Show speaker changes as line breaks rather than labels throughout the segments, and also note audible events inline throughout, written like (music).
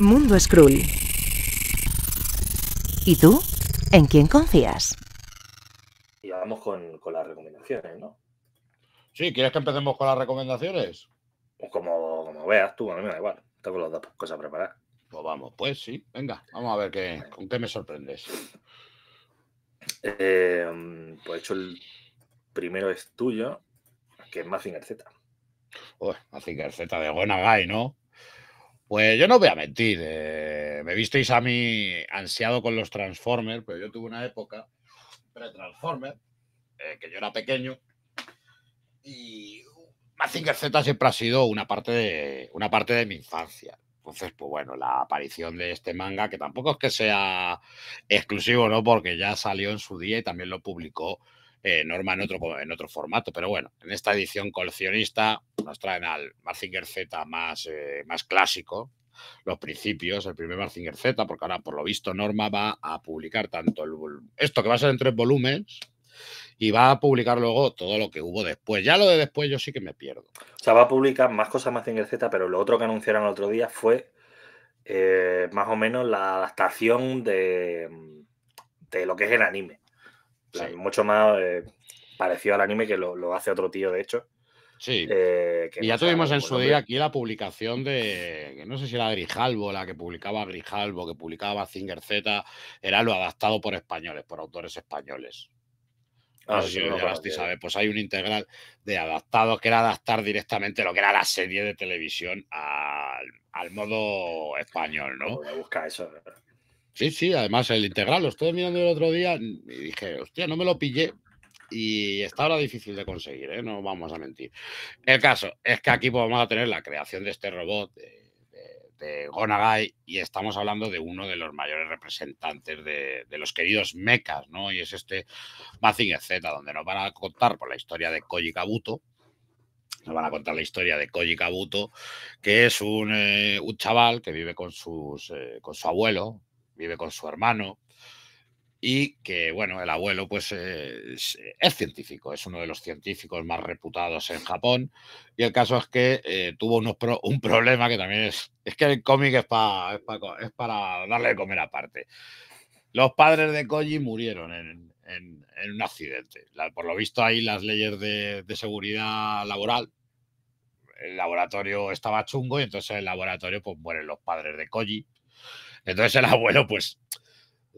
Mundo Skrull. ¿Y tú? ¿En quién confías? Y vamos con, las recomendaciones, ¿no?
Sí, ¿quieres que empecemos con las recomendaciones? Pues como, veas tú, a mí me da igual. Tengo las dos cosas preparadas. Pues vamos, pues sí, venga, vamos a ver qué, con qué me sorprendes. Eh, pues hecho, el primero es tuyo, que es Mazinger Z. Uy, Mazinger Z de buena ¿no? Pues yo no voy a mentir, eh, me visteis a mí ansiado con los Transformers, pero yo tuve una época pre-Transformers, eh, que yo era pequeño, y Mazinger Z siempre ha sido una parte, de, una parte de mi infancia. Entonces, pues bueno, la aparición de este manga, que tampoco es que sea exclusivo, ¿no? Porque ya salió en su día y también lo publicó eh, norma en otro, en otro formato. Pero bueno, en esta edición coleccionista nos traen al Marcinger Z más, eh, más clásico, los principios, el primer Marcinger Z, porque ahora por lo visto Norma va a publicar tanto el, esto que va a ser en tres volúmenes y va a publicar luego todo lo que hubo después. Ya lo de después yo sí que me pierdo.
O sea, va a publicar más cosas Marcinger Z, pero lo otro que anunciaron el otro día fue eh, más o menos la adaptación de lo que es el anime. Mucho más eh, parecido al anime que lo, hace otro tío, de hecho. Sí.
Eh, y ya tuvimos en su día aquí la publicación de, que no sé si era Grijalvo, la que publicaba Grijalvo, que publicaba Zinger Z, era lo adaptado por españoles, por autores españoles. no ah, sé si lo ¿sabes? Pues hay un integral de adaptado que era adaptar directamente lo que era la serie de televisión al, modo español, ¿no? Pues eso. Eh. Sí, sí, además el integral lo estoy mirando el otro día y dije, hostia, no me lo pillé. Y está ahora difícil de conseguir, ¿eh? no vamos a mentir. El caso es que aquí vamos a tener la creación de este robot de, Gonagai y estamos hablando de uno de los mayores representantes de, los queridos mechas, ¿no? Y es este Mazinger Z, donde nos van a contar por la historia de Koji Kabuto, nos van a contar la historia de Koji Kabuto, que es un, eh, chaval que vive con, sus, eh, con su abuelo, vive con su hermano y que, bueno, el abuelo pues eh, eh, es, científico, es uno de los científicos más reputados en Japón y el caso es que eh, tuvo un problema que también es, es que el cómic es, es, para darle de comer aparte. Los padres de Koji murieron en, en, un accidente. por lo visto ahí las leyes de, de seguridad laboral el laboratorio estaba chungo y entonces en el laboratorio pues mueren los padres de Koji entonces el abuelo, pues,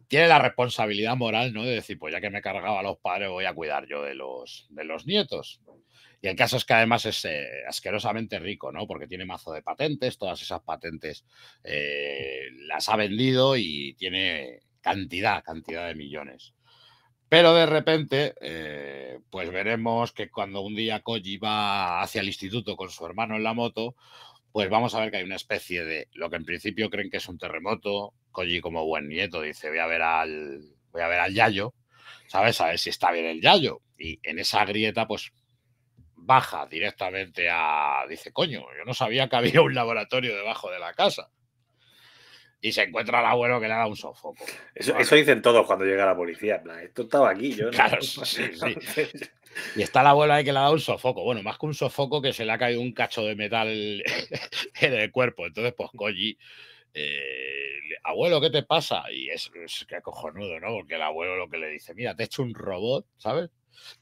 tiene la responsabilidad moral, ¿no? De decir, pues ya que me cargaba a los padres, voy a cuidar yo de los, de los nietos. Y el caso es que además es eh, asquerosamente rico, ¿no? Porque tiene mazo de patentes, todas esas patentes eh, las ha vendido y tiene cantidad, cantidad de millones. Pero de repente, eh, pues veremos que cuando un día Koji va hacia el instituto con su hermano en la moto, pues vamos a ver que hay una especie de lo que en principio creen que es un terremoto. Koji, como buen nieto, dice: Voy a ver al, voy a ver al Yayo, ¿sabes? A ver si está bien el Yayo. Y en esa grieta, pues baja directamente a. Dice: Coño, yo no sabía que había un laboratorio debajo de la casa y se encuentra al abuelo que le ha dado un sofoco. Eso,
dicen todos cuando llega la policía. esto estaba aquí, yo. (laughs)
Y está la abuela ahí que le ha dado un sofoco. Bueno, más que un sofoco que se le ha caído un cacho de metal (laughs) en el cuerpo. Entonces, pues Koji, eh, abuelo, ¿qué te pasa? Y es, es que cojonudo, ¿no? Porque el abuelo lo que le dice, mira, te he hecho un robot, ¿sabes?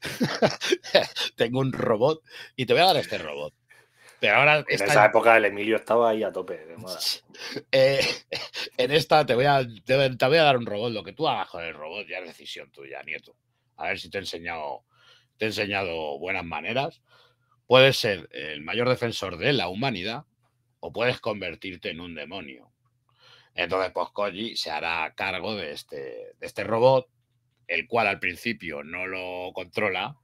(laughs) Tengo un robot y te voy a dar este robot. En esa época el Emilio estaba ahí a tope de moda. Eh, (laughs) en esta te voy, a, te, voy a dar un robot. Lo que tú hagas con el robot ya es decisión tuya, nieto. A ver si te he enseñado, te he enseñado buenas maneras. Puedes ser el mayor defensor de la humanidad o puedes convertirte en un demonio. Entonces, pues Koji se hará cargo de este, de este robot, el cual al principio no lo controla,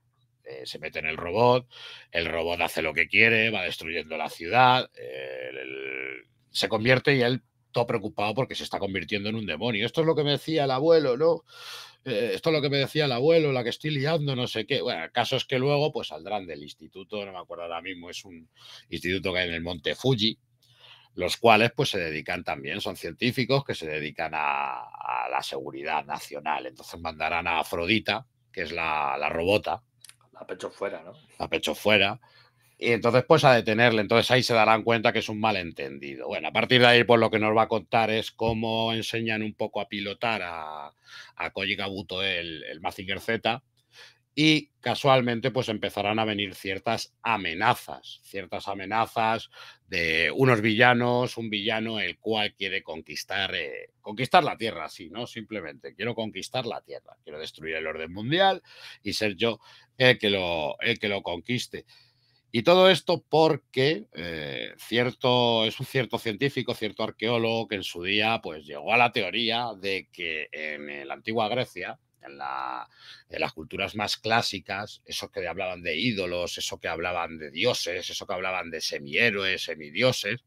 eh, se mete en el robot, el robot hace lo que quiere, va destruyendo la ciudad, se convierte y él todo preocupado porque se está convirtiendo en un demonio. Esto es lo que me decía el abuelo, ¿no? Eh, esto es lo que me decía el abuelo, la que estoy liando, no sé qué. Bueno, el caso es que luego pues saldrán del instituto, no me acuerdo ahora mismo, es un instituto que hay en el monte Fuji, los cuales pues se dedican también, son científicos que se dedican a, la seguridad nacional. Entonces mandarán a Afrodita, que es la robota, a pecho fuera, ¿no? A pecho fuera. Y entonces, pues a detenerle. Entonces ahí se darán cuenta que es un malentendido. Bueno, a partir de ahí, pues lo que nos va a contar es cómo enseñan un poco a pilotar a, a Koji el, el Mazinger Z y casualmente pues empezarán a venir ciertas amenazas, ciertas amenazas de unos villanos, un villano el cual quiere conquistar, eh, conquistar la Tierra, sí, ¿no? Simplemente, quiero conquistar la Tierra, quiero destruir el orden mundial y ser yo el que lo, que lo conquiste. Y todo esto porque eh, cierto, es un cierto científico, cierto arqueólogo que en su día pues llegó a la teoría de que en la antigua Grecia, en, las culturas más clásicas, eso que hablaban de ídolos, eso que hablaban de dioses, eso que hablaban de semihéroes, semidioses,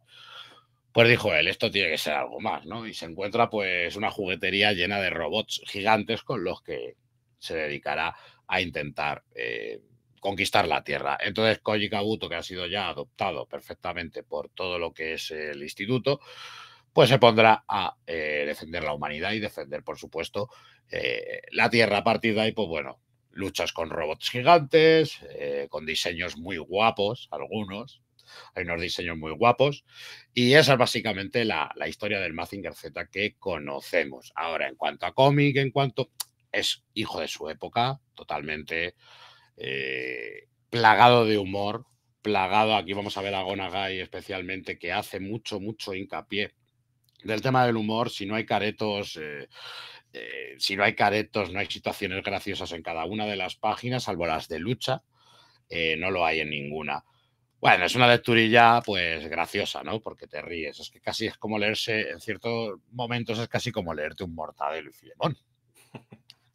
pues dijo él, esto tiene que ser algo más, ¿no? Y se encuentra pues una juguetería llena de robots gigantes con los que se dedicará a intentar eh, conquistar la Tierra. Entonces Koji Kabuto, que ha sido ya adoptado perfectamente por todo lo que es el instituto, pues se pondrá a eh, defender la humanidad y defender, por supuesto, eh, la Tierra. partida. Y, pues bueno, luchas con robots gigantes, eh, con diseños muy guapos, algunos. Hay unos diseños muy guapos. Y esa es básicamente la, la historia del Mazinger Z que conocemos. Ahora, en cuanto a cómic, en cuanto. Es hijo de su época, totalmente plagado de humor, plagado. Aquí vamos a ver a Gonagai especialmente, que hace mucho, mucho hincapié del tema del humor, si no hay caretos, eh, eh, si no hay caretos, no hay situaciones graciosas en cada una de las páginas, salvo las de lucha, eh, no lo hay en ninguna. Bueno, es una lecturilla pues graciosa, ¿no? Porque te ríes. Es que casi es como leerse, en ciertos momentos es casi como leerte un mortadelo y filemón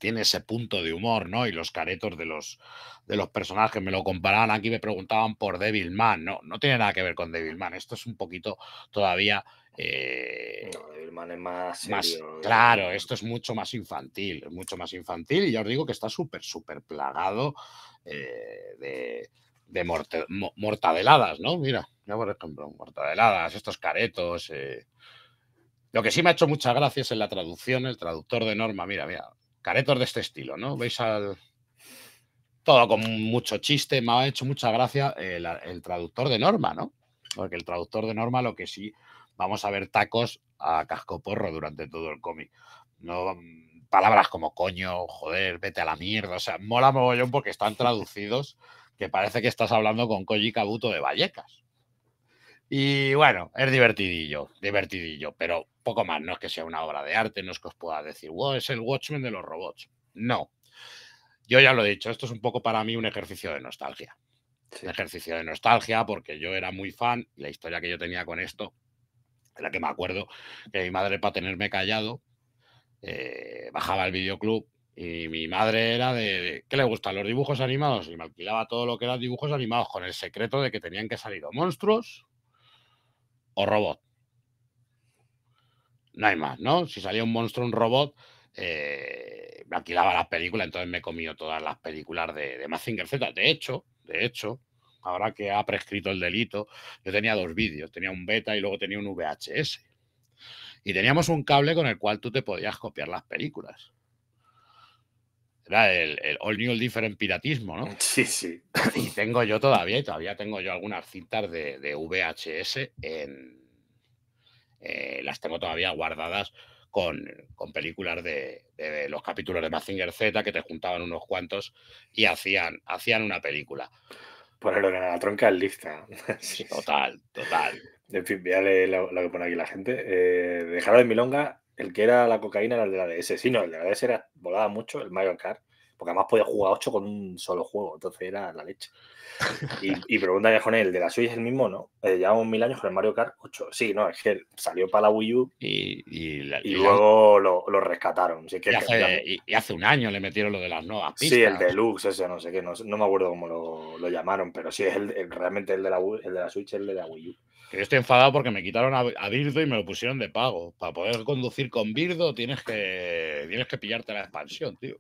tiene ese punto de humor, ¿no? Y los caretos de los, de los personajes me lo comparaban aquí, me preguntaban por man. no, no tiene nada que ver con man. esto es un poquito todavía... Eh, Devilman es más, ¿eh? claro, esto es mucho más infantil, es mucho más infantil y ya os digo que está súper, súper plagado eh, de, de mortadeladas, ¿no? Mira, ya por ejemplo, mortadeladas, estos caretos. Eh. Lo que sí me ha hecho muchas gracias en la traducción, el traductor de norma, mira, mira, caretos de este estilo, ¿no? Veis al. Todo con mucho chiste, me ha hecho mucha gracia eh, el, traductor de norma, ¿no? Porque el traductor de norma lo que sí, vamos a ver tacos a cascoporro durante todo el cómic. No, palabras como coño, joder, vete a la mierda. O sea, mola mogollón porque están traducidos que parece que estás hablando con Koji Kabuto de Vallecas. Y bueno, es divertidillo, divertidillo, pero poco más. No es que sea una obra de arte, no es que os pueda decir, wow, es el Watchmen de los robots. No. Yo ya lo he dicho, esto es un poco para mí un ejercicio de nostalgia. Un ejercicio de nostalgia porque yo era muy fan la historia que yo tenía con esto, era la que me acuerdo que mi madre para tenerme callado eh, bajaba al videoclub y mi madre era de, ¿qué le gustan los dibujos animados? Y me alquilaba todo lo que eran dibujos animados con el secreto de que tenían que salir o monstruos o robot. No hay más, ¿no? Si salía un monstruo, un robot, eh, me alquilaba las películas, entonces me he comido todas las películas de, de Mazinger Z. De hecho, de hecho, ahora que ha prescrito el delito, yo tenía dos vídeos, tenía un beta y luego tenía un VHS. Y teníamos un cable con el cual tú te podías copiar las películas. Era el, All New Different Piratismo, ¿no? (laughs) Sí, sí. (laughs) Y tengo yo todavía, y todavía tengo yo algunas cintas de, VHS en. Eh, las tengo todavía guardadas con, películas de, los capítulos de Mazinger Z que te juntaban unos cuantos y hacían, hacían una película. Ponerlo en la tronca es lista. Ah. (laughs) Total, total. En fin,
vea lo, lo, que pone aquí la gente. Eh, en de milonga el que era la cocaína era el de la DS. Sí, no, el de la DS era, volaba mucho, el Mario Kart. Porque además podía jugar 8 con un solo juego. Entonces era la leche. Y, (laughs) y pregunta con él, ¿de la Switch es el mismo? No. Eh, llevamos mil años con el Mario Kart 8. Sí, no, es que salió para la Wii U.
Y, luego
lo, rescataron. que y,
hace, un año le metieron lo de las nuevas pistas. Sí, el
deluxe, ese, no sé qué. No, me acuerdo cómo lo, llamaron, pero sí, es el, realmente el de, la, el de la Switch es el de la Wii U.
Que yo estoy enfadado porque me quitaron a, Birdo y me lo pusieron de pago. Para poder conducir con Birdo tienes que, tienes que pillarte la expansión, tío.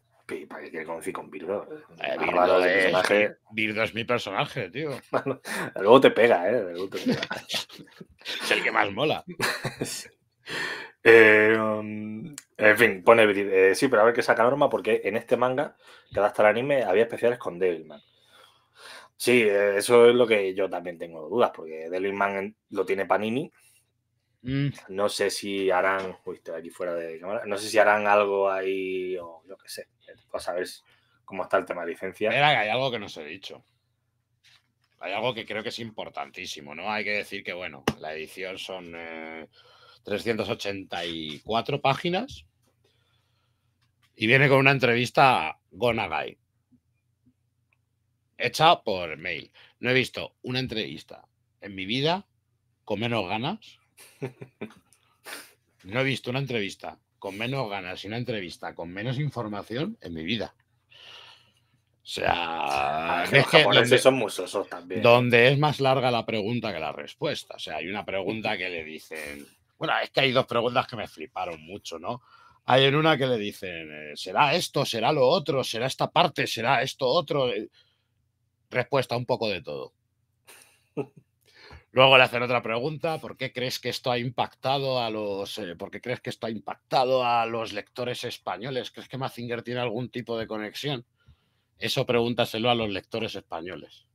¿Para qué conducir con Birdo? Eh, Birdo,
es, mi personaje, tío. (laughs)
Luego te pega, ¿eh? (laughs) es el que más mola. (laughs) Eh, mm, en fin, pone eh, sí, pero a ver qué saca norma, porque en este manga, que hasta el anime, había especiales con Devilman. Sí, eso es lo que yo también tengo dudas, porque Delirman lo tiene Panini. Mm. No sé si harán, uy, aquí fuera de cámara, no sé si harán algo ahí o yo que sé, a saber
cómo está el tema de licencia. hay algo que no se ha dicho. Hay algo que creo que es importantísimo, ¿no? Hay que decir que, bueno, la edición son 384 eh, páginas y viene con una entrevista a Gonagai hecha por mail. No he visto una entrevista en mi vida con menos ganas. No he visto una entrevista con menos ganas y una entrevista con menos información en mi vida. O sea, ah, (laughs) donde, son
muy también. Donde
es más larga la pregunta que la respuesta. O sea, hay una pregunta que le dicen. Bueno, es que hay dos preguntas que me fliparon mucho, ¿no? Hay en una que le dicen, eh, ¿será esto? ¿Será lo otro? ¿Será esta parte? ¿Será esto otro? respuesta un poco de todo. (laughs) Luego le hacen otra pregunta, ¿por qué crees que esto ha impactado a los eh, crees que ha impactado a los lectores españoles? ¿Crees que Mazinger tiene algún tipo de conexión? Eso pregúntaselo a los lectores españoles.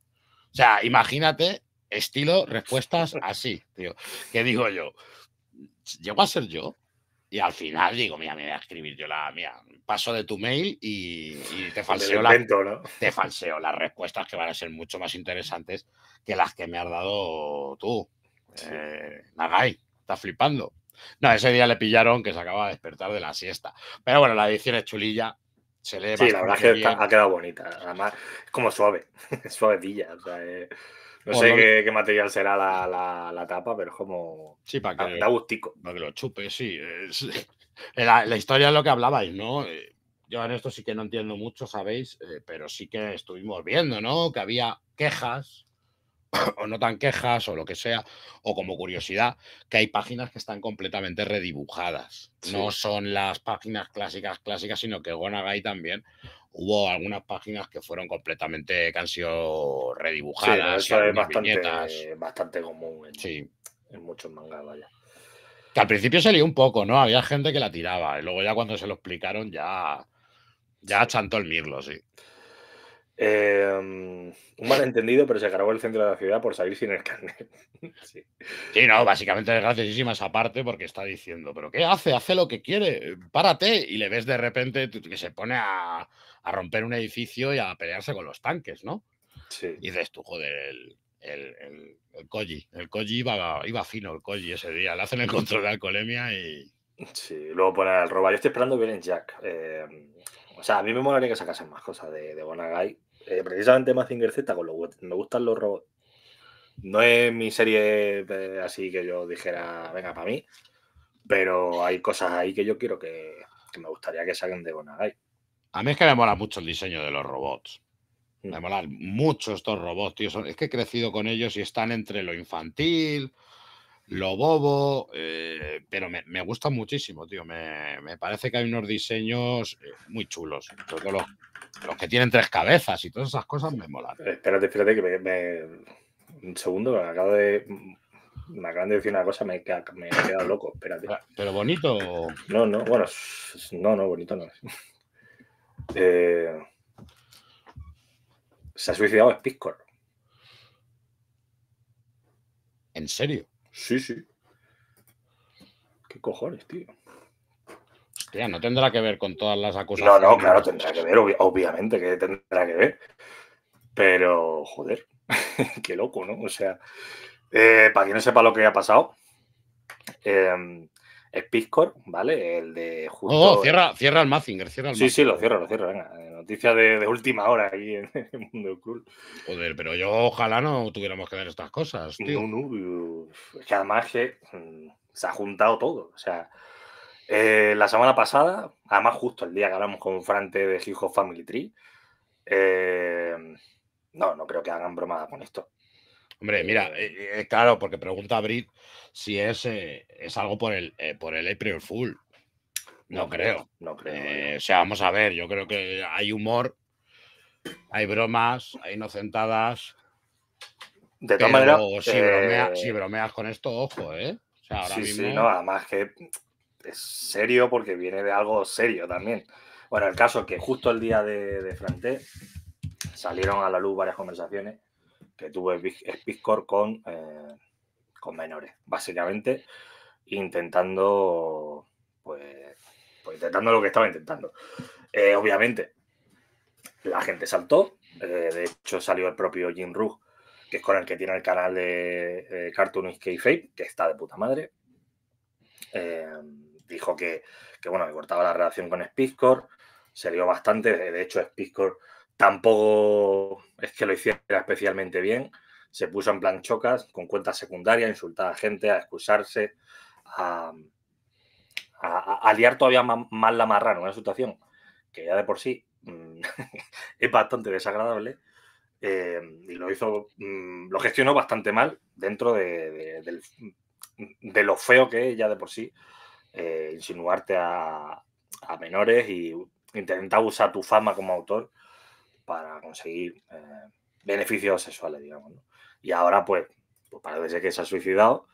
O sea, imagínate estilo respuestas (laughs) así, tío. Que digo yo, llego a ser yo y al final digo, mira, me voy a escribir yo la mía, paso de tu mail y, te, falseo la, te falseo las respuestas que van a ser mucho más interesantes que las que me has dado tú. Eh, estás flipando. No, ese día le pillaron que se acaba de despertar de la siesta. Pero bueno, la edición es chulilla. Se sí, la verdad que ha quedado
bonita. Además, es como suave, (laughs) suavetilla. O eh, no sé qué, material será la,
tapa, pero es como. Sí, para que. Da Para que lo chupe, sí. La, historia es lo que hablabais, ¿no? Eh, yo en esto sí que no entiendo mucho, sabéis, eh, pero sí que estuvimos viendo, ¿no? Que había quejas, (coughs) o no tan quejas, o lo que sea, o como curiosidad, que hay páginas que están completamente redibujadas. No son las páginas clásicas, clásicas, sino que Gonagai también hubo algunas páginas que fueron completamente, que han sido redibujadas. Sí, eso es bastante,
bastante común sí. en muchos mangas, vaya.
Que al principio se un poco, ¿no? Había gente que la tiraba. Y luego ya cuando se lo explicaron, ya. Ya chantó el mirlo, sí.
Em, un malentendido, pero se cargó el centro de la ciudad por salir
sin el carnet. (laughs) sí. no, básicamente es graciosísima esa parte porque está diciendo, pero ¿qué hace? Hace lo que quiere, párate. Y le ves de repente que se pone a, romper un edificio y a pelearse con los tanques, ¿no? Sí. Y dices tú, joder, el el Koji, el Koji iba, iba fino, el Koji ese día. Le hacen el control de alcoholemia y. Sí,
luego poner el robot. Yo estoy esperando bien en Jack. Eh, o sea, a mí me molaría que sacasen más cosas de, de Bonagai. Eh, precisamente Mazinger Z, con los, me gustan los robots. No es mi serie eh, así que yo dijera, venga, para mí. Pero hay cosas ahí que yo quiero que, me gustaría que salgan de Bonagai.
A mí es que me mola mucho el diseño de los robots. Me mm. molan mucho estos robots, tío. es que he crecido con ellos y están entre lo infantil, lo bobo, eh, pero me, gustan muchísimo, tío. Me, parece que hay unos diseños eh, muy chulos. los, que tienen tres cabezas y todas esas cosas me molan.
Eh, espérate, espérate, que me, me... un segundo, de me acaban de decir una cosa, me, he quedado, loco, espérate. Ah, ¿Pero bonito? No, no, bueno, no, no, bonito no (laughs) Eh, se ha suicidado es
¿En serio? Sí, sí. ¿Qué
cojones, tío?
Hostia, no tendrá que ver con todas las acusaciones. No, no, claro, tendrá que ver, obviamente
que tendrá que ver. Pero, joder, (laughs) qué loco, ¿no? O sea, eh, para quien no sepa lo que ha pasado, em, es Piscor, ¿vale? El de justo... Oh, cierra,
cierra el Mazinger, cierra el Sí, sí, lo cierro,
lo cierro, venga. Eh, noticia de, última hora aquí en (laughs) el mundo cool. Joder, pero yo ojalá no tuviéramos que ver estas cosas, tío. es que además mm, se ha juntado todo, o sea... Eh, la semana pasada, además justo el día que hablamos con Frante de Hijo Family Tree, eh, no, no creo que hagan broma con esto.
Hombre, mira, eh, eh, claro, porque pregunta a Brit si es, eh, es algo por el, por el April Fool. No, creo. No creo. O sea, vamos a ver, yo creo que hay humor, hay bromas, hay inocentadas. De todas maneras. Si, bromeas con esto, ojo, ¿eh? sí, sí, no,
además que es serio porque viene de algo serio también. Bueno, el caso es que justo el día de, de Franté salieron a la luz varias conversaciones que tuve Spixcore con, eh, con menores, básicamente, intentando, pues, pues, intentando lo que estaba intentando. Eh, obviamente, la gente saltó, eh, de hecho salió el propio Jim rug que es con el que tiene el canal de Cartoon y Fake, que está de puta madre. dijo que, bueno, que cortaba la relación con Spixcore, se dio bastante, de hecho Spixcore tampoco es que lo hiciera especialmente bien. Se puso en plan chocas, con cuentas secundarias, insultar a gente, a excusarse, a, a, liar todavía más, la marrana, una situación que ya de por sí mm, (laughs) es bastante desagradable. Eh, y lo hizo, mm, lo gestionó bastante mal dentro de, lo feo que es ya de por sí eh, insinuarte a, a menores y intentar usar tu fama como autor para conseguir eh, beneficios sexuales, digamos. Y ahora, pues, pues parece que se ha suicidado.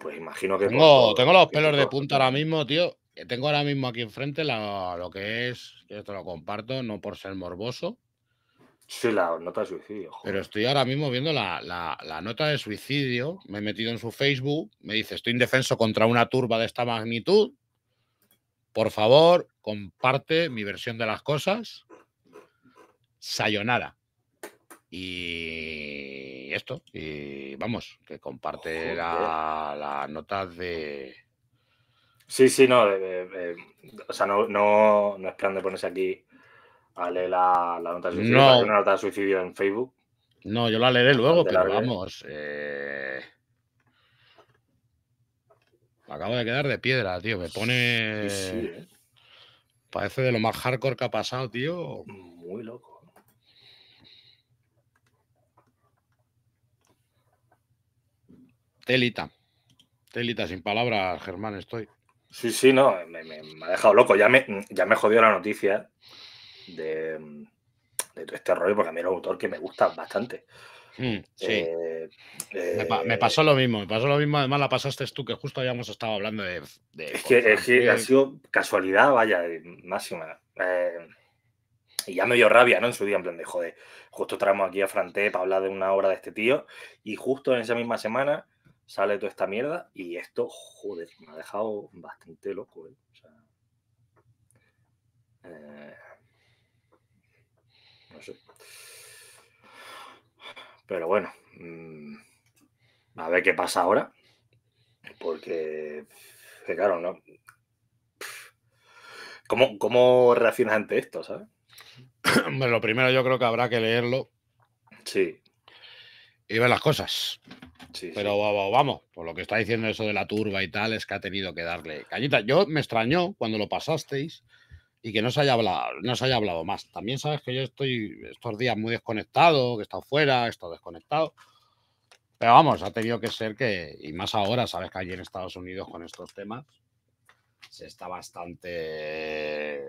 Pues imagino que. Tengo, tengo los pelos de punta ahora
mismo, tío. Eh, tengo ahora mismo aquí enfrente lo que es, yo lo comparto, no por ser morboso.
Sí, la nota de suicidio.
Pero estoy ahora mismo viendo la, nota de suicidio. Me he metido en su Facebook. Me dice: Estoy indefenso contra una turba de esta magnitud. Por favor, comparte mi versión de las cosas. Sayonara. Y esto, y vamos, que comparte la, la, nota de. Sí,
sí, no. o sea, no, no, es de ponerse aquí a leer la, la nota de suicidio. Una nota en Facebook.
No, yo la leeré luego, pero ¿eh? vamos. Eh, me acabo de quedar de piedra, tío. Me pone. ¿eh? Parece de lo más hardcore que ha pasado, tío. Muy loco. Telita. Telita, sin palabras, Germán, estoy. Sí,
sí, no, me, ha dejado loco. Ya me, ya me jodió la noticia de, este rollo, porque a mí era un autor que me gusta bastante. Mm, sí. Eh, me, eh,
pasó lo mismo, me pasó lo mismo. Además, la pasaste tú, que justo habíamos estado hablando de. es,
que, ha sido casualidad, vaya, máxima. Eh, y ya me dio rabia, ¿no? En su día, en plan de joder, justo traemos aquí a Frante para hablar de una obra de este tío. Y justo en esa misma semana sale toda esta mierda y esto, joder, me ha dejado bastante loco. ¿eh? Eh, no sé. Pero bueno, mm, a ver qué pasa ahora. Porque, eh, claro, no. ¿Cómo, ¿Cómo reaccionas ante esto, sabes?
(coughs) Bueno, lo primero yo creo que habrá que leerlo. Sí. Y ver las cosas. Pero vamos, vamos, por lo que está diciendo eso de la turba y tal, es que ha tenido que darle cañita. Yo me extrañó cuando lo pasasteis y que no se haya hablado, no se haya hablado más. También sabes que yo estoy estos días muy desconectado, que he estado fuera, he estado desconectado. Pero vamos, ha tenido que ser que, y más ahora, sabes que allí en Estados Unidos con estos temas se está bastante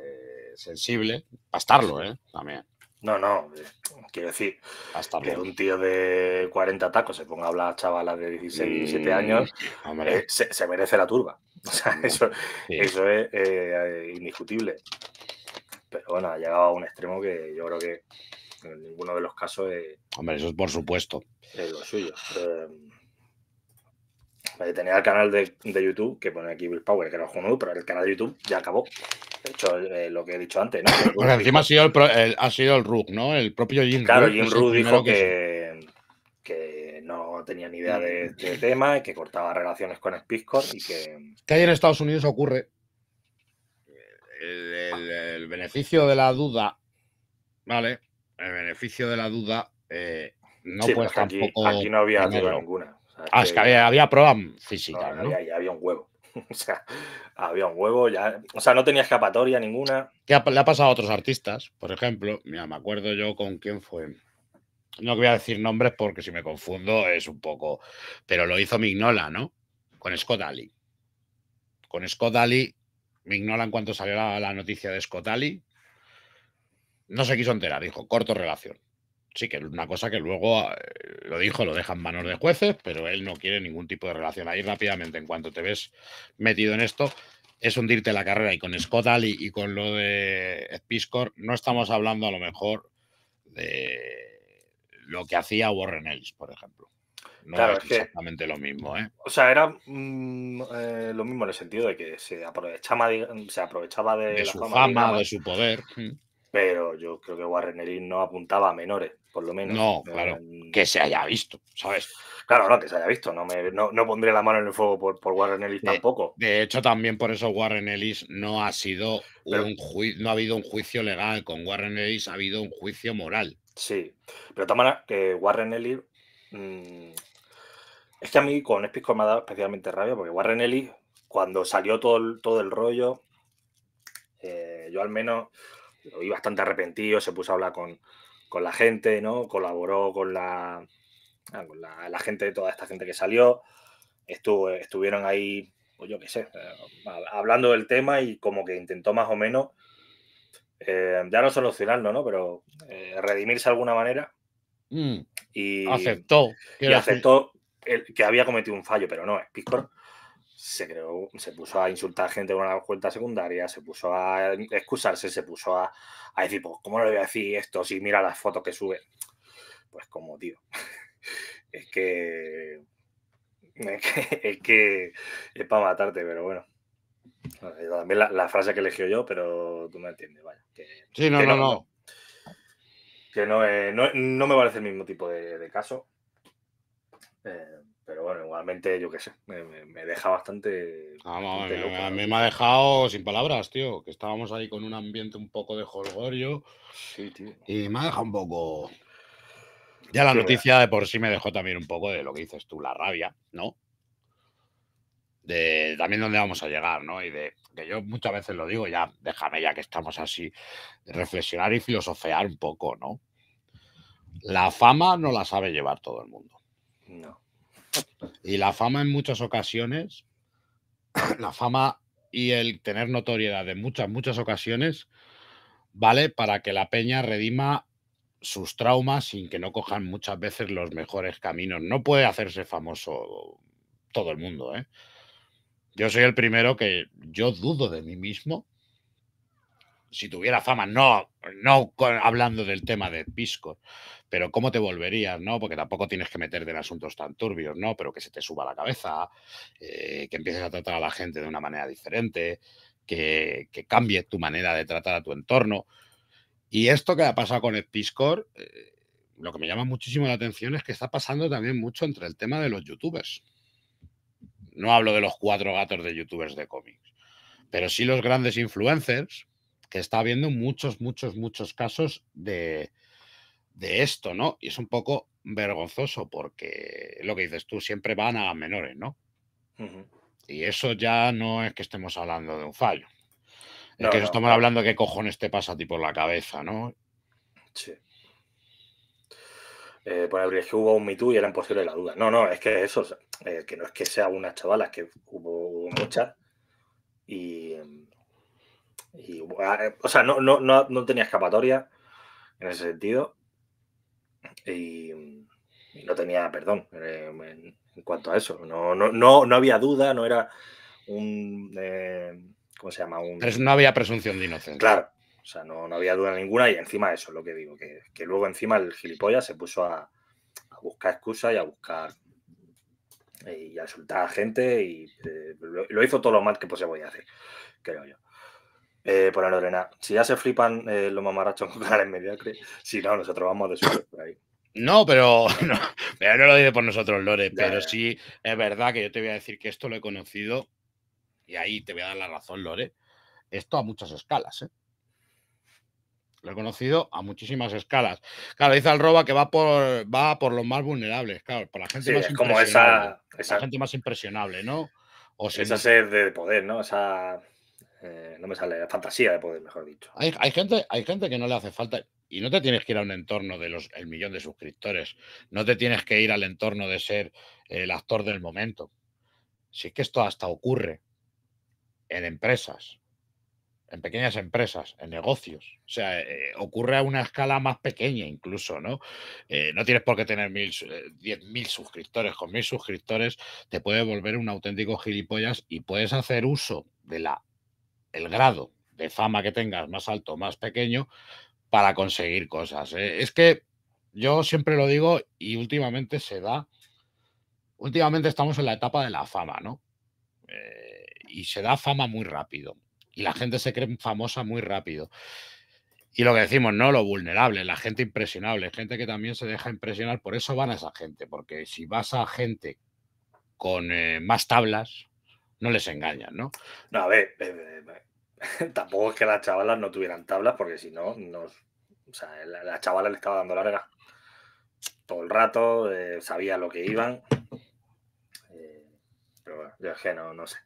sensible. Bastarlo, ¿eh? También.
No, no, quiero decir, que un tío de 40 tacos se ponga a hablar a chavalas de 16, 17 mm, años, eh, se, merece la turba. (laughs) O sea, mm, eso, es eh, indiscutible. Pero bueno, ha llegado a un extremo que yo creo que en ninguno de los casos es.
Hombre, eso es por supuesto. lo
suyo. Eh, tenía el canal de, YouTube que pone aquí Bill Power, que era un pero el canal de YouTube ya acabó. De hecho, eh, lo que he dicho antes, ¿no? Porque (coughs) encima ha
sido el, ha sido el Rook, ¿no? El propio Jim Claro, Jim Rook dijo
que, que, no tenía ni idea de, este tema y que cortaba relaciones con Spixcore y que...
hay en Estados Unidos ocurre el, beneficio de la duda, ¿vale? El beneficio de la duda eh, no sí, pues tampoco... Aquí, no había duda ninguna. ah, es que había, había prueba física, ¿no? había un huevo. (laughs) O sea, había
un huevo, ya. O sea, no tenía escapatoria ninguna.
qué le ha pasado a otros artistas, por ejemplo. Mira, me acuerdo yo con quién fue. No voy a decir nombres porque si me confundo es un poco. Pero lo hizo Mignola, ¿no? Con Scott Ali Con Scott Ali Mignola, en cuanto salió la, noticia de Scott Ali no se quiso enterar, dijo, corto relación sí que es una cosa que luego eh, lo dijo, lo dejan manos de jueces, pero él no quiere ningún tipo de relación ahí rápidamente. En cuanto te ves metido en esto, es hundirte la carrera. Y con Scott Ali y con lo de Piscor, no estamos hablando a lo mejor de lo que hacía Warren Ellis, por ejemplo. No claro, es exactamente lo mismo, ¿eh?
O sea, era mm, eh, lo mismo en el sentido de que se aprovechaba, se aprovechaba de, su fama, de
su poder. Mm.
Pero yo creo que Warren Ellis no apuntaba a menores por lo menos. No, claro, em, que se haya visto, ¿sabes? Claro, no, que se haya visto. No, me, pondré la mano en el fuego por, Warren Ellis tampoco.
De hecho, también por eso Warren Ellis no ha sido un juicio, no ha habido un juicio legal. Con Warren Ellis ha habido un juicio moral. Sí,
pero toma que Warren Ellis. Mm, es que a mí con Espisco me ha dado especialmente rabia porque Warren Ellis, cuando salió todo el, todo el rollo, eh, yo al menos lo vi bastante arrepentido, se puso a hablar con, con la gente, ¿no? Colaboró con la, ah, con la, gente, toda esta gente que salió. Estuvo, estuvieron ahí, pues yo qué sé, eh, hablando del tema y como que intentó más o menos, eh, ya no solucionarlo, ¿no? Pero eh, redimirse de alguna manera. Mm. Y aceptó. y aceptó que había cometido un fallo, pero no, es Piscor se creó, se puso a insultar gente con una cuenta secundaria, se puso a excusarse, se puso a, decir, pues, ¿cómo le voy a decir esto si mira las fotos que sube? Pues como, tío. (laughs) es que. Es que es, para matarte, pero bueno. También la, frase que elegí yo, pero tú me entiendes, vaya. Que,
sí, no, no, no,
Que no, me parece el mismo tipo de, de caso. Eh, bueno, igualmente, yo qué sé, me, deja bastante.
Ah, me, a mí me ha dejado sin palabras, tío, que estábamos ahí con un ambiente un poco de jolgorio. Sí, tío. Y me ha dejado un poco. Ya la noticia de por sí me dejó también un poco de lo que dices tú, la rabia, ¿no? De también dónde vamos a llegar, ¿no? Y de que yo muchas veces lo digo, ya déjame ya que estamos así, reflexionar y filosofear un poco, ¿no? La fama no la sabe llevar todo el mundo. No. Y la fama en muchas ocasiones, (coughs) la fama y el tener notoriedad en muchas, muchas ocasiones, vale para que la peña redima sus traumas sin que no cojan muchas veces los mejores caminos. No puede hacerse famoso todo el mundo. ¿eh? Yo soy el primero que yo dudo de mí mismo si tuviera fama, no, no hablando del tema de Pisco, pero cómo te volverías, ¿no? Porque tampoco tienes que meterte en asuntos tan turbios, ¿no? Pero que se te suba la cabeza, eh, que empieces a tratar a la gente de una manera diferente, que, cambie tu manera de tratar a tu entorno. Y esto que ha pasado con el eh, lo que me llama muchísimo la atención es que está pasando también mucho entre el tema de los youtubers. No hablo de los cuatro gatos de youtubers de cómics, pero sí los grandes influencers, que está habiendo muchos, muchos, muchos casos de, de esto, ¿no? Y es un poco vergonzoso porque lo que dices tú, siempre van a menores, ¿no? Y eso ya no es que estemos hablando de un fallo. Es que estamos hablando de qué cojones te pasa a ti por la cabeza, ¿no? Sí.
Eh, por que hubo un Me y era imposible la duda. No, no, es que eso, eh, que no es que sea una chavala, es que hubo muchas. Y em, eh, o sea, no, no, no, tenía escapatoria en ese sentido. Y, no tenía perdón eh, en, cuanto a eso. No, no, no, no había duda, no era un. Eh, ¿Cómo se llama? Un... No había presunción
de inocencia. Claro,
o sea, no, no, había duda ninguna y encima eso es lo que digo, que, que luego encima el gilipollas se puso a, buscar excusas y a buscar y a insultar a gente y lo, hizo todo lo mal que pues, se podía hacer, creo yo. Eh, por Lorena. Si ya se flipan eh, los mamarrachos con canales mediocres, si no, nosotros vamos de por ahí.
No, pero (laughs) no, no lo dice por nosotros, Lore, pero sí es verdad que yo te voy a decir que esto lo he conocido y ahí te voy a dar la razón, Lore. Esto a muchas escalas, ¿eh? Lo he conocido a muchísimas escalas. Claro, dice al roba que va por, va por los más vulnerables, claro, por la gente más impresionable. Como esa, esa, gente más impresionable, ¿no? O esa
sed de poder, ¿no? Esa eh, no me sale la eh, fantasía de poder, mejor dicho.
Hay, gente, hay gente que no le hace falta, y no te tienes que ir a un entorno de los el millón de suscriptores, no te tienes que ir al entorno de ser el actor del momento. Si es que esto hasta ocurre en empresas, en pequeñas empresas, en negocios. O sea, eh, ocurre a una escala más pequeña incluso, ¿no? no tienes por qué tener 10.000 mil suscriptores. Con mil suscriptores te puede volver un auténtico gilipollas y puedes hacer uso de la el grado de fama que tengas, más alto, más pequeño, para conseguir cosas. ¿eh? Es que yo siempre lo digo y últimamente se da, últimamente estamos en la etapa de la fama, ¿no? Eh, y se da fama muy rápido. Y la gente se cree famosa muy rápido. Y lo que decimos, no lo vulnerable, la gente impresionable, gente que también se deja impresionar, por eso van a esa gente, porque si vas a gente con eh, más tablas, no les engañan, ¿no?
No, a ver, eh, eh, (laughs) tampoco es que las chavalas no tuvieran tablas, porque si no, nos, o sea, la, chavala le estaba dando larga todo el rato, eh, sabía lo que iban. pero bueno, yo es que no, sé.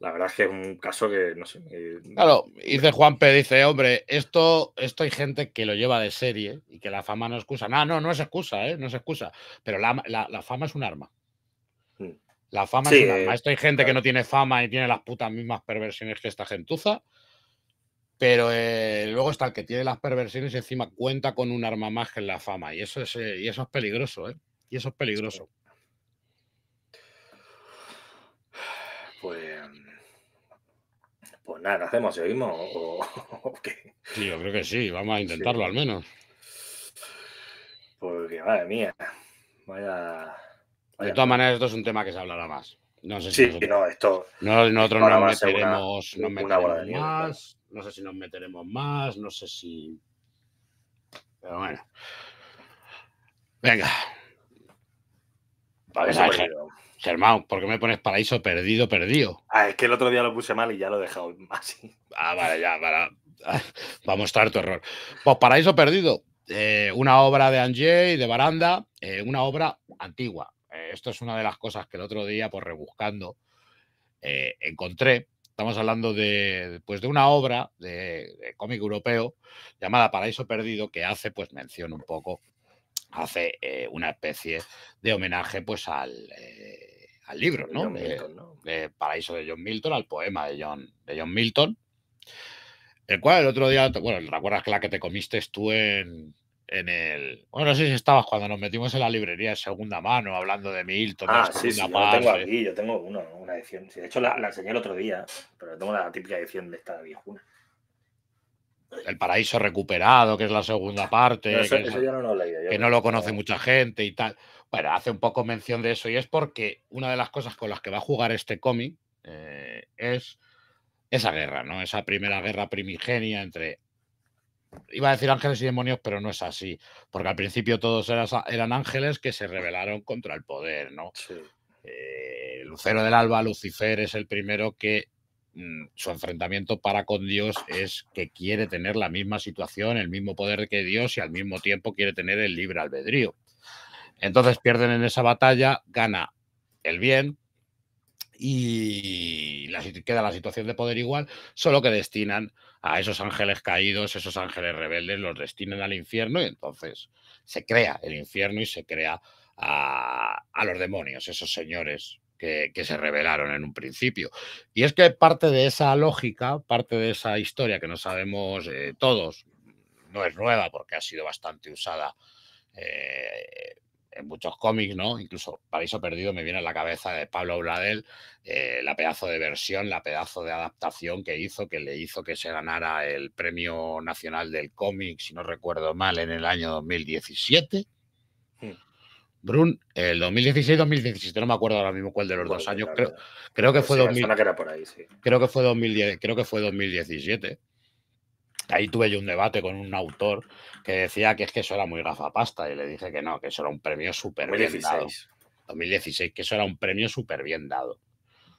la verdad es que es un caso que no sé. claro,
dice P dice, hombre, esto, esto hay gente que lo lleva de serie y que la fama no excusa. No, no, no es excusa, ¿eh? no es excusa. Pero la fama es un arma. La fama es un arma. Esto hay gente que no tiene fama y tiene las putas mismas perversiones que esta gentuza. Pero eh, luego está el que tiene las perversiones y encima cuenta con un arma más que la fama. Y eso es, eh, y eso es peligroso, ¿eh? Y eso es peligroso.
Pues. Pues nada, hacemos? seguimos O,
yo creo que sí. Vamos a intentarlo al menos. Porque, madre mía. Vaya. De todas maneras, esto es un tema que se hablará más. No sé si sí, no, esto, nosotros nos meteremos, más, no sé si nos meteremos más, no sé si... Pero bueno. Venga. Germán, ¿por qué me pones paraíso perdido, perdido?
Ah, es que el otro día lo puse mal y ya lo he dejado así. (laughs) Ah, vale, ya, para,
ah, mostrar tu error. Pues paraíso perdido, eh, una obra de Angé y de Baranda, eh, una obra antigua, eh, esto es una de las cosas que el otro día, por pues, rebuscando, eh, encontré. Estamos hablando de, pues, de una obra de, cómic europeo llamada Paraíso Perdido, que hace, pues mención un poco, hace eh, una especie de homenaje pues, al, libro, ¿no? De, Paraíso de John Milton, al poema de John, de John Milton. El cual el otro día, bueno, recuerdas que la que te comiste tú en, en el. Bueno, no sé si estabas cuando nos metimos en la librería de segunda mano hablando de Milton. Ah, sí, sí, yo tengo aquí,
yo tengo uno, una edición. de hecho, la, enseñé el otro día, pero tengo la típica edición de esta viejuna.
El paraíso recuperado, que es la segunda ah, parte, eso, que, no
lo leído, que no lo
conoce mucha gente y tal. Bueno, hace un poco mención de eso y es porque una de las cosas con las que va a jugar este cómic eh, es esa guerra, ¿no? Esa primera guerra primigenia entre iba a decir ángeles y demonios, pero no es así, porque al principio todos eran ángeles que se rebelaron contra el poder, ¿no? Eh, Lucero del Alba, Lucifer, es el primero que mm, su enfrentamiento para con Dios es que quiere tener la misma situación, el mismo poder que Dios y al mismo tiempo quiere tener el libre albedrío. Entonces pierden en esa batalla, gana el bien, y queda la situación de poder igual, solo que destinan a esos ángeles caídos, esos ángeles rebeldes, los destinen al infierno y entonces se crea el infierno y se crea a, los demonios, esos señores que, se rebelaron en un principio. Y es que parte de esa lógica, parte de esa historia que no sabemos eh, todos, no es nueva porque ha sido bastante usada eh, en eh, muchos cómics, ¿no? Incluso Paraíso Perdido me viene a la cabeza de Pablo Bladel, eh, la pedazo de versión, la pedazo de adaptación que hizo, que le hizo que se ganara el Premio Nacional del Cómic, si no recuerdo mal, en el año 2017. Hmm. Brun, el 2016-2017, no me acuerdo ahora mismo cuál de los dos años, creo, creo, que fue creo que fue 2010, creo que fue 2017. Ahí tuve yo un debate con un autor que decía que es que eso era muy gafapasta y le dije que no, que eso era un premio súper bien dado. 2016, que eso era un premio súper bien dado.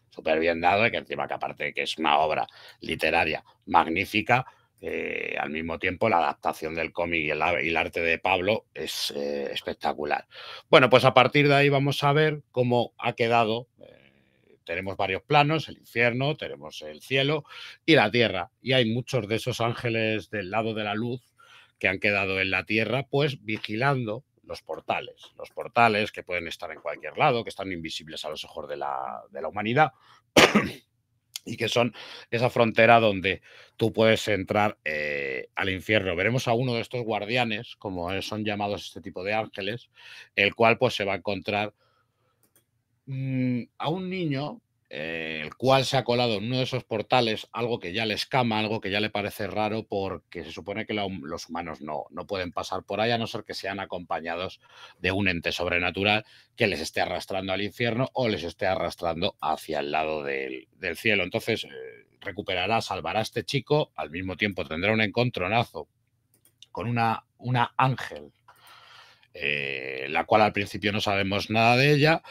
Súper bien dado y que encima que aparte que es una obra literaria magnífica, eh, al mismo tiempo la adaptación del cómic y el, arte de Pablo es eh, espectacular. Bueno, pues a partir de ahí vamos a ver cómo ha quedado eh, tenemos varios planos, el infierno, tenemos el cielo y la tierra. Y hay muchos de esos ángeles del lado de la luz que han quedado en la tierra, pues vigilando los portales, los portales que pueden estar en cualquier lado, que están invisibles a los ojos de la, humanidad. (clears throat) y que son esa frontera donde tú puedes entrar eh, al infierno. Veremos a uno de estos guardianes, como son llamados este tipo de ángeles, el cual pues se va a encontrar Mm, a un niño, eh, el cual se ha colado en uno de esos portales, algo que ya le escama, algo que ya le parece raro, porque se supone que los humanos no, no pueden pasar por ahí, a no ser que sean acompañados de un ente sobrenatural que les esté arrastrando al infierno o les esté arrastrando hacia el lado del, cielo. Entonces, eh, recuperará, salvará a este chico, al mismo tiempo tendrá un encontronazo con una, una ángel, eh, la cual al principio no sabemos nada de ella,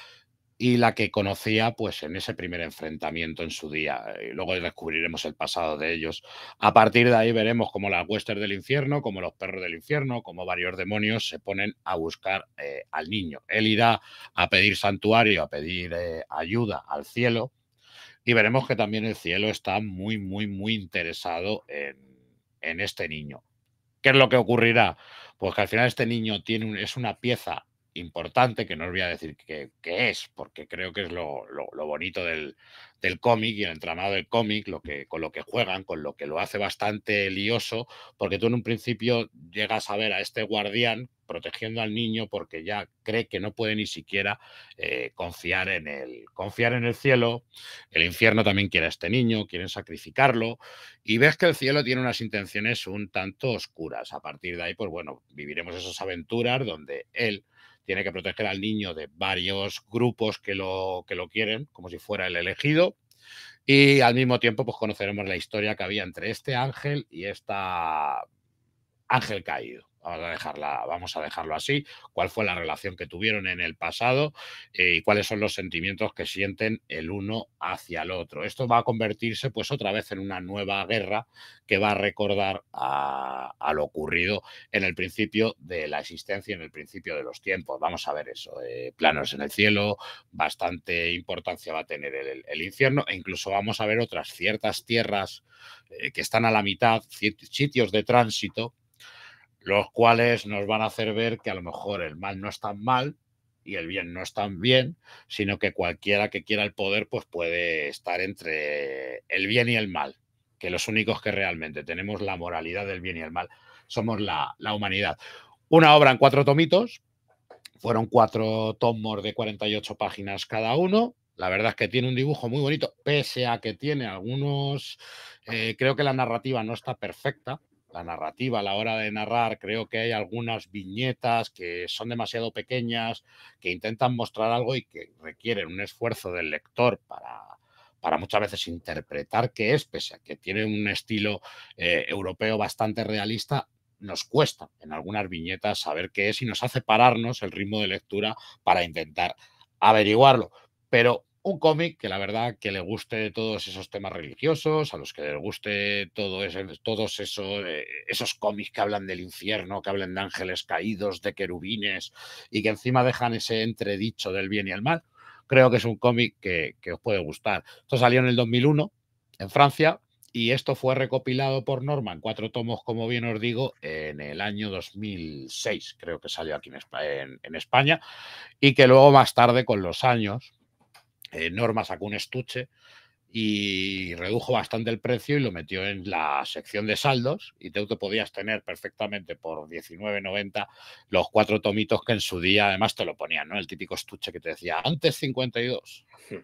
y la que conocía pues en ese primer enfrentamiento en su día. Eh, y luego descubriremos el pasado de ellos. A partir de ahí veremos cómo las huestes del infierno, como los perros del infierno, como varios demonios se ponen a buscar eh, al niño. Él irá a pedir santuario, a pedir eh, ayuda al cielo y veremos que también el cielo está muy, muy, muy interesado en, este niño. ¿Qué es lo que ocurrirá? Pues que al final este niño tiene es una pieza importante, que no os voy a decir qué es, porque creo que es lo, bonito del, del cómic y el entramado del cómic, lo que, con lo que juegan, con lo que lo hace bastante lioso, porque tú en un principio llegas a ver a este guardián protegiendo al niño porque ya cree que no puede ni siquiera eh, confiar en el confiar en el cielo el infierno también quiere a este niño quieren sacrificarlo y ves que el cielo tiene unas intenciones un tanto oscuras a partir de ahí pues bueno viviremos esas aventuras donde él tiene que proteger al niño de varios grupos que lo, que lo quieren, como si fuera el elegido. Y al mismo tiempo, pues conoceremos la historia que había entre este ángel y esta ángel caído. Vamos a, dejarla, vamos a dejarlo así. ¿Cuál fue la relación que tuvieron en el pasado eh, y cuáles son los sentimientos que sienten el uno hacia el otro? Esto va a convertirse, pues, otra vez en una nueva guerra que va a recordar a, lo ocurrido en el principio de la existencia, en el principio de los tiempos. Vamos a ver eso. Eh, planos en el cielo, bastante importancia va a tener el, infierno, e incluso vamos a ver otras ciertas tierras eh, que están a la mitad, sitios de tránsito los cuales nos van a hacer ver que a lo mejor el mal no es tan mal y el bien no es tan bien, sino que cualquiera que quiera el poder pues puede estar entre el bien y el mal, que los únicos que realmente tenemos la moralidad del bien y el mal somos la, humanidad. Una obra en cuatro tomitos, fueron cuatro tomos de 48 páginas cada uno, la verdad es que tiene un dibujo muy bonito, pese a que tiene algunos, eh, creo que la narrativa no está perfecta, la narrativa a la hora de narrar. Creo que hay algunas viñetas que son demasiado pequeñas, que intentan mostrar algo y que requieren un esfuerzo del lector para, para muchas veces interpretar qué es, pese a que tiene un estilo eh, europeo bastante realista, nos cuesta en algunas viñetas saber qué es y nos hace pararnos el ritmo de lectura para intentar averiguarlo. Pero un cómic que la verdad que le guste todos esos temas religiosos, a los que le guste todo todos esos, eh, esos cómics que hablan del infierno, que hablan de ángeles caídos, de querubines y que encima dejan ese entredicho del bien y el mal, creo que es un cómic que, os puede gustar. Esto salió en el 2001 en Francia y esto fue recopilado por Norman, cuatro tomos, como bien os digo, en el año 2006, creo que salió aquí en España y que luego más tarde con los años eh, Norma sacó un estuche y redujo bastante el precio y lo metió en la sección de saldos y tú te podías tener perfectamente por 19.90 los cuatro tomitos que en su día además te lo ponían, ¿no? El típico estuche que te decía antes 52, hmm.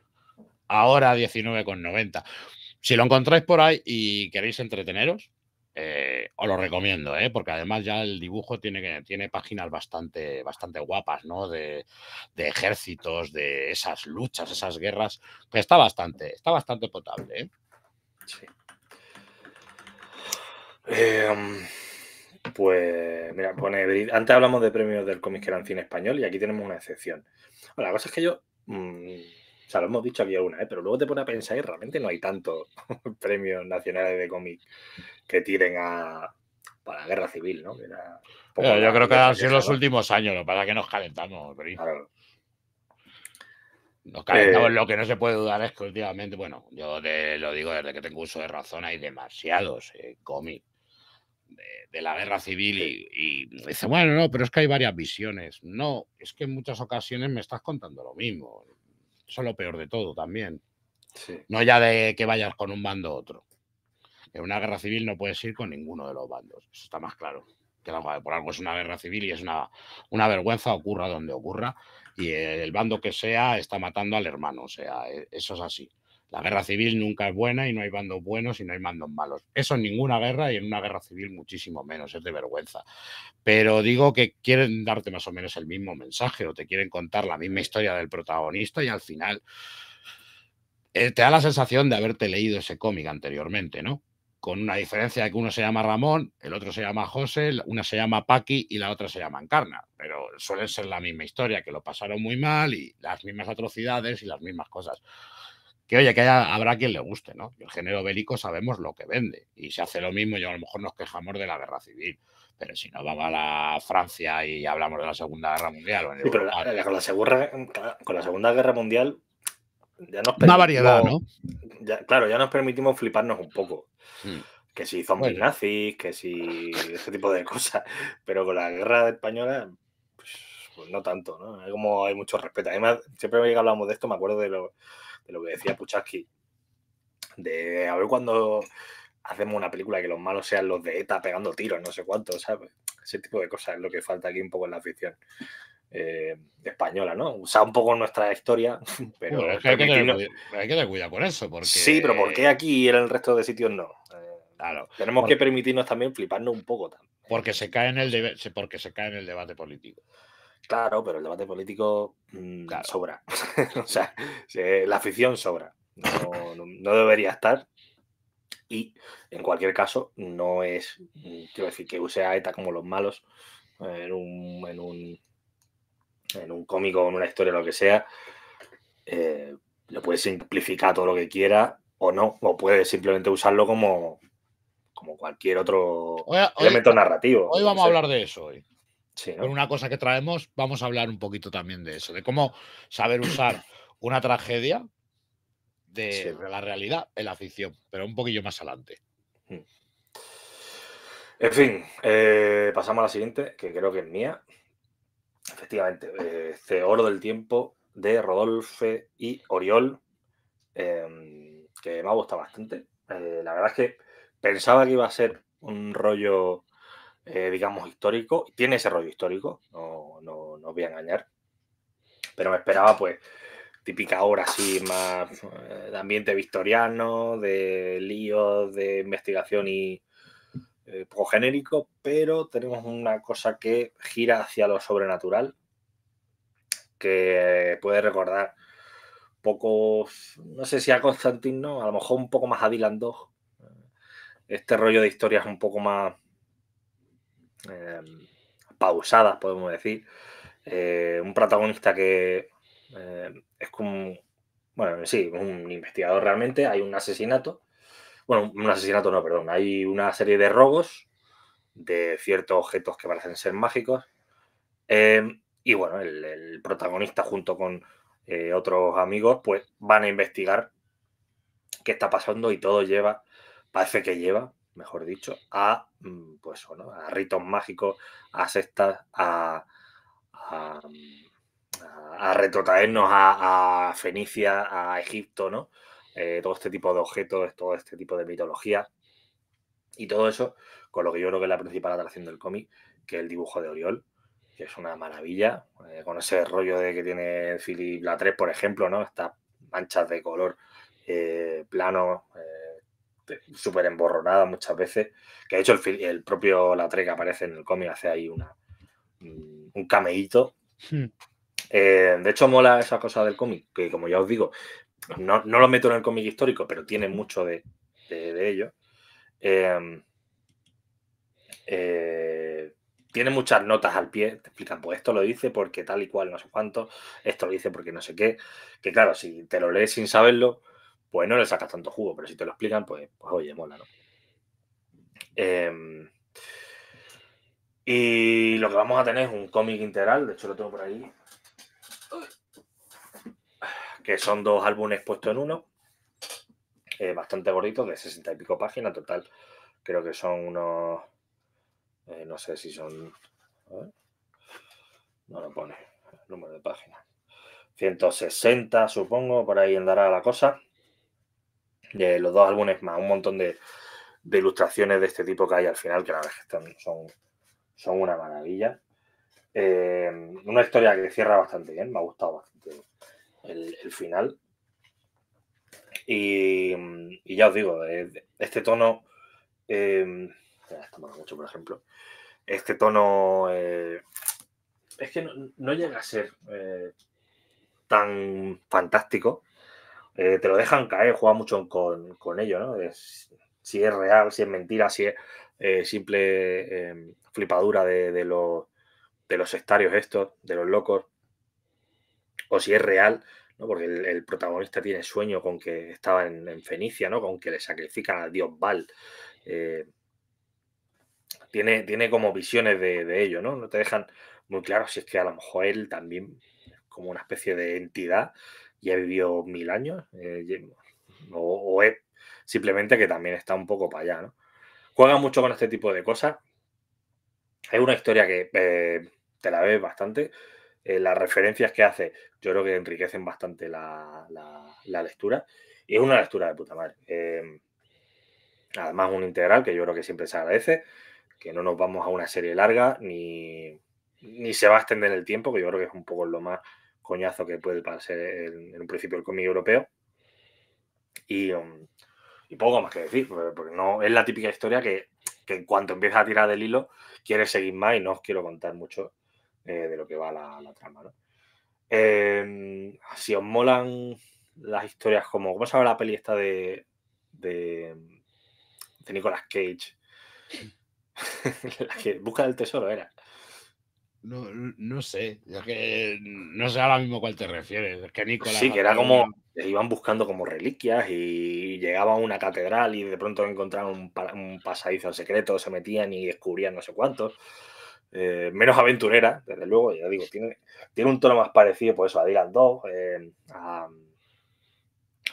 ahora 19.90. Si lo encontráis por ahí y queréis entreteneros, eh, os lo recomiendo, ¿eh? porque además ya el dibujo tiene, tiene páginas bastante, bastante guapas, ¿no? De, ejércitos, de esas luchas, esas guerras, que está bastante, está bastante potable. ¿eh? Sí.
Em, pues mira, antes hablamos de premios del cómic que era cine español y aquí tenemos una excepción. la cosa es que yo mm, o sea, lo hemos dicho aquí alguna, ¿eh? pero luego te pone a pensar y realmente no hay tantos (laughs) premios nacionales de cómic que tiren a, para la guerra civil, ¿no? yo, creo que han sido los
últimos años, ¿no? para que nos calentamos, claro. Nos calentamos, eh, lo que no se puede dudar es que últimamente, bueno, yo te lo digo desde que tengo uso de razón, hay demasiados eh, cómics de, la guerra civil y, y dice, bueno, no, pero es que hay varias visiones. No, es que en muchas ocasiones me estás contando lo mismo. Eso es lo peor de todo también. No ya de que vayas con un bando u otro. En una guerra civil no puedes ir con ninguno de los bandos. Eso está más claro. Que por algo es una guerra civil y es una, una vergüenza, ocurra donde ocurra. Y el bando que sea está matando al hermano. O sea, e-, eso es así. La guerra civil nunca es buena y no hay bandos buenos y no hay bandos malos. Eso en ninguna guerra y en una guerra civil muchísimo menos, es de vergüenza. Pero digo que quieren darte más o menos el mismo mensaje o te quieren contar la misma historia del protagonista y al final eh, te da la sensación de haberte leído ese cómic anteriormente, ¿no? Con una diferencia de que uno se llama Ramón, el otro se llama José, una se llama Paqui y la otra se llama Encarna. Pero suelen ser la misma historia, que lo pasaron muy mal y las mismas atrocidades y las mismas cosas que oye, que habrá quien le guste, ¿no? El género bélico sabemos lo que vende y se hace lo mismo y a lo mejor nos quejamos de la guerra civil, pero si no vamos a la Francia y hablamos de la Segunda Guerra Mundial. pero eh,
con, la Segunda Guerra Mundial ya nos Una variedad, ¿no? claro, ya nos permitimos fliparnos un poco. Hmm. Que si somos nazis, que si ese tipo de cosas, pero con la guerra española pues, pues no tanto, ¿no? Hay como hay mucho respeto. Además, siempre que hablamos de esto me acuerdo de los lo que decía Puchaski, de a ver cuando hacemos una película que los malos sean los de ETA pegando tiros, no sé cuánto, ¿sabes? Ese tipo de cosas es lo que falta aquí un poco en la ficción eh, española, ¿no? usa un poco nuestra historia, (laughs) pero... hay, que
tener, cuidado con eso, porque...
Sí, pero ¿por qué aquí y en el resto de sitios no? Eh, claro. Tenemos que permitirnos también fliparnos un poco también.
Porque se cae
en el porque se cae en el debate político. Claro, pero el debate político mm, sobra. (laughs) o sea, la afición sobra. No, debería estar. Y en cualquier caso, no es, mm, quiero decir, que use a ETA como los malos eh, en un, en un, en un cómico, en una historia, lo que sea. Eh, lo puede simplificar todo lo que quiera o no, o puede simplemente usarlo como, como cualquier otro elemento narrativo. Hoy vamos a hablar
de eso. Hoy. Sí, una cosa que traemos, vamos a hablar un poquito también de eso, de cómo saber usar una tragedia de, la realidad en la ficción, pero un poquillo más adelante. Mm.
En fin, eh, pasamos a la siguiente, que creo que es mía. Efectivamente, eh, este Oro del Tiempo de Rodolfe y Oriol, em, que me ha gustado bastante. Eh, la verdad es que pensaba que iba a ser un rollo eh, digamos, histórico. Tiene ese rollo histórico, no, os voy a engañar. Pero me esperaba, pues, típica obra así, más eh, de ambiente victoriano, de líos, de investigación y eh, poco genérico, pero tenemos una cosa que gira hacia lo sobrenatural, que puede recordar poco, no sé si a Constantino, a lo mejor un poco más a Dylan Dog, este rollo de historias un poco más Em, pausadas, podemos decir. Eh, un protagonista que em, es como, bueno, sí, un investigador realmente, hay un asesinato, bueno, un asesinato no, perdón, hay una serie de robos de ciertos objetos que parecen ser mágicos. Em, y bueno, el, protagonista junto con eh, otros amigos pues van a investigar qué está pasando y todo lleva, parece que lleva mejor dicho, a, mm, pues, a ritos mágicos, a sectas, a, a mm, retrotraernos a, Fenicia, a Egipto, ¿no? Eh, todo este tipo de objetos, todo este tipo de mitología y todo eso, con lo que yo creo que es la principal atracción del cómic, que es el dibujo de Oriol, que es una maravilla, eh, con ese rollo de que tiene Philip 3 por ejemplo, ¿no? Estas manchas de color eh, plano, súper este, emborronada muchas veces. Que de hecho el, propio Latre que aparece en el cómic hace ahí una, mm, un cameíto. Hmm. Eh, de hecho, mola esa cosa del cómic, que como ya os digo, no, lo meto en el cómic histórico, pero tiene mucho de, ello. Em, eh, tiene muchas notas al pie, te explican, pues esto lo dice porque tal y cual, no sé cuánto, esto lo dice porque no sé qué, que claro, si te lo lees sin saberlo, pues no le sacas tanto jugo, pero si te lo explican, pues, pues oye, mola, ¿no? Em, y lo que vamos a tener es un cómic integral, de hecho lo tengo por ahí, que son dos álbumes puestos en uno, eh, bastante gorditos, de 60 y pico páginas, total, creo que son unos, eh, no sé si son, no lo pone, el número de páginas, 160 supongo, por ahí andará la cosa los dos álbumes más un montón de, ilustraciones de este tipo que hay al final, que la verdad es que son, son una maravilla. Eh, una historia que cierra bastante bien, me ha gustado bastante el, final. Y, ya os digo, eh, este tono, eh, mucho, por ejemplo, este tono eh, es que no, llega a ser tan fantástico, eh, te lo dejan caer, juega mucho con, con ello, ¿no? si es real, si es mentira, si es eh, simple em, flipadura de, de, los, de sectarios estos, de los locos, o si es real, ¿no? Porque el, protagonista tiene sueño con que estaba en, Fenicia, ¿no? Con que le sacrifican al dios Baal. Eh, tiene, tiene, como visiones de, de ello, ¿no? No te dejan muy claro si es que a lo mejor él también, como una especie de entidad, ya vivió mil años, eh, o, es simplemente que también está un poco para allá, ¿no? Juega mucho con este tipo de cosas. Es una historia que eh, te la ves bastante. Eh, las referencias que hace, yo creo que enriquecen bastante la, lectura. Y es una lectura de puta madre. Em, además, un integral que yo creo que siempre se agradece, que no nos vamos a una serie larga ni, ni se va a extender el tiempo, que yo creo que es un poco lo más coñazo que puede parecer en, un principio el cómic europeo. Y, um, poco más que decir, porque no es la típica historia que, en cuanto empieza a tirar del hilo, quiere seguir más y no os quiero contar mucho eh, de lo que va la, la trama. Em, si os molan las historias como, ¿cómo se llama la peli esta de, de, de Nicolas Cage? (laughs) la que busca del tesoro era.
No, sé, es que no sé ahora mismo a cuál te refieres. Sí, que era como.
Iban buscando como reliquias y llegaban a una catedral y de pronto encontraban un, pasadizo en secreto, se metían y descubrían no sé cuántos. Eh, menos aventurera, desde luego, ya digo, tiene, tiene un tono más parecido, por pues eso, a Dylan 2, eh, a,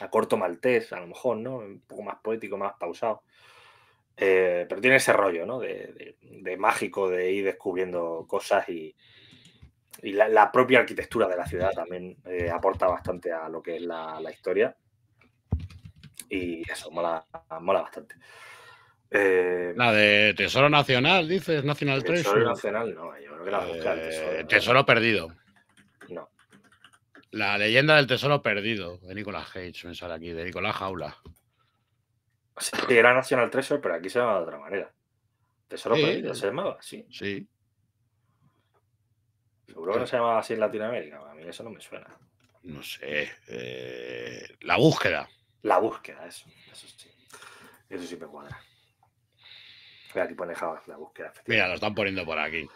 a Corto Maltés, a lo mejor, ¿no? Un poco más poético, más pausado. Eh, pero tiene ese rollo, ¿no? De, mágico, de ir descubriendo cosas y, la, propia arquitectura de la ciudad también eh, aporta bastante a lo que es la, historia. Y eso, mola, bastante. Eh, la
de Tesoro Nacional, dices, ¿Nacional Treasure. Tesoro
Nacional, no, yo creo que la busca el Tesoro.
tesoro Perdido. No. La leyenda del Tesoro Perdido, de Nicolás Cage, me sale aquí, de Nicolás Jaula
era National Treasure, pero aquí se llamaba de otra manera. Tesoro perdido se llamaba, sí. Sí. Seguro que no se llamaba así en Latinoamérica. A mí eso no me suena.
No sé.
Eh,
la búsqueda. La
búsqueda, eso. Eso sí. Eso sí me cuadra. aquí pone Java, la búsqueda.
Mira, lo están poniendo por aquí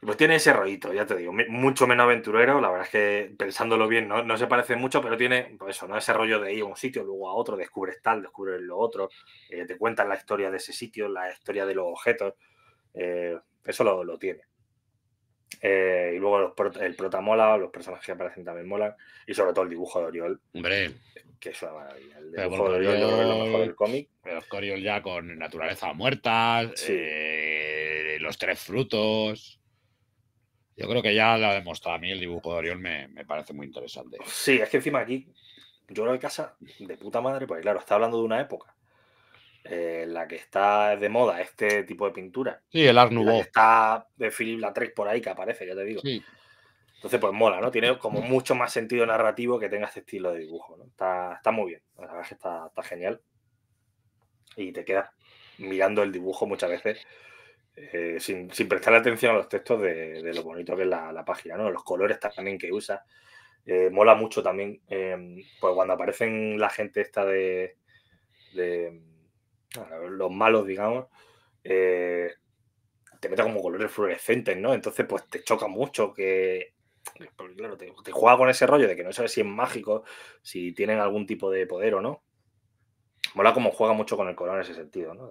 pues tiene ese rollito, ya te digo, mucho menos aventurero, la verdad es que pensándolo bien no, se parece mucho, pero tiene pues eso, ¿no? ese rollo de ir a un sitio, luego a otro, descubres tal, descubres lo otro, eh, te cuentan la historia de ese sitio, la historia de los objetos, eh, eso lo, tiene. Eh, y luego el prota mola, los personajes que aparecen también molan, y sobre todo el dibujo de Oriol. Hombre. Que es una maravilla.
El dibujo de Oriol, es lo mejor del cómic. Pero es Oriol ya con naturaleza muerta, los tres frutos. Yo creo que ya lo ha demostrado. A mí el dibujo de Oriol, me, parece muy interesante. Sí,
es que encima aquí, yo lo de casa, de puta madre, porque claro, está hablando de una época eh, en la que está de moda este tipo de pintura.
Sí, el Art Nouveau.
Está de Philippe Latrec por ahí que aparece, ya te digo.
Entonces,
pues mola, ¿no? Tiene como mucho más sentido narrativo que tenga este estilo de dibujo, ¿no? Está, muy bien, la verdad es que está, está genial. Y te quedas mirando el dibujo muchas veces eh, sin, prestarle prestar atención a los textos de, lo bonito que es la, página, ¿no? Los colores también que usa. Eh, mola mucho también, em, pues cuando aparecen la gente esta de, los malos, digamos, eh, te mete como colores fluorescentes, ¿no? Entonces, pues te choca mucho que claro, te, juega con ese rollo de que no sabes si es mágico, si tienen algún tipo de poder o no. Mola como juega mucho con el color en ese sentido, ¿no?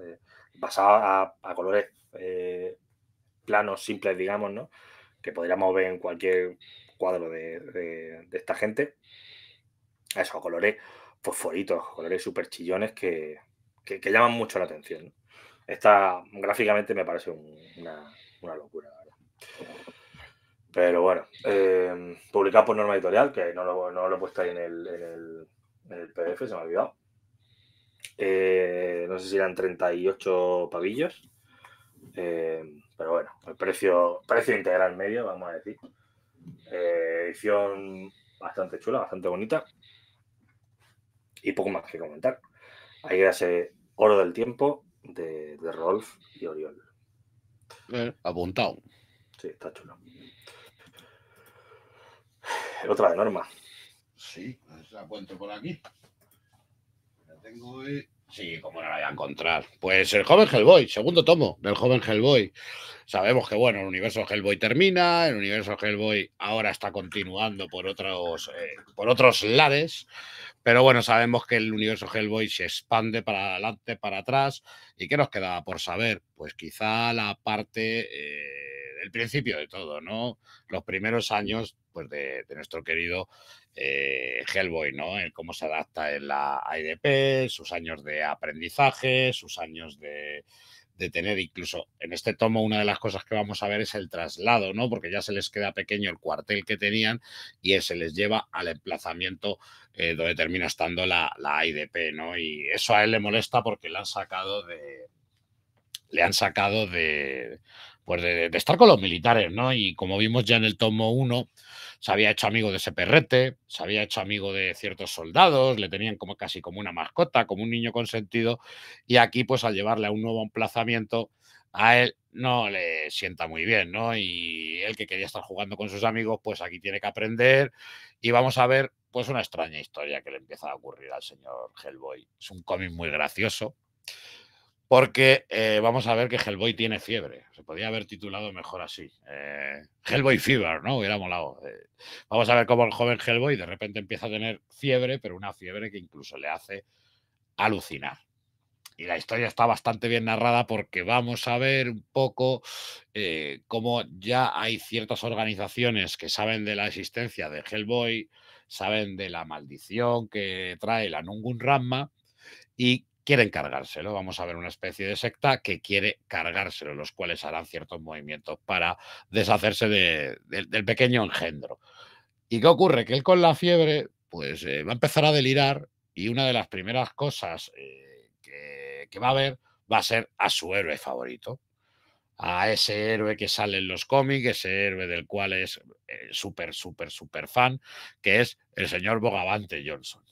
pasaba a, colores eh, planos, simples, digamos, ¿no? Que podríamos ver en cualquier cuadro de, esta gente. A esos colores fosforitos, colores súper chillones que, llaman mucho la atención. Esta gráficamente me parece una, locura, verdad. Pero bueno, eh, publicado por norma editorial, que no lo, he puesto ahí en en el, en el PDF, se me ha olvidado. Eh, no sé si eran 38 pavillos. Eh, pero bueno, el precio, precio integral medio, vamos a decir. Eh, edición bastante chula, bastante bonita. Y poco más que comentar. Ahí ese Oro del Tiempo de, de Rolf y Oriol. apuntado. Sí, está chulo.
Otra de norma. Sí, la cuento por aquí. Eh. Sí, ¿cómo no la voy a encontrar. Pues el joven Hellboy, segundo tomo del joven Hellboy. Sabemos que, bueno, el universo Hellboy termina, el universo Hellboy ahora está continuando por otros, eh, por otros lares, pero bueno, sabemos que el universo Hellboy se expande para adelante, para atrás, y ¿qué nos queda por saber? Pues quizá la parte... Eh, principio de todo, ¿no? Los primeros años pues de, nuestro querido eh, Hellboy, ¿no? cómo se adapta en la IDP, sus años de aprendizaje, sus años de, tener incluso en este tomo una de las cosas que vamos a ver es el traslado, ¿no? Porque ya se les queda pequeño el cuartel que tenían y se les lleva al emplazamiento eh, donde termina estando la, la IDP, ¿no? Y eso a él le molesta porque le han sacado de. Le han sacado de, pues de, estar con los militares, ¿no? Y como vimos ya en el tomo 1, se había hecho amigo de ese perrete, se había hecho amigo de ciertos soldados, le tenían como casi como una mascota, como un niño consentido, y aquí pues al llevarle a un nuevo emplazamiento, a él no le sienta muy bien, ¿no? Y él que quería estar jugando con sus amigos, pues aquí tiene que aprender y vamos a ver pues una extraña historia que le empieza a ocurrir al señor Hellboy. Es un cómic muy gracioso porque eh, vamos a ver que Hellboy tiene fiebre. Se podía haber titulado mejor así. Eh, Hellboy Fever, ¿no? Hubiera molado. Eh, vamos a ver cómo el joven Hellboy de repente empieza a tener fiebre, pero una fiebre que incluso le hace alucinar. Y la historia está bastante bien narrada porque vamos a ver un poco cómo ya hay ciertas organizaciones que saben de la existencia de Hellboy, saben de la maldición que trae la Nungun Ramma y quieren cargárselo. Vamos a ver una especie de secta que quiere cargárselo, los cuales harán ciertos movimientos para deshacerse de, del pequeño engendro. ¿Y qué ocurre? Que él con la fiebre, pues eh, va a empezar a delirar y una de las primeras cosas eh, que, va a ver va a ser a su héroe favorito, a ese héroe que sale en los cómics, ese héroe del cual es eh, súper, súper, súper fan, que es el señor Bogavante Johnson.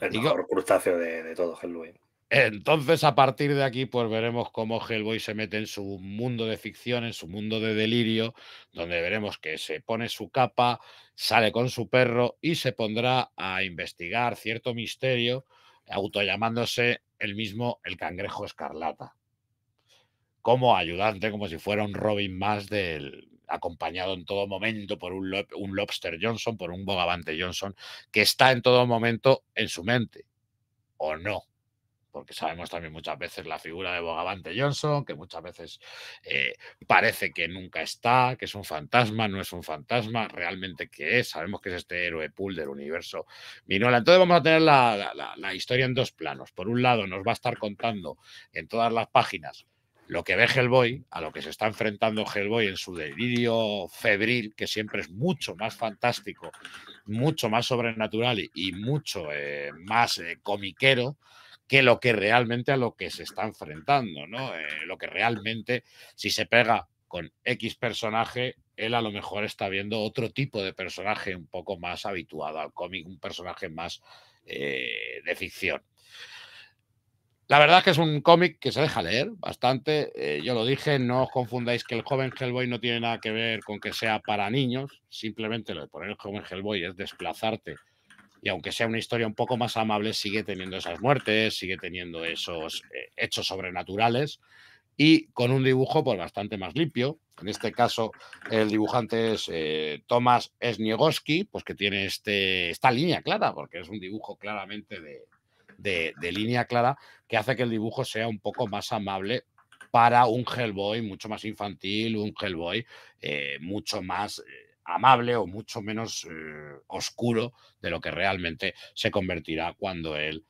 El mejor crustáceo de, de todo Hellboy.
Entonces, a partir de aquí, pues veremos cómo Hellboy se mete en su mundo de ficción, en su mundo de delirio, donde veremos que se pone su capa, sale con su perro y se pondrá a investigar cierto misterio, autollamándose el mismo el cangrejo escarlata, como ayudante, como si fuera un Robin más del, acompañado en todo momento por un, un Lobster Johnson, por un Bogavante Johnson, que está en todo momento en su mente, o no porque sabemos también muchas veces la figura de Bogavante Johnson, que muchas veces eh, parece que nunca está, que es un fantasma, no es un fantasma, realmente que es, sabemos que es este héroe pool del universo Minola. Entonces vamos a tener la historia en dos planos. Por un lado, nos va a estar contando en todas las páginas lo que ve Hellboy, a lo que se está enfrentando Hellboy en su delirio febril, que siempre es mucho más fantástico, mucho más sobrenatural y, mucho eh, más eh, comiquero que lo que realmente a lo que se está enfrentando, ¿no? Eh, lo que realmente, si se pega con X personaje, él a lo mejor está viendo otro tipo de personaje un poco más habituado al cómic, un personaje más de ficción. La verdad es que es un cómic que se deja leer bastante. Eh, yo lo dije, no os confundáis que el joven Hellboy no tiene nada que ver con que sea para niños. Simplemente lo de poner el joven Hellboy es desplazarte. Y aunque sea una historia un poco más amable, sigue teniendo esas muertes, sigue teniendo esos eh, hechos sobrenaturales y con un dibujo pues, bastante más limpio. En este caso, el dibujante es eh, Tomás Sniegoski, pues que tiene este, esta línea clara, porque es un dibujo claramente de, de, línea clara que hace que el dibujo sea un poco más amable para un Hellboy mucho más infantil, un Hellboy eh, mucho más eh, amable o mucho menos eh, oscuro de lo que realmente se convertirá cuando él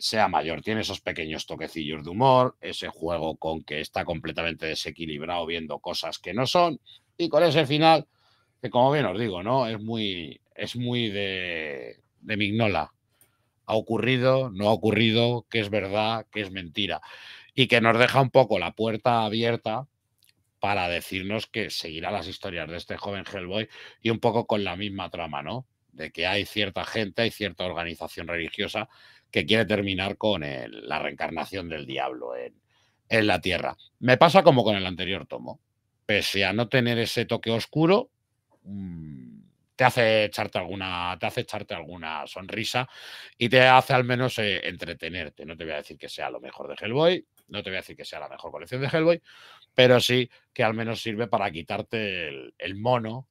sea mayor. Tiene esos pequeños toquecillos de humor, ese juego con que está completamente desequilibrado viendo cosas que no son y con ese final que como bien os digo, ¿no? Es muy, es muy de, de Mignola, ha ocurrido, no ha ocurrido, que es verdad, que es mentira. Y que nos deja un poco la puerta abierta para decirnos que seguirá las historias de este joven Hellboy y un poco con la misma trama, ¿no? De que hay cierta gente, hay cierta organización religiosa que quiere terminar con la reencarnación del diablo en, la Tierra. Me pasa como con el anterior tomo. Pese a no tener ese toque oscuro, mm, te hace echarte alguna, te hace echarte alguna sonrisa y te hace al menos eh, entretenerte. No te voy a decir que sea lo mejor de Hellboy, no te voy a decir que sea la mejor colección de Hellboy, pero sí que al menos sirve para quitarte el, mono.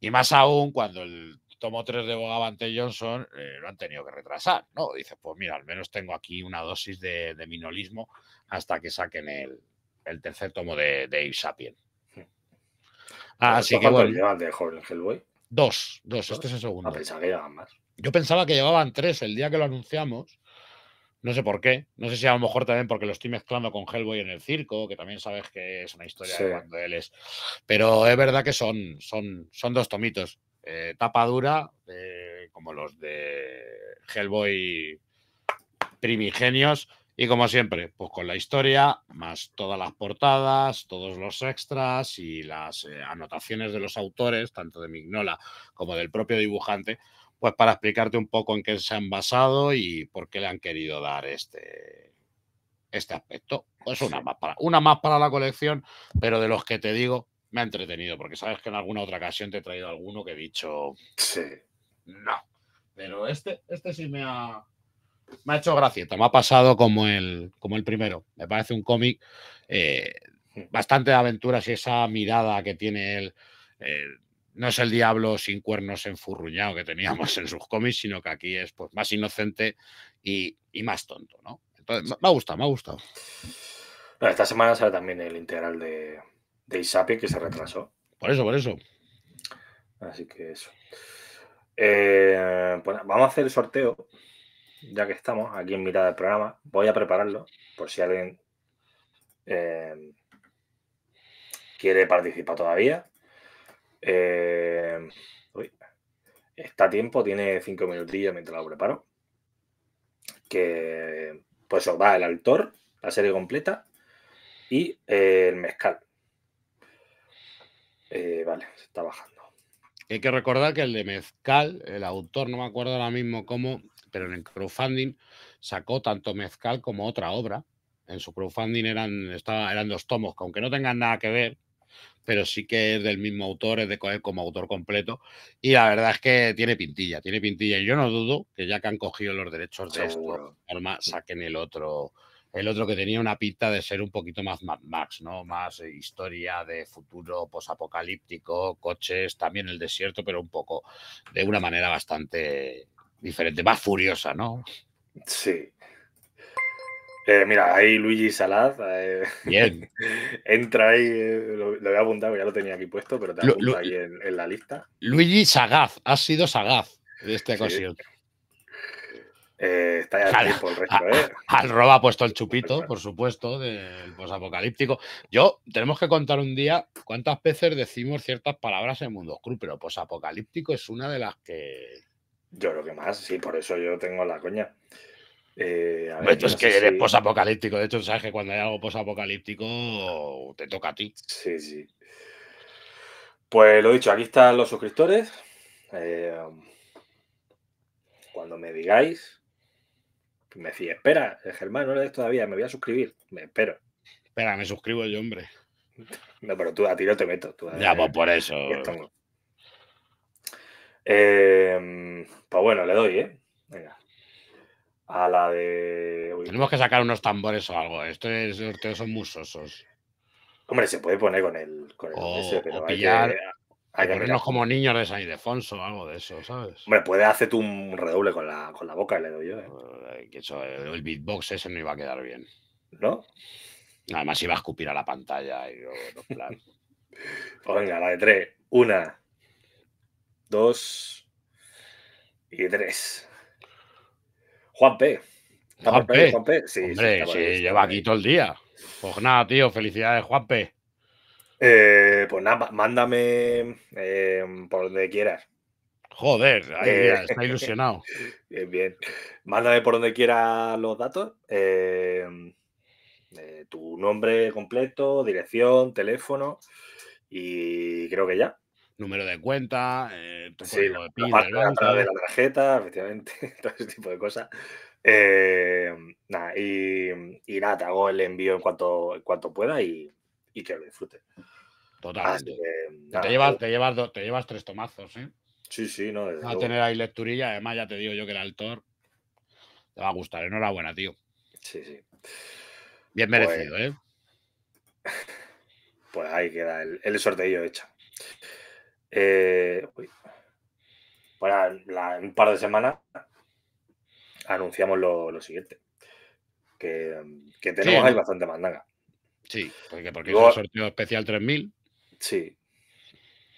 Y más aún cuando el tomo 3 de Bogavante Johnson eh, lo han tenido que retrasar, ¿no? Dices, pues mira, al menos tengo aquí una dosis de, minolismo hasta que saquen el, el tercer tomo de, de Eve Sapien. Así que bueno. Hellboy? Dos, dos, este es el segundo. Ah, pensaba que más. Yo pensaba que llevaban tres el día que lo anunciamos. No sé por qué. No sé si a lo mejor también porque lo estoy mezclando con Hellboy en el circo, que también sabes que es una historia de cuando él es. Pero es verdad que son, son, son dos tomitos. Eh, tapa dura, eh, como los de Hellboy primigenios, y como siempre, pues con la historia, más todas las portadas, todos los extras y las eh, anotaciones de los autores, tanto de Mignola como del propio dibujante, pues para explicarte un poco en qué se han basado y por qué le han querido dar este, este aspecto. Pues una más, para, una más para la colección, pero de los que te digo, me ha entretenido, porque sabes que en alguna otra ocasión te he traído alguno que he dicho, sí, no. Pero este, este sí me ha, me ha hecho gracia, me ha pasado como el, como el primero. Me parece un cómic eh, bastante de aventuras y esa mirada que tiene él. Eh, no es el diablo sin cuernos enfurruñado que teníamos (laughs) en sus cómics, sino que aquí es pues, más inocente y, más tonto, ¿no? Entonces, me ha gustado, me ha gustado.
esta semana sale también el integral de, de Isapi que se retrasó. Por eso, por eso. Así que eso. Eh, bueno, vamos a hacer el sorteo ya que estamos aquí en mitad del programa, voy a prepararlo por si alguien em, quiere participar todavía. Em, está a tiempo, tiene cinco minutillos mientras lo preparo. Que pues os va el autor, la serie completa y eh, el mezcal. Eh, vale, se está bajando.
Hay que recordar que el de mezcal, el autor, no me acuerdo ahora mismo cómo, pero en el crowdfunding sacó tanto Mezcal como otra obra. En su crowdfunding eran, estaba, eran dos tomos, que aunque no tengan nada que ver, pero sí que es del mismo autor, es de como autor completo. Y la verdad es que tiene pintilla, tiene pintilla. Y yo no dudo que ya que han cogido los derechos de esto, saquen el otro. El otro que tenía una pinta de ser un poquito más Max, ¿no? Más eh, historia de futuro posapocalíptico, coches, también el desierto, pero un poco de una manera bastante diferente, más furiosa, ¿no? Sí.
Eh, mira, ahí Luigi Salaz. Eh, Bien. (laughs) entra ahí, eh, lo, había apuntado, ya lo tenía aquí puesto, pero te ahí en, la lista.
Luigi Sagaz, Ha sido sagaz de esta ocasión.
está ya por el
resto, ¿eh? (laughs) roba ha puesto el chupito, por supuesto, del posapocalíptico. Yo, tenemos que contar un día cuántas veces decimos ciertas palabras en Mundo Cruz, pero posapocalíptico es una de las que
yo lo que más, sí, por eso yo tengo la coña. Eh, es que eres posapocalíptico.
De hecho, sabes que cuando hay algo posapocalíptico, te toca a ti. Sí, sí.
Pues lo dicho, aquí están los suscriptores. Eh, cuando me digáis, me decís, espera, Germán, no le todavía, me voy a suscribir. Me espero.
Espera, me suscribo yo, hombre.
(laughs) No, pero tú a ti no te meto. ya, pues
por eso. Em,
pues bueno, le doy, ¿eh? Venga. A la de. Tenemos
que sacar unos tambores o algo. Estos es, son musosos.
Hombre, se puede poner con el. Con o, pero pillar.
Hay como niños de San Ildefonso o algo de eso, ¿sabes? Hombre, puede tú un redoble con la, boca y le doy yo. ¿eh? Eso, el beatbox ese no iba a quedar bien. ¿No? Además iba a escupir a la pantalla y (laughs) pues venga, la de tres. Una, dos
y tres. Juan P. Juan P. Sí, sí, lleva
aquí todo el día. Pues nada, tío, felicidades, Juan P.
Eh, pues nada, mándame eh, por donde quieras.
Joder, eh, está ilusionado.
(laughs) Bien, bien. Mándame por donde quieras los datos. tu nombre completo, dirección, teléfono. Y creo que ya
número de cuenta, eh,
tu de PIN, la, de la tarjeta, efectivamente, (laughs) todo ese tipo de cosas. Eh, nada, y, nada, te hago el envío en cuanto, en cuanto pueda y, y que lo disfrutes.
Totalmente. te, llevas, te, llevas te llevas tres tomazos, ¿eh? Sí, sí, no. Va a tener ahí lecturilla, además ya te digo yo que el autor te va a gustar. Enhorabuena, tío. Sí, sí. Bien pues merecido, ¿eh?
(laughs) Pues ahí queda el, el sorteo hecho eh, un par de semanas anunciamos lo, siguiente. Que, tenemos ahí bastante mandanga. Sí, porque, es un sorteo
especial 3000. Sí.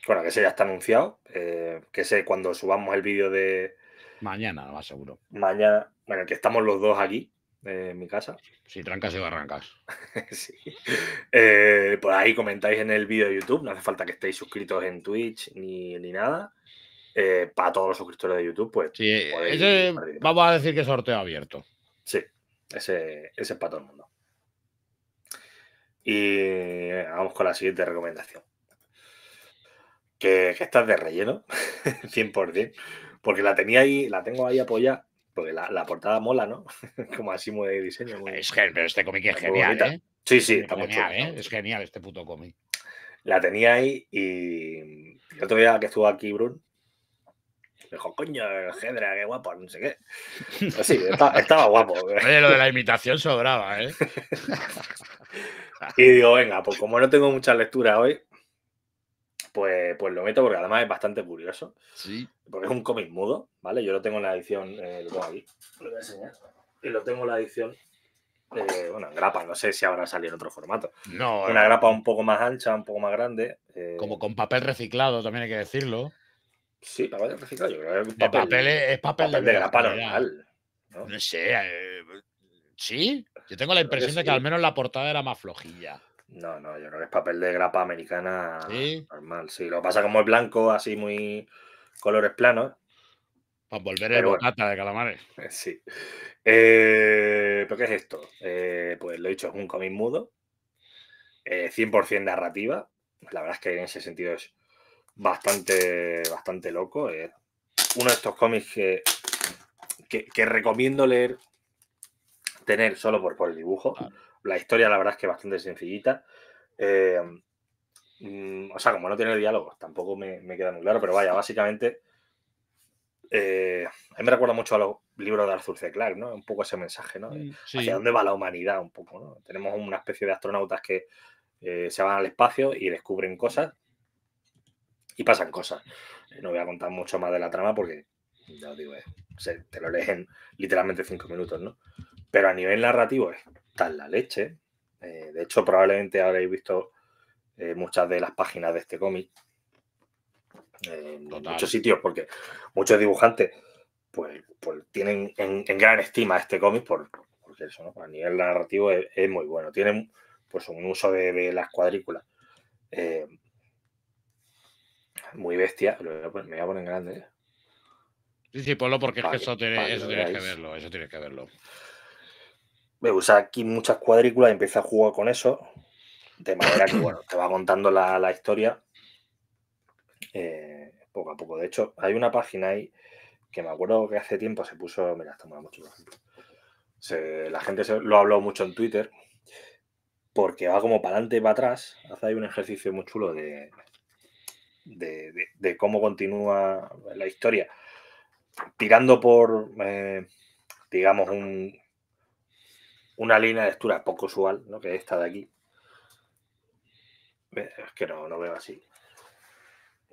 Bueno, que se, ya está anunciado. Eh, que sé cuando subamos el vídeo de.
Mañana, más
seguro. Mañana, bueno, que estamos los dos aquí en mi casa. Si trancas y barrancas. (laughs) sí. eh, por ahí comentáis en el vídeo de YouTube, no hace falta que estéis suscritos en Twitch ni, nada. Eh, para todos los suscriptores de YouTube, pues. Sí,
vamos a decir que sorteo abierto. Sí,
ese, ese es para todo el mundo. Y eh, vamos con la siguiente recomendación. Que, que estás de relleno, 100%, (laughs) porque la tenía ahí, la tengo ahí apoyada la, portada mola, ¿no? (laughs) Como así muy de diseño.
Es genial, pero este cómic es genial, ¿eh? Sí, sí, está genial, mucho. ¿eh? Es genial este puto cómic.
La tenía ahí y el otro día que estuvo aquí Brun, me dijo, coño, Gedra, qué guapo, no sé qué. Pues (laughs) estaba guapo. lo de
la imitación sobraba, ¿eh? (laughs)
y digo, venga, pues como no tengo mucha lectura hoy, pues, pues, lo meto porque además es bastante curioso. Sí. Porque es un cómic mudo, ¿vale? Yo lo tengo en la edición, eh, lo voy a enseñar. Y lo tengo en la edición, eh, bueno, grapa, no sé si habrá salido en otro formato. No. Una grapa un poco más ancha, un poco más
grande. Eh. Como con papel reciclado, también hay que decirlo.
Sí, papel reciclado, papel, de papel, es papel, de, grapa
normal. ¿no? sé, sí, yo tengo la impresión de que al menos la portada era más flojilla.
No, no, yo creo que es papel de grapa americana normal. Sí, lo pasa como el blanco, así muy colores planos. Para pues volver a la bueno. de calamares. (laughs) Sí. Eh, ¿Pero qué es esto? Eh, pues lo he dicho, es un cómic mudo. 100% eh, narrativa. La verdad es que en ese sentido es bastante, bastante loco. Es uno de estos cómics que, que, recomiendo leer, tener solo por, por el dibujo la historia, la verdad, es que es bastante sencillita. Eh, mm, o sea, como no tiene diálogo, tampoco me, me, queda muy claro, pero vaya, básicamente. Eh, me recuerda mucho a los libros de Arthur C. Clarke, ¿no? Un poco ese mensaje, ¿no? Mm, hacia dónde va la humanidad, un poco, ¿no? Tenemos una especie de astronautas que eh, se van al espacio y descubren cosas y pasan cosas. No voy a contar mucho más de la trama porque, ya os digo, te lo lees en literalmente cinco minutos, ¿no? Pero a nivel narrativo es la leche. Eh, de hecho, probablemente habréis visto eh, muchas de las páginas de este cómic. Eh, en muchos sitios, porque muchos dibujantes pues, pues tienen en, gran estima este cómic porque eso, A nivel narrativo es, muy bueno. Tienen pues un uso de, las cuadrículas. muy bestia. Me voy a poner en grande.
Sí, porque eso, tiene, que verlo,
eso tienes que verlo me usa aquí muchas cuadrículas y empieza a jugar con eso. De manera que, bueno, te va contando la, historia eh, poco a poco. De hecho, hay una página ahí que me acuerdo que hace tiempo se puso. Mira, está muy mucho, la gente se, lo ha hablado mucho en Twitter porque va como para adelante y para atrás. Hace ahí un ejercicio muy chulo de, de, cómo continúa la historia. Tirando por, eh, digamos, un, una línea de lectura poco usual, ¿no? que es esta de aquí. Es que no, no veo así.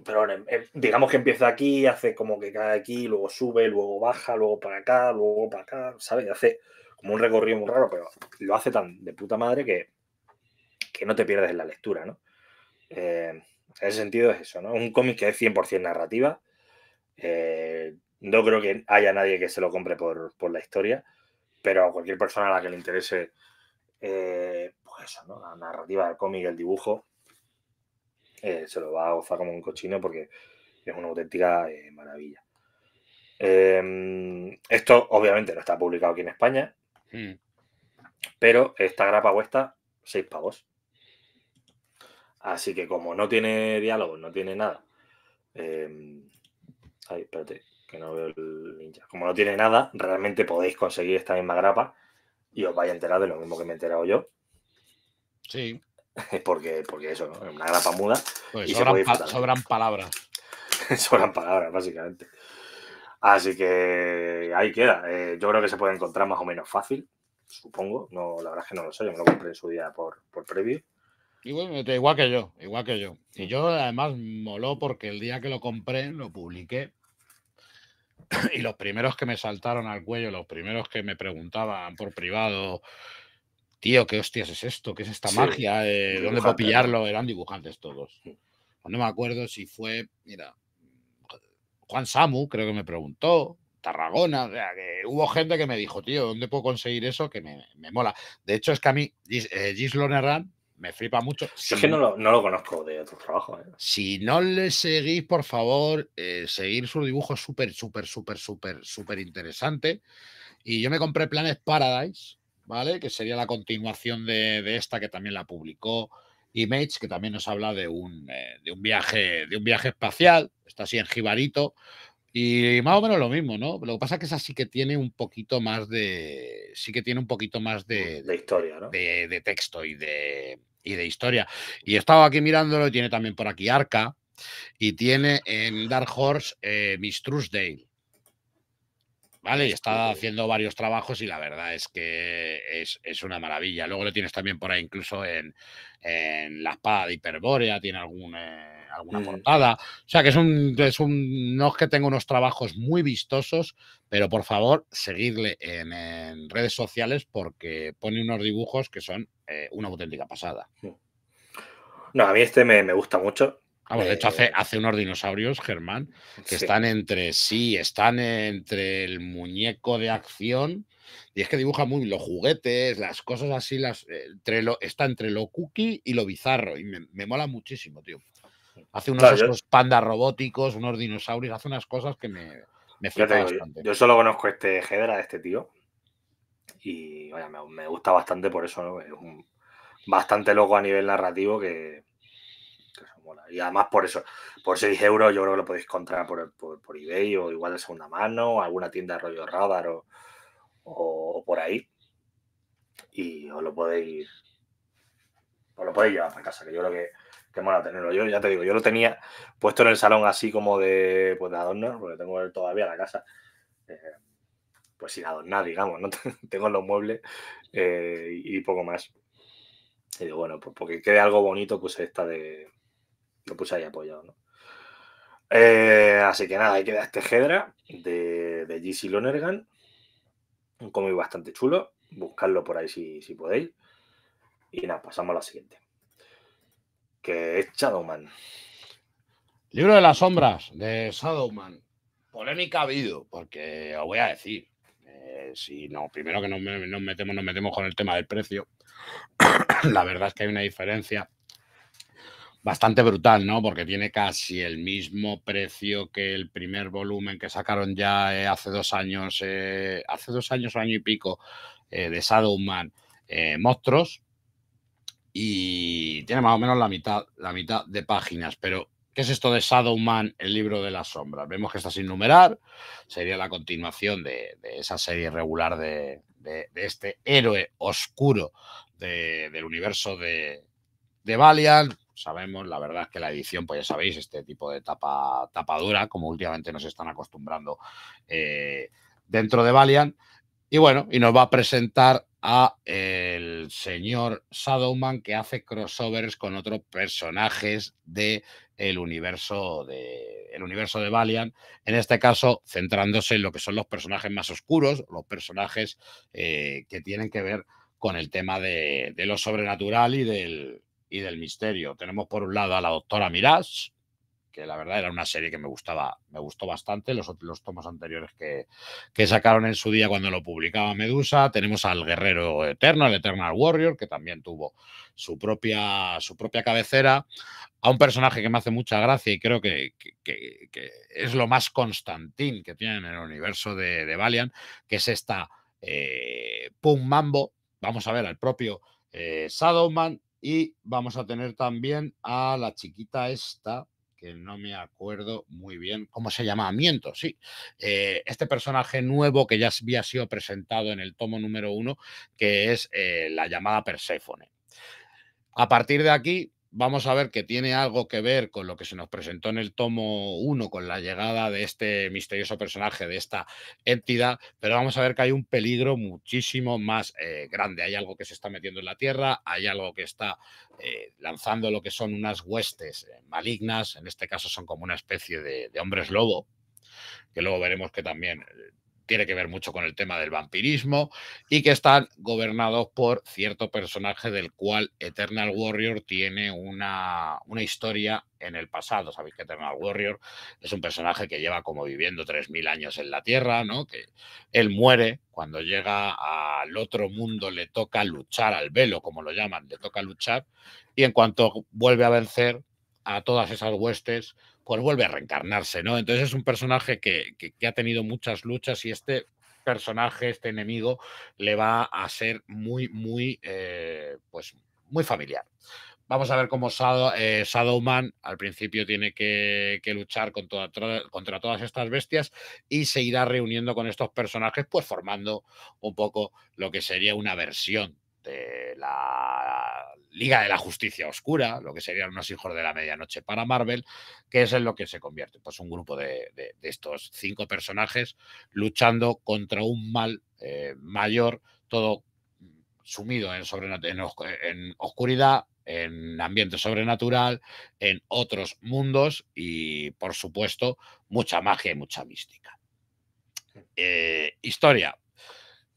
Pero em, em, digamos que empieza aquí, hace como que cae aquí, luego sube, luego baja, luego para acá, luego para acá, ¿sabes? hace como un recorrido muy raro, pero lo hace tan de puta madre que, que no te pierdes la lectura, ¿no? Eh, en ese sentido es eso, ¿no? Un cómic que es 100% narrativa. Eh, no creo que haya nadie que se lo compre por, por la historia pero a cualquier persona a la que le interese eh, pues la narrativa del cómic, el dibujo, eh, se lo va a gozar como un cochino porque es una auténtica eh, maravilla. Em, esto obviamente no está publicado aquí en España, hmm. pero esta grapa cuesta seis pavos. Así que como no tiene diálogo, no tiene nada. Em, ay, espérate, que no veo el ninja. Como no tiene nada, realmente podéis conseguir esta misma grapa y os vais a enterar de lo mismo que me he enterado yo. Sí. (laughs) porque, porque eso, ¿no? Una grapa muda. Pues y sobran,
palabras. (laughs) sobran
palabras, básicamente. Así que ahí queda. Eh, yo creo que se puede encontrar más o menos fácil, supongo. No, la verdad es que no lo sé. Yo me lo compré en su día por, previo.
Igual, que yo, igual que yo. Y yo además moló porque el día que lo compré lo publiqué (laughs) y los primeros que me saltaron al cuello, los primeros que me preguntaban por privado, tío, ¿qué hostias es esto? ¿Qué es esta magia? Eh, ¿Dónde puedo pillarlo? Eran dibujantes todos. Mm. No me acuerdo si fue, mira, Juan Samu, creo que me preguntó, Tarragona, hubo gente que me dijo, tío, ¿dónde puedo conseguir eso? Que me, me mola. De hecho, es que a mí, Gislo eh, me flipa mucho. es que no lo,
conozco de otros
trabajos. ¿eh? Si no le seguís, por favor, eh, seguir su dibujo súper, súper, súper, súper, súper interesante. Y yo me compré Planes Paradise, ¿vale? Que sería la continuación de, esta que también la publicó Image, que también nos habla de un, eh, de un, viaje, de un viaje espacial. Está así en jibarito. Y más o menos lo mismo, ¿no? Lo que pasa es que esa sí que tiene un poquito más de. Sí que tiene un poquito más mm, de. De historia, ¿no? De, texto y de, y de historia. Y he estado aquí mirándolo, y tiene también por aquí Arca. Y tiene en Dark Horse eh, Mistrust ¿Vale? Y está haciendo varios trabajos y la verdad es que es, una maravilla. Luego lo tienes también por ahí, incluso en, La Espada de Hiperbórea, tiene algún. Eh, alguna mm. portada. O sea, que es un, es un. No es que tenga unos trabajos muy vistosos, pero por favor, seguidle en, redes sociales porque pone unos dibujos que son eh, una auténtica pasada. No, a mí este me, gusta mucho. de hecho, hace, eh, hace, unos dinosaurios, Germán, que están entre sí, están entre el muñeco de acción. Y es que dibuja muy los juguetes, las cosas así, las, eh, entre lo, está entre lo cookie y lo bizarro. Y me, me mola muchísimo, tío. Hace unos pandas robóticos, unos dinosaurios, hace unas cosas que me, me yo, bastante.
Yo, solo conozco este Hedra, este tío. Y me, gusta bastante por eso, Es bastante loco a nivel narrativo que, Y además por eso, por 6 euros yo creo que lo podéis comprar por, por, eBay o igual de segunda mano, alguna tienda de rollo radar o, por ahí. Y os lo podéis. Os lo podéis llevar para casa, que yo creo que que mola tenerlo. Yo ya te digo, yo lo tenía puesto en el salón así como de, pues, de adorno, porque tengo todavía la casa. Eh, pues sin adornar, digamos, ¿no? (laughs) tengo los muebles eh, y poco más. Y digo, bueno, pues porque quede algo bonito, pues esta de. Lo puse ahí apoyado, ¿no? Eh, así que nada, ahí queda este Hedra de, de GC Lonergan. Un cómic bastante chulo. Buscadlo por ahí si, si podéis. Y nada, pasamos a la siguiente que es Shadowman.
Libro de las sombras de Shadowman. Polémica ha habido, porque os voy a decir. Eh, si no, primero que nos, nos, metemos, nos metemos con el tema del precio. (coughs) La verdad es que hay una diferencia bastante brutal, ¿no? Porque tiene casi el mismo precio que el primer volumen que sacaron ya eh, hace dos años, eh, hace dos años, año y pico, de Shadowman, Monstruos, y tiene más o menos la mitad, la mitad de páginas, pero ¿qué es esto de Shadowman, el libro de las sombras? Vemos que está sin numerar, sería la continuación de, esa serie regular de, este héroe oscuro del universo de, Valiant, sabemos, la verdad es que la edición, pues ya sabéis, este tipo de tapa, tapa dura, como últimamente nos están acostumbrando eh, dentro de Valiant. Y bueno, y nos va a presentar a el señor Shadowman que hace crossovers con otros personajes de el universo de el universo de Valiant, en este caso centrándose en lo que son los personajes más oscuros, los personajes eh, que tienen que ver con el tema de, de lo sobrenatural y del, y del misterio. Tenemos por un lado a la doctora Mirage, que la verdad era una serie que me gustaba, me gustó bastante. Los, los tomos anteriores que, que, sacaron en su día cuando lo publicaba Medusa. Tenemos al Guerrero Eterno, el Eternal Warrior, que también tuvo su propia, su propia cabecera. A un personaje que me hace mucha gracia y creo que, es lo más Constantín que tiene en el universo de, de Valiant, que es esta eh, Pum Mambo. Vamos a ver al propio eh, y vamos a tener también a la chiquita esta, que no me acuerdo muy bien cómo se llama, miento, sí. Eh, este personaje nuevo que ya había sido presentado en el tomo número uno, que es eh, la llamada Perséfone. A partir de aquí, vamos a ver que tiene algo que ver con lo que se nos presentó en el tomo 1, con la llegada de este misterioso personaje, de esta entidad, pero vamos a ver que hay un peligro muchísimo más eh, grande. Hay algo que se está metiendo en la Tierra, hay algo que está eh, lanzando lo que son unas huestes eh, malignas, en este caso son como una especie de hombres lobo, que luego veremos que también tiene que ver mucho con el tema del vampirismo y que están gobernados por cierto personaje del cual Eternal Warrior tiene una, una historia en el pasado. Sabéis que Eternal Warrior es un personaje que lleva como viviendo 3.000 años en la Tierra, ¿no? Que él muere cuando llega al otro mundo, le toca luchar al velo, como lo llaman, le toca luchar y en cuanto vuelve a vencer a todas esas huestes, pues vuelve a reencarnarse, ¿no? Entonces es un personaje que, ha tenido muchas luchas y este personaje, este enemigo, le va a ser muy, muy, eh, pues, muy familiar. Vamos a ver cómo eh, Shadow, Shadowman al principio tiene que, que luchar contra, todas estas bestias y se irá reuniendo con estos personajes, pues formando un poco lo que sería una versión de la Liga de la Justicia Oscura, lo que serían unos hijos de la medianoche para Marvel, que es en lo que se convierte, pues un grupo de, estos cinco personajes luchando contra un mal eh, mayor, todo sumido en, en oscuridad, en ambiente sobrenatural, en otros mundos y, por supuesto, mucha magia y mucha mística. Eh, historia.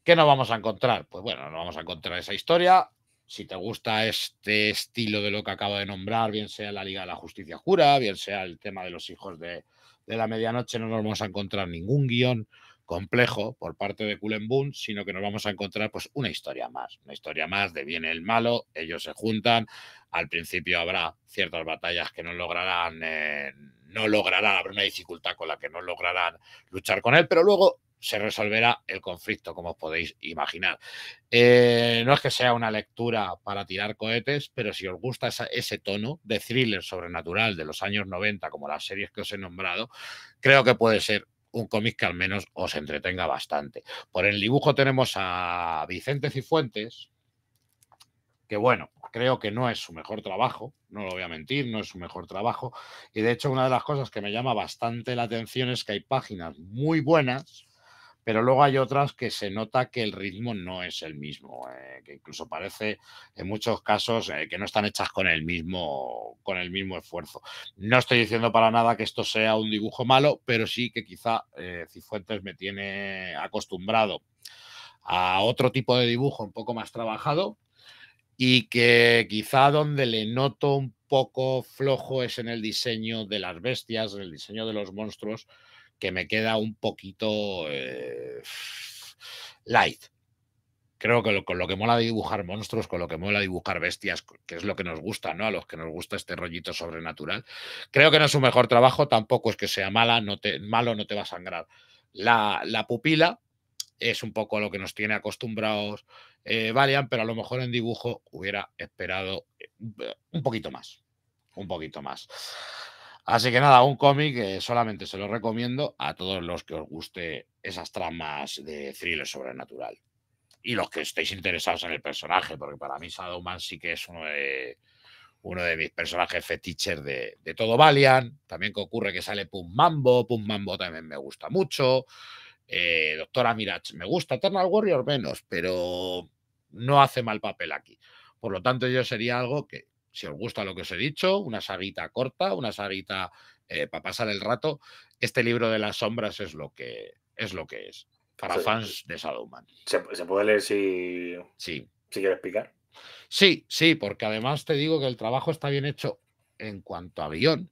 ¿Qué nos vamos a encontrar? Pues bueno, nos vamos a encontrar esa historia si te gusta este estilo de lo que acabo de nombrar, bien sea la Liga de la Justicia Jura, bien sea el tema de los hijos de, la medianoche, no nos vamos a encontrar ningún guión complejo por parte de Cullen sino que nos vamos a encontrar pues una historia más, una historia más de bien el malo, ellos se juntan, al principio habrá ciertas batallas que no lograrán, eh, no lograrán, habrá una dificultad con la que no lograrán luchar con él, pero luego se resolverá el conflicto, como os podéis imaginar. Eh, no es que sea una lectura para tirar cohetes, pero si os gusta ese tono de thriller sobrenatural de los años 90, como las series que os he nombrado, creo que puede ser un cómic que al menos os entretenga bastante. Por el dibujo tenemos a Vicente Cifuentes, que bueno, creo que no es su mejor trabajo, no lo voy a mentir, no es su mejor trabajo. Y de hecho una de las cosas que me llama bastante la atención es que hay páginas muy buenas pero luego hay otras que se nota que el ritmo no es el mismo, eh, que incluso parece en muchos casos eh, que no están hechas con el, mismo, con el mismo esfuerzo. No estoy diciendo para nada que esto sea un dibujo malo, pero sí que quizá eh, Cifuentes me tiene acostumbrado a otro tipo de dibujo un poco más trabajado y que quizá donde le noto un poco flojo es en el diseño de las bestias, en el diseño de los monstruos, que me queda un poquito eh, (sighs) light. Creo que con lo que mola dibujar monstruos, con lo que mola dibujar bestias, que es lo que nos gusta, ¿no? A los que nos gusta este rollito sobrenatural. Creo que no es su mejor trabajo, tampoco es que sea mala, no te, malo, no te va a sangrar. La, la pupila es un poco lo que nos tiene acostumbrados eh, Valiant, pero a lo mejor en dibujo hubiera esperado eh, un poquito más. Un poquito más. Así que nada, un cómic que eh, solamente se lo recomiendo a todos los que os guste esas tramas de thriller sobrenatural. Y los que estéis interesados en el personaje, porque para mí Shadowman sí que es uno de, uno de mis personajes fetiches de, todo Valiant. También que ocurre que sale Pum Mambo, Pum Mambo también me gusta mucho. Eh, Doctora Mirage me gusta, Eternal Warrior menos, pero no hace mal papel aquí. Por lo tanto, yo sería algo que si os gusta lo que os he dicho, una saguita corta, una saguita eh, para pasar el rato, este libro de las sombras es lo que es. Lo que es para fans de Shadowman. ¿Se, ¿Se, puede leer si, sí. si quieres explicar? Sí, sí, porque además te digo que el trabajo está bien hecho en cuanto a avión,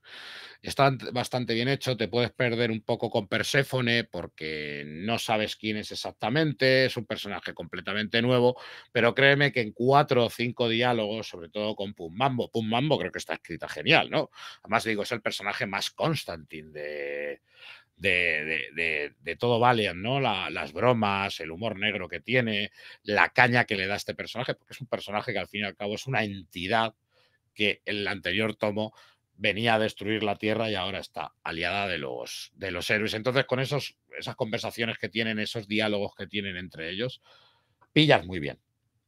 Está bastante bien hecho, te puedes perder un poco con Perséfone porque no sabes quién es exactamente, es un personaje completamente nuevo, pero créeme que en cuatro o cinco diálogos, sobre todo con Pum Mambo, Pum Mambo creo que está escrita genial, ¿no? Además digo, es el personaje más Constantine de, de, de, todo Valiant, ¿no? las bromas, el humor negro que tiene, la caña que le da a este personaje, porque es un personaje que al fin y al cabo es una entidad que el anterior tomo venía a destruir la Tierra y ahora está aliada de los, de los héroes. Entonces, con esos, esas conversaciones que tienen, esos diálogos que tienen entre ellos, pillas muy bien,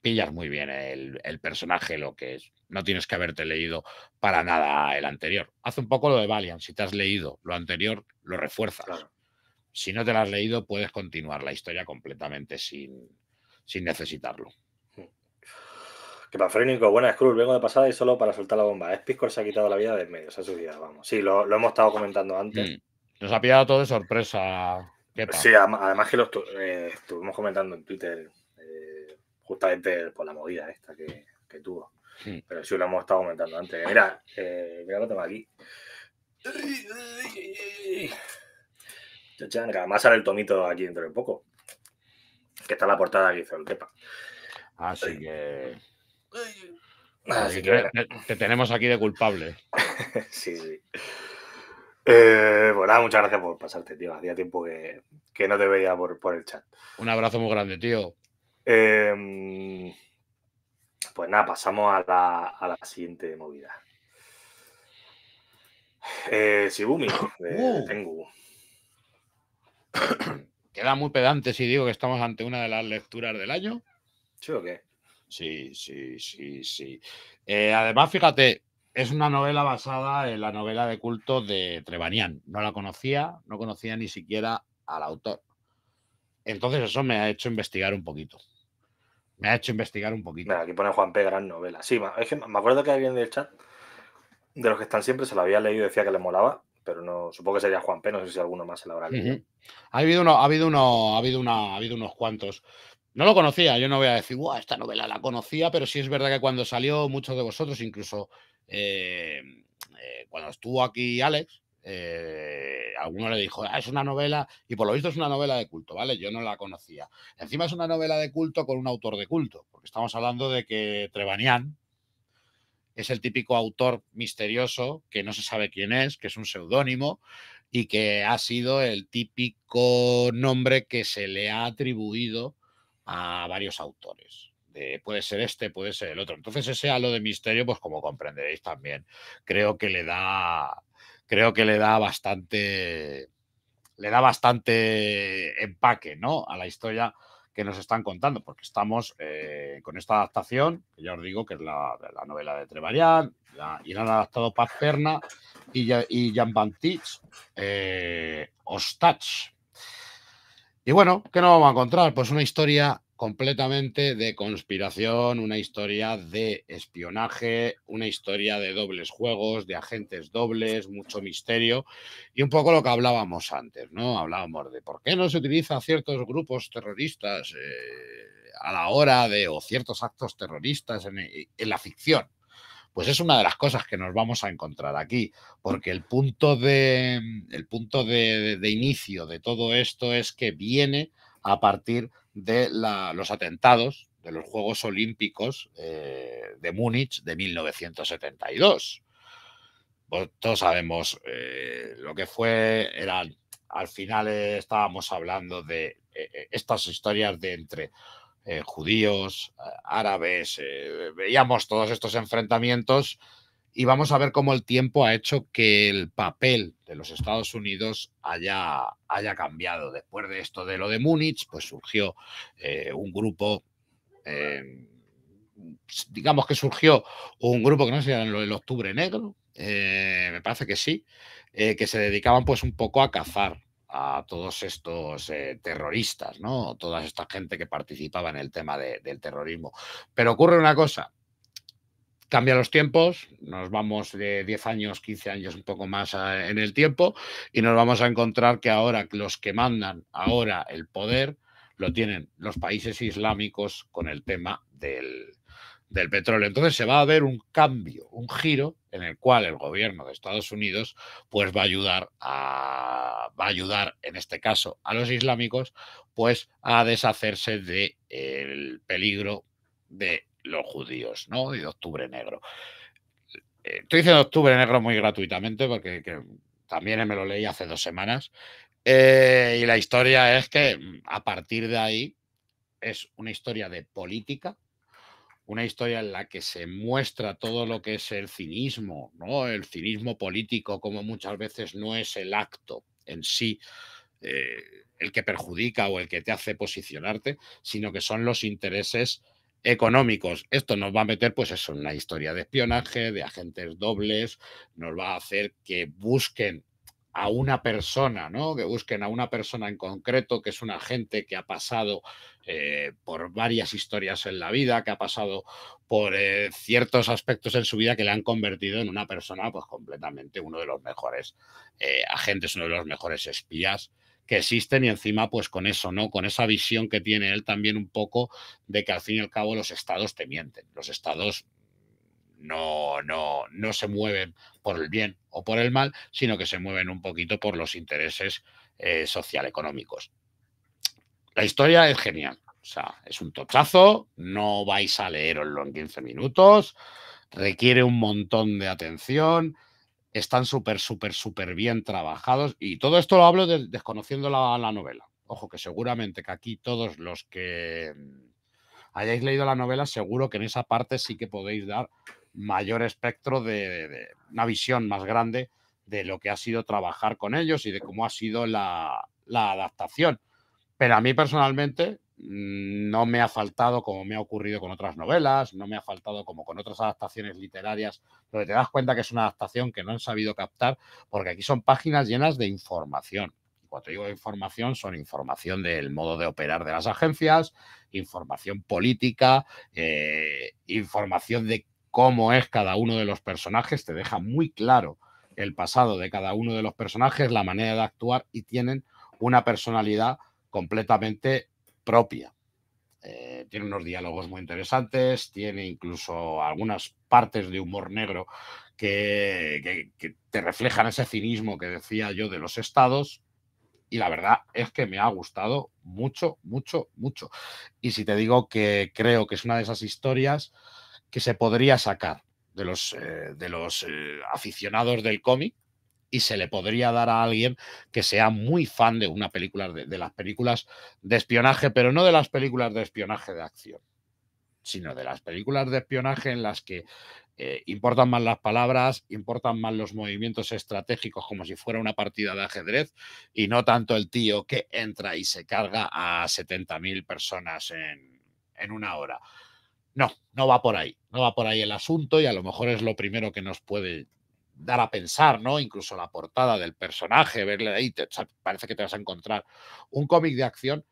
pillas muy bien el, el personaje, lo que es. No tienes que haberte leído para nada el anterior. Hace un poco lo de Valiant, si te has leído lo anterior, lo refuerzas. Si no te lo has leído, puedes continuar la historia completamente sin, sin necesitarlo
que para Frénico. buena Skrull, vengo de pasada y solo para soltar la bomba. Espiscor se ha quitado la vida del medio, se ha suicidado, vamos. Sí, lo, hemos estado comentando antes.
Mm. Nos ha pillado todo de sorpresa. Sí,
además que lo eh, estuvimos comentando en Twitter eh, justamente por la movida esta que, tuvo. Mm. Pero sí lo hemos estado comentando antes. Mira, eh, mira lo tengo aquí. Además sale el tomito aquí dentro de poco. Que está la portada que hizo el Así que que
te, tenemos aquí de culpable. (laughs)
sí, sí. Eh, pues nada, muchas gracias por pasarte, tío. Hacía tiempo que, que no te veía por, el chat.
Un abrazo muy grande, tío. Em,
pues nada, pasamos a la, siguiente movida. Eh, Shibumi, (coughs) uh.
Queda muy pedante si digo que estamos ante una de las lecturas del año. ¿Sí o qué? Sí, sí, sí, sí. Eh, además, fíjate, es una novela basada en la novela de culto de Trevanián. No la conocía, no conocía ni siquiera al autor. Entonces eso me ha hecho investigar un poquito. Me ha hecho investigar un poquito. Mira,
aquí pone Juan P. Gran novela. Sí, es que me acuerdo que alguien del chat, de los que están siempre, se la había leído y decía que le molaba, pero no, supongo que sería Juan P. No sé si alguno más se la habrá leído.
ha, habido uno, ha, habido uno, ha, habido una, ha habido unos cuantos. No lo conocía, yo no voy a decir, esta novela la conocía, pero sí es verdad que cuando salió muchos de vosotros, incluso eh, eh, cuando estuvo aquí Alex, eh, alguno le dijo, ah, es una novela, y por lo visto es una novela de culto, ¿vale? Yo no la conocía. Encima es una novela de culto con un autor de culto, porque estamos hablando de que Trevanian es el típico autor misterioso que no se sabe quién es, que es un seudónimo y que ha sido el típico nombre que se le ha atribuido varios autores. De, puede ser este, puede ser el otro. Entonces ese halo de misterio, pues como comprenderéis también, creo que le da, creo que le da bastante, le da bastante empaque, ¿no? A la historia que nos están contando, porque estamos eh, con esta adaptación, que ya os digo que es la, novela de Trevarian, y la han adaptado Paz Perna y, y Jan Van Tich, eh, Ostach, y bueno, ¿qué nos vamos a encontrar? Pues una historia completamente de conspiración, una historia de espionaje, una historia de dobles juegos, de agentes dobles, mucho misterio y un poco lo que hablábamos antes, ¿no? Hablábamos de por qué no se utiliza ciertos grupos terroristas eh, a la hora de, o ciertos actos terroristas en la ficción, pues es una de las cosas que nos vamos a encontrar aquí, porque el punto de, mm, el punto de, inicio de todo esto es que viene a partir de los atentados de los Juegos Olímpicos eh, de Múnich de 1972. Pues todos sabemos eh, lo que fue, eran, al final estábamos hablando de eh, estas historias de entre eh, judíos, eh, árabes, eh, veíamos todos estos enfrentamientos y vamos a ver cómo el tiempo ha hecho que el papel de los Estados Unidos haya, haya cambiado. Después de esto de lo de Múnich, pues surgió un grupo digamos que surgió un grupo que no sé el Octubre Negro, me parece que sí, que se dedicaban pues un poco a cazar a todos estos eh, terroristas, ¿no? Toda esta gente que participaba en el tema del terrorismo. Pero ocurre una cosa, cambia los tiempos, nos vamos de 10 años, 15 años, un poco más en el tiempo, y nos vamos a encontrar que ahora los que mandan ahora el poder lo tienen los países islámicos con el tema del, del petróleo. Entonces se va a ver un cambio, un giro en el cual el gobierno de Estados Unidos pues va a ayudar a va a ayudar en este caso a los islámicos pues a deshacerse del peligro de los judíos, ¿no? Y de octubre negro. Eh, estoy diciendo octubre negro muy gratuitamente porque también me lo leí hace dos semanas. Eh, y la historia es que mm, a partir de ahí es una historia de política una historia en la que se muestra todo lo que es el cinismo, ¿no? El cinismo político, como muchas veces no es el acto en sí eh, el que perjudica o el que te hace posicionarte, sino que son los intereses económicos. Esto nos va a meter, pues eso, una historia de espionaje, de agentes dobles, nos va a hacer que busquen a una persona, ¿no? Que busquen a una persona en concreto, que es un agente que ha pasado eh, por varias historias en la vida, que ha pasado por eh, ciertos aspectos en su vida que le han convertido en una persona, pues completamente uno de los mejores eh, agentes, uno de los mejores espías que existen y encima pues con eso, ¿no? Con esa visión que tiene él también un poco de que al fin y al cabo los estados te mienten, los estados no, no, no se mueven por el bien o por el mal, sino que se mueven un poquito por los intereses eh, social-económicos. La historia es genial. O sea, es un tochazo, no vais a leeroslo en 15 minutos, requiere un montón de atención, están súper, súper, súper bien trabajados y todo esto lo hablo desconociendo la, la novela. Ojo, que seguramente que aquí todos los que mm, hayáis leído la novela, seguro que en esa parte sí que podéis dar mayor espectro de, una visión más grande de lo que ha sido trabajar con ellos y de cómo ha sido la, adaptación. Pero a mí personalmente mm, no me ha faltado como me ha ocurrido con otras novelas, no me ha faltado como con otras adaptaciones literarias, donde te das cuenta que es una adaptación que no han sabido captar, porque aquí son páginas llenas de información. cuando digo información, son información del modo de operar de las agencias, información política, eh, información de cómo es cada uno de los personajes, te deja muy claro el pasado de cada uno de los personajes, la manera de actuar y tienen una personalidad completamente propia. Eh, tiene unos diálogos muy interesantes, tiene incluso algunas partes de humor negro que, que, te reflejan ese cinismo que decía yo de los estados. Y la verdad es que me ha gustado mucho, mucho, mucho. Y si te digo que creo que es una de esas historias que se podría sacar de los, eh, de los eh, aficionados del cómic y se le podría dar a alguien que sea muy fan de una película, de, las películas de espionaje, pero no de las películas de espionaje de acción, sino de las películas de espionaje en las que eh, importan más las palabras, importan más los movimientos estratégicos como si fuera una partida de ajedrez y no tanto el tío que entra y se carga a 70.000 personas en, en una hora. No, no va por ahí, no va por ahí el asunto y a lo mejor es lo primero que nos puede dar a pensar, ¿no? Incluso la portada del personaje, verle ahí, parece que te vas a encontrar un cómic de acción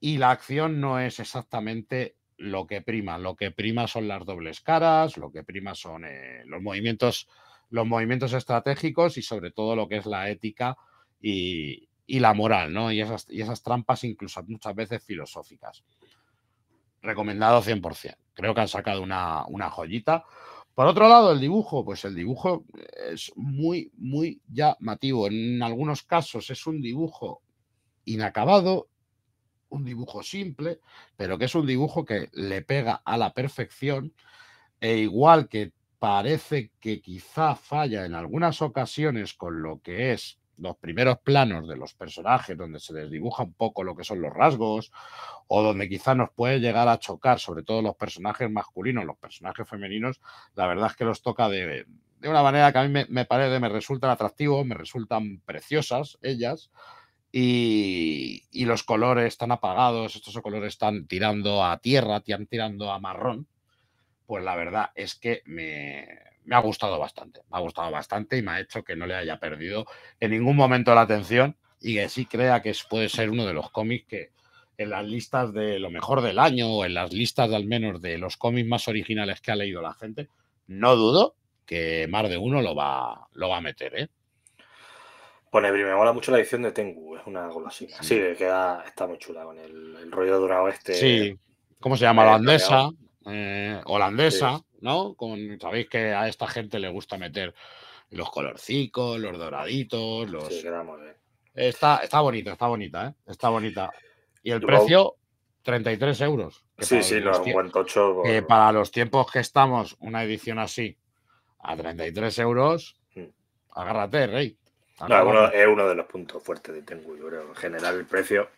y la acción no es exactamente lo que prima, lo que prima son las dobles caras, lo que prima son eh, los movimientos los movimientos estratégicos y sobre todo lo que es la ética y, la moral, ¿no? y esas trampas incluso muchas veces filosóficas recomendado 100%. Creo que han sacado una, una joyita. Por otro lado, el dibujo, pues el dibujo es muy, muy llamativo. En algunos casos es un dibujo inacabado, un dibujo simple, pero que es un dibujo que le pega a la perfección e igual que parece que quizá falla en algunas ocasiones con lo que es los primeros planos de los personajes, donde se les dibuja un poco lo que son los rasgos, o donde quizá nos puede llegar a chocar, sobre todo los personajes masculinos, los personajes femeninos, la verdad es que los toca de, una manera que a mí me, parece, me resultan atractivos, me resultan preciosas ellas. Y, los colores están apagados, estos colores están tirando a tierra, están tirando a marrón, pues la verdad es que me, me ha gustado bastante, me ha gustado bastante y me ha hecho que no le haya perdido en ningún momento la atención y que sí crea que puede ser uno de los cómics que en las listas de lo mejor del año o en las listas al menos de los cómics más originales que ha leído la gente, no dudo que más de uno lo va, lo va a meter, ¿eh?
Bueno, me mola mucho la edición de Tengu, es una golosina. Sí, queda,
está muy chula con el, rollo dorado este. Sí, ¿cómo se llama? Eh, holandesa. Eh, holandesa. ¿no? Con, Sabéis que a esta gente le gusta meter los colorcicos, los doraditos, los... Está, está bonita, está bonita, ¿eh? Está bonita. Y el precio, 33 euros. Sí, sí, lo aguanto ocho. para los tiempos que estamos, una edición así, a 33 euros, hmm. agárrate, Rey. es
uno de los puntos fuertes de Tengu, yo En general, el precio,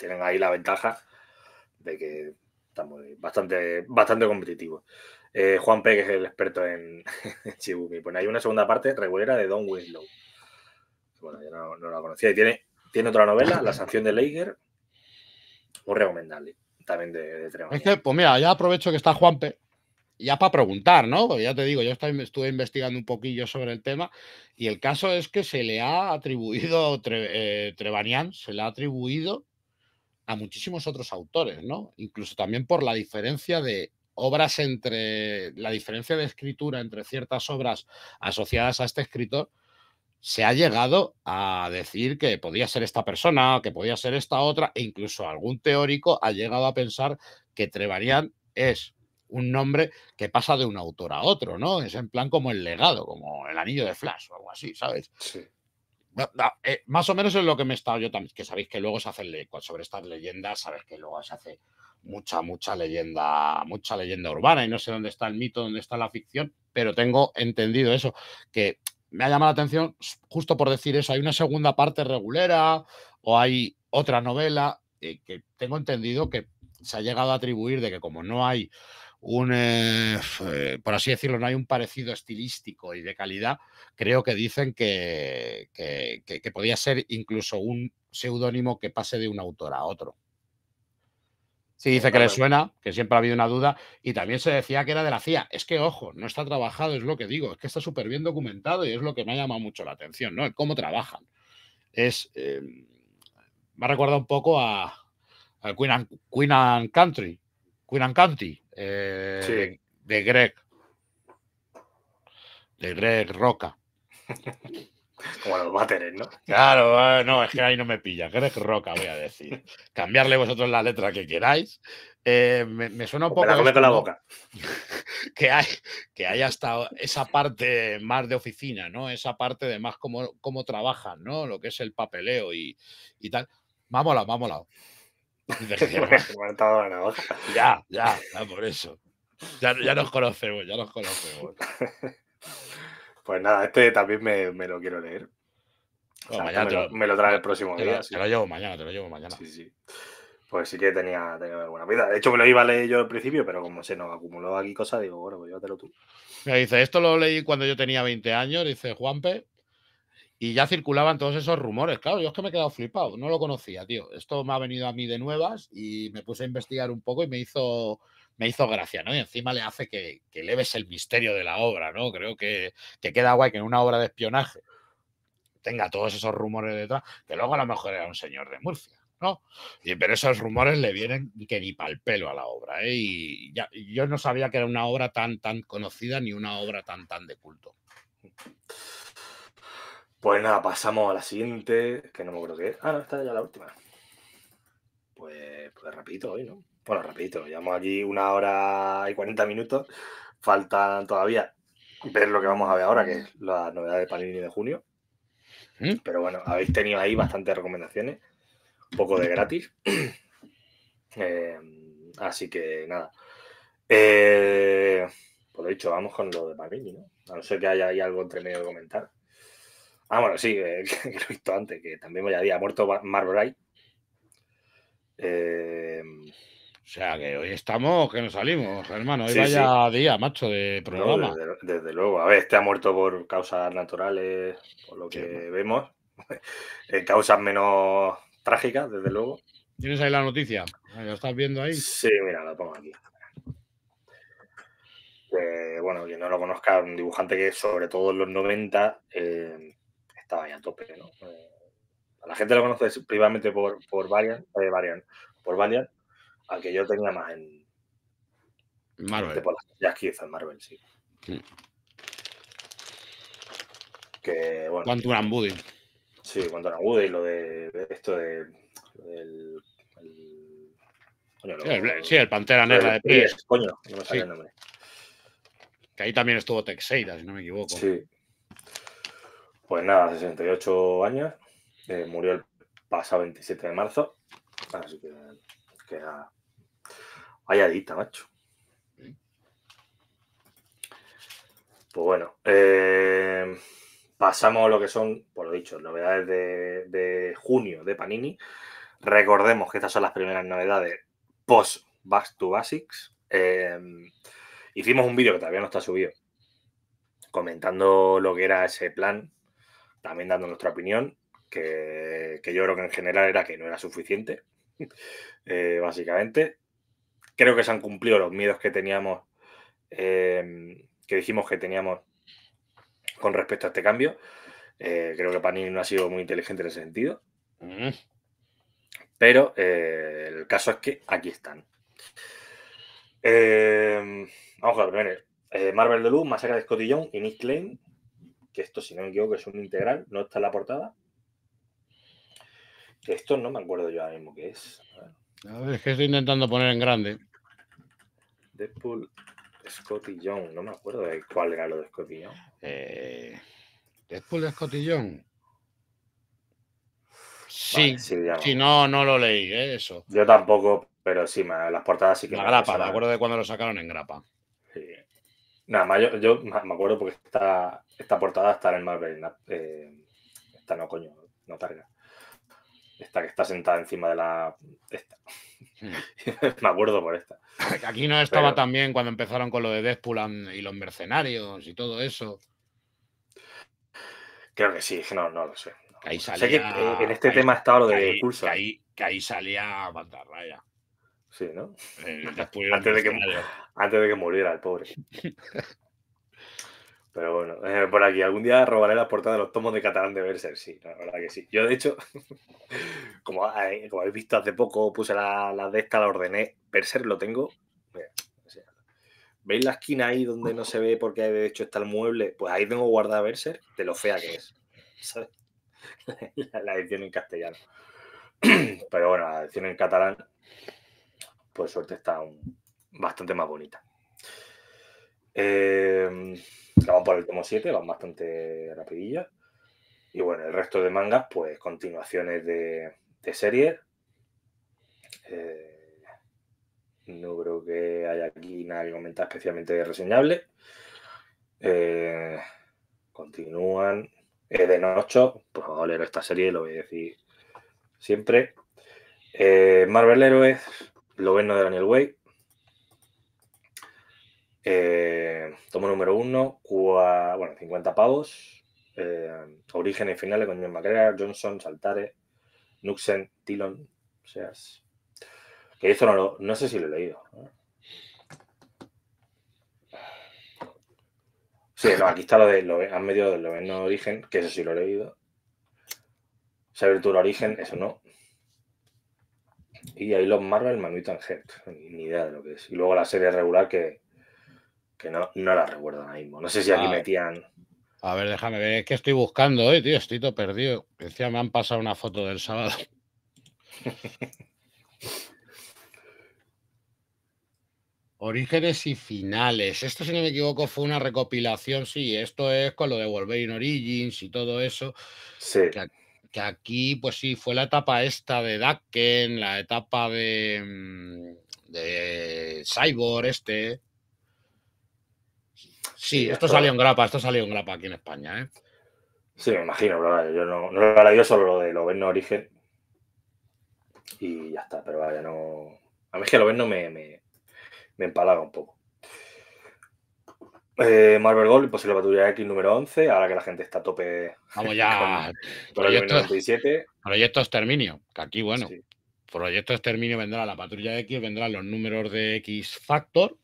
tienen ahí la ventaja de que está muy, bastante, bastante competitivo. Eh, Juan P, que es el experto en (laughs) Shibumi, pone pues hay una segunda parte regulera de Don Winslow. Bueno, yo no, la conocía. Y tiene, tiene otra novela, La sanción de Lager, muy recomendable. También de, de
pues mira, ya aprovecho que está Juan P ya para preguntar, ¿no? ya te digo, yo estuve investigando un poquillo sobre el tema y el caso es que se le ha atribuido, tre, eh, se le ha atribuido muchísimos otros autores, ¿no? Incluso también por la diferencia de obras entre, la diferencia de escritura entre ciertas obras asociadas a este escritor, se ha llegado a decir que podía ser esta persona, que podía ser esta otra, e incluso algún teórico ha llegado a pensar que Trevarian es un nombre que pasa de un autor a otro, ¿no? Es en plan como el legado, como el anillo de Flash o algo así, ¿sabes? Eh, más o menos es lo que me he estado yo también, que sabéis que luego se hace sobre estas leyendas, sabéis que luego se hace mucha, mucha leyenda, mucha leyenda urbana y no sé dónde está el mito, dónde está la ficción, pero tengo entendido eso, que me ha llamado la atención justo por decir eso, hay una segunda parte regulera o hay otra novela eh, que tengo entendido que se ha llegado a atribuir de que como no hay un, eh, por así decirlo, no hay un parecido estilístico y de calidad, creo que dicen que, podía ser incluso un seudónimo que pase de un autor a otro. Sí, dice que le suena, que siempre ha habido una duda, y también se decía que era de la CIA. Es que, ojo, no está trabajado, es lo que digo, es que está súper bien documentado y es lo que me ha llamado mucho la atención, ¿no? cómo trabajan. Es. Em, me ha recordado un poco a, Queen, and, Country, Queen and County, eh, de, Greg. De Greg Roca.
Como los váteres, ¿no?
Claro, eh, no, es que ahí no me pilla. Greg Roca, voy a decir. Cambiarle vosotros la letra que queráis. Eh, me, suena un pues poco. La la boca. (laughs) Que hay, que hasta esa parte más de oficina, ¿no? Esa parte de más cómo, cómo trabajan, ¿no? Lo que es el papeleo y, y tal. Me ha molado,
(laughs) Ya, ya, ya, por eso.
Ya, nos conocemos, ya nos conocemos.
Pues nada, este también me, lo quiero leer.
Este me, lo, trae el próximo día. Te lo llevo
mañana, te lo llevo mañana. Sí, sí. Pues sí que tenía, tenía buena vida. De hecho, me lo iba a leer yo al principio, pero como se nos acumuló aquí cosas, digo, bueno, pues llévatelo tú.
Me dice, esto lo leí cuando yo tenía 20 años, dice Juanpe. Y ya circulaban todos esos rumores. Claro, yo es que me he quedado flipado. No lo conocía, tío. Esto me ha venido a mí de nuevas y me puse a investigar un poco y me hizo, me hizo gracia, ¿no? Y encima le hace que, que leves el misterio de la obra, ¿no? Creo que, te queda guay que en una obra de espionaje tenga todos esos rumores detrás, que luego a lo mejor era un señor de Murcia. ¿no? Y, pero esos rumores le vienen que ni pal pelo a la obra, ¿eh? Y yo no sabía que era una obra tan, tan conocida ni una obra tan, tan de culto.
Pues nada, pasamos a la siguiente, que no me creo que... es. Ah, no, esta ya la última. Pues, pues rapidito hoy, ¿no? Bueno, rapidito, llevamos aquí una hora y cuarenta minutos. Falta todavía ver lo que vamos a ver ahora, que es la novedad de Panini de junio. ¿Mm? Pero bueno, habéis tenido ahí bastantes recomendaciones, un poco de gratis. (clears throat) Eh, así que nada. Eh, por pues lo dicho, vamos con lo de Panini, ¿no? A no ser que haya ahí algo entre medio de comentar. Ah, bueno, sí, eh, (laughs) que, lo he visto antes, que también ya había muerto Marbury. Em, o sea, que hoy estamos, que nos salimos, hermano. Hoy vaya
día, macho, de programa.
desde, luego, a ver, este ha muerto por causas naturales, por lo que vemos. (laughs) en eh, causas menos trágicas, desde
luego. ¿Tienes ahí la noticia? ¿La ah, estás viendo ahí? Sí, mira, la pongo aquí.
Eh, bueno, quien no lo conozca, un dibujante que sobre todo en los 90 estaba ya a tope, ¿no? Eh, la gente lo conoce privadamente por, por Varian, eh, Varian, por Valiant, aunque yo tenía más en Marvel. Por las en Marvel, sí. Que bueno. and Woody. Sí, Quantum and Woody, lo de, esto de. Lo el,
coño, lo, sí, el, sí, el, Pantera Negra de Pies. Coño, no me sale sí. el nombre. Que ahí también estuvo Texeira, si no me equivoco. Sí,
pues nada, 68 años. Eh, murió el pasado 27 de marzo. Así que queda halladita, macho. Pues bueno, eh, pasamos lo que son, por lo dicho, novedades de, junio de Panini. Recordemos que estas son las primeras novedades post Back to Basics. Em, hicimos un vídeo que todavía no está subido, comentando lo que era ese plan también dando nuestra opinión, que, yo creo que en general era que no era suficiente, (laughs) eh, básicamente. Creo que se han cumplido los miedos que teníamos, em, que dijimos que teníamos con respecto a este cambio. Eh, creo que Panini no ha sido muy inteligente en ese sentido. Mm. Pero eh, el caso es que aquí están. Em, vamos a ver, Marvel de Luz, Masacre de Scotty Young y Nick Lane que esto, si no me equivoco, es un integral, no está en la portada. Que esto no me acuerdo yo ahora mismo qué es.
A ver, es que estoy intentando poner en grande.
Deadpool, Scotty John. no me acuerdo de cuál era lo de Scotty Young.
Eh, Deadpool, Scotty Young. Sí, sí si no, no lo leí, ¿eh? eso. Yo tampoco, pero sí, las portadas sí que. La grapa, me acuerdo de cuando lo sacaron en grapa.
Nada yo, me acuerdo porque está esta portada está en Marvel. Eh, esta no, coño, no targa. Esta que está sentada encima de la. Esta. Hmm. (laughs) Me acuerdo por esta.
Aquí no estaba también cuando empezaron con lo de Deadpool y los mercenarios y todo eso.
Creo que sí, no, no lo sé. sé que eh, en este tema
estaba lo de curso. Que ahí, que ahí salía Bandarraya.
Sí, ¿no? Eh, (laughs) antes, de que, antes de que muriera el pobre. (laughs) Pero bueno, eh, por aquí. Algún día robaré la portada de los tomos de catalán de Berser, sí, la verdad que sí. Yo, de hecho, (laughs) como, eh, como habéis visto hace poco, puse la, de esta, la ordené. Berser lo tengo. ¿Veis la esquina ahí donde no se ve porque de hecho está el mueble? Pues ahí tengo guardada Berser de lo fea que es. ¿Sabes? (laughs) la, edición en castellano. (clears throat) Pero bueno, la edición en catalán, por suerte está bastante más bonita. Eh. Vamos por el tomo 7, van bastante rapidillas. Y bueno, el resto de mangas, pues continuaciones de, series. Eh, no creo que haya aquí nada que comentar especialmente reseñable. Eh, continúan. de 8, pues voy a leer esta serie, lo voy a decir siempre. Eh, Marvel Héroes, lo de Daniel Way. Eh, tomo número uno, bueno, 50 pavos. Eh, origen y finales con John McGregor, Johnson, Saltare, Nuxen, Tilon. O que esto no, no sé si lo he leído. Sí, no, aquí está lo de lo, han medido origen, que eso sí lo he leído. Saber tu origen, eso no. Y ahí los Marvel, Manuito Hertz, ni idea de lo que es. Y luego la serie regular que, que no, la recuerdo ahora mismo. No sé si aquí ah. metían.
A ver, déjame ver, es que estoy buscando hoy, tío, estoy todo perdido. Decía, me han pasado una foto del sábado. (laughs) Orígenes y finales. Esto, si no me equivoco, fue una recopilación, sí, esto es con lo de Wolverine Origins y todo eso. Sí. Que, aquí, pues sí, fue la etapa esta de Daken la etapa de, mm, de Cyborg este. Sí, esto salió en grapa, esto salió en grapa aquí en España, ¿eh?
Sí, me imagino, pero yo no, lo he yo solo lo de Loberno Origen. Y ya está, pero vaya, no. A mí es que lo me, me, me empalaga un poco. Eh, Marvel Gold, posible patrulla X número 11, ahora que la gente está a tope.
Vamos ya. (laughs) proyecto, proyecto Exterminio, que aquí, bueno, Proyecto Exterminio vendrá la patrulla X, vendrán los números de X Factor,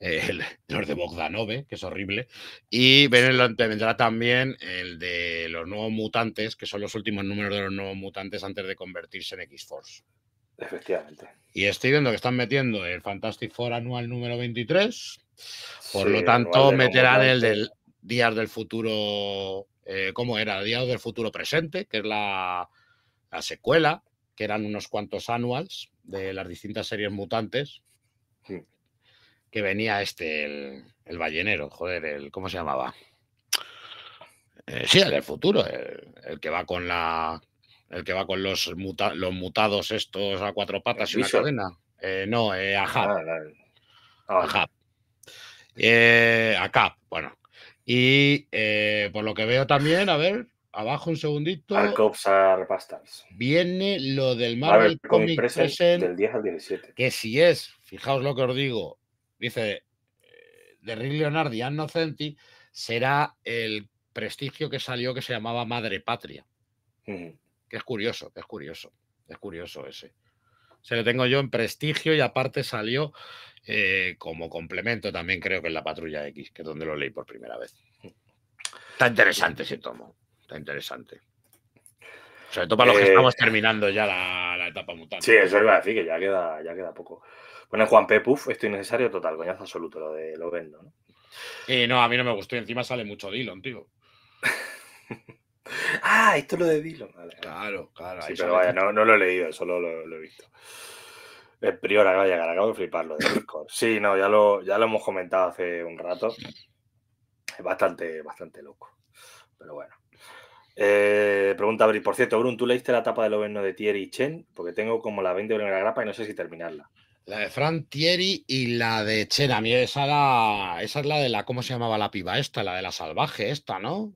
el, (laughs) los de Bogdanove, ¿eh? que es horrible, y vendrá también el de los nuevos mutantes, que son los últimos números de los nuevos mutantes antes de convertirse en X-Force. Efectivamente. Y estoy viendo que están metiendo el Fantastic Four anual número 23, por lo tanto meterán el del Días del Futuro, eh, ¿cómo era? Días del Futuro Presente, que es la, la secuela, que eran unos cuantos annuals de las distintas series mutantes venía este, el, ballenero, joder, el, ¿cómo se llamaba? si eh, sí, el del futuro, el, que va con la. El que va con los, los mutados estos a cuatro patas y una cadena. Eh, no, eh, a cap ah, ah. a cap bueno. Y por lo que veo también, a ver, abajo un segundito. Al are Viene lo del Marvel
del 10 al 17.
Que si es, fijaos lo que os digo, Dice, eh, de Rick Leonardi y será el prestigio que salió que se llamaba Madre Patria. Que es curioso, es curioso, es curioso ese. Se lo tengo yo en prestigio y aparte salió eh, como complemento también creo que en la Patrulla X, que es donde lo leí por primera vez. Está interesante ese tomo, está interesante. Sobre todo para los que eh. estamos terminando ya la, etapa mutante. Sí, eso
iba a decir, que ya queda, ya queda poco. Bueno, Juan P. Puff, esto innecesario total, coñazo absoluto, lo de lo vendo, ¿no?
Eh, no, a mí no me gustó y encima sale mucho Dylan, tío.
(laughs) ah, esto es lo de Dylan. claro, claro. Sí, pero vaya, no, lo he leído, solo lo, he visto. El eh, prior acaba de llegar, acabo de fliparlo de Discord. Sí, no, ya lo, ya lo hemos comentado hace un rato. Es bastante, bastante loco. Pero bueno. Eh, pregunta Abril, por cierto, Brun, ¿tú leíste la tapa de Loveno de Thierry Chen? Porque tengo como la 20 de la grapa y no sé si terminarla.
La de Fran Thierry y la de Chena Mira, esa, la, esa es la de la, ¿cómo se llamaba la piba esta? La de la salvaje esta, ¿no?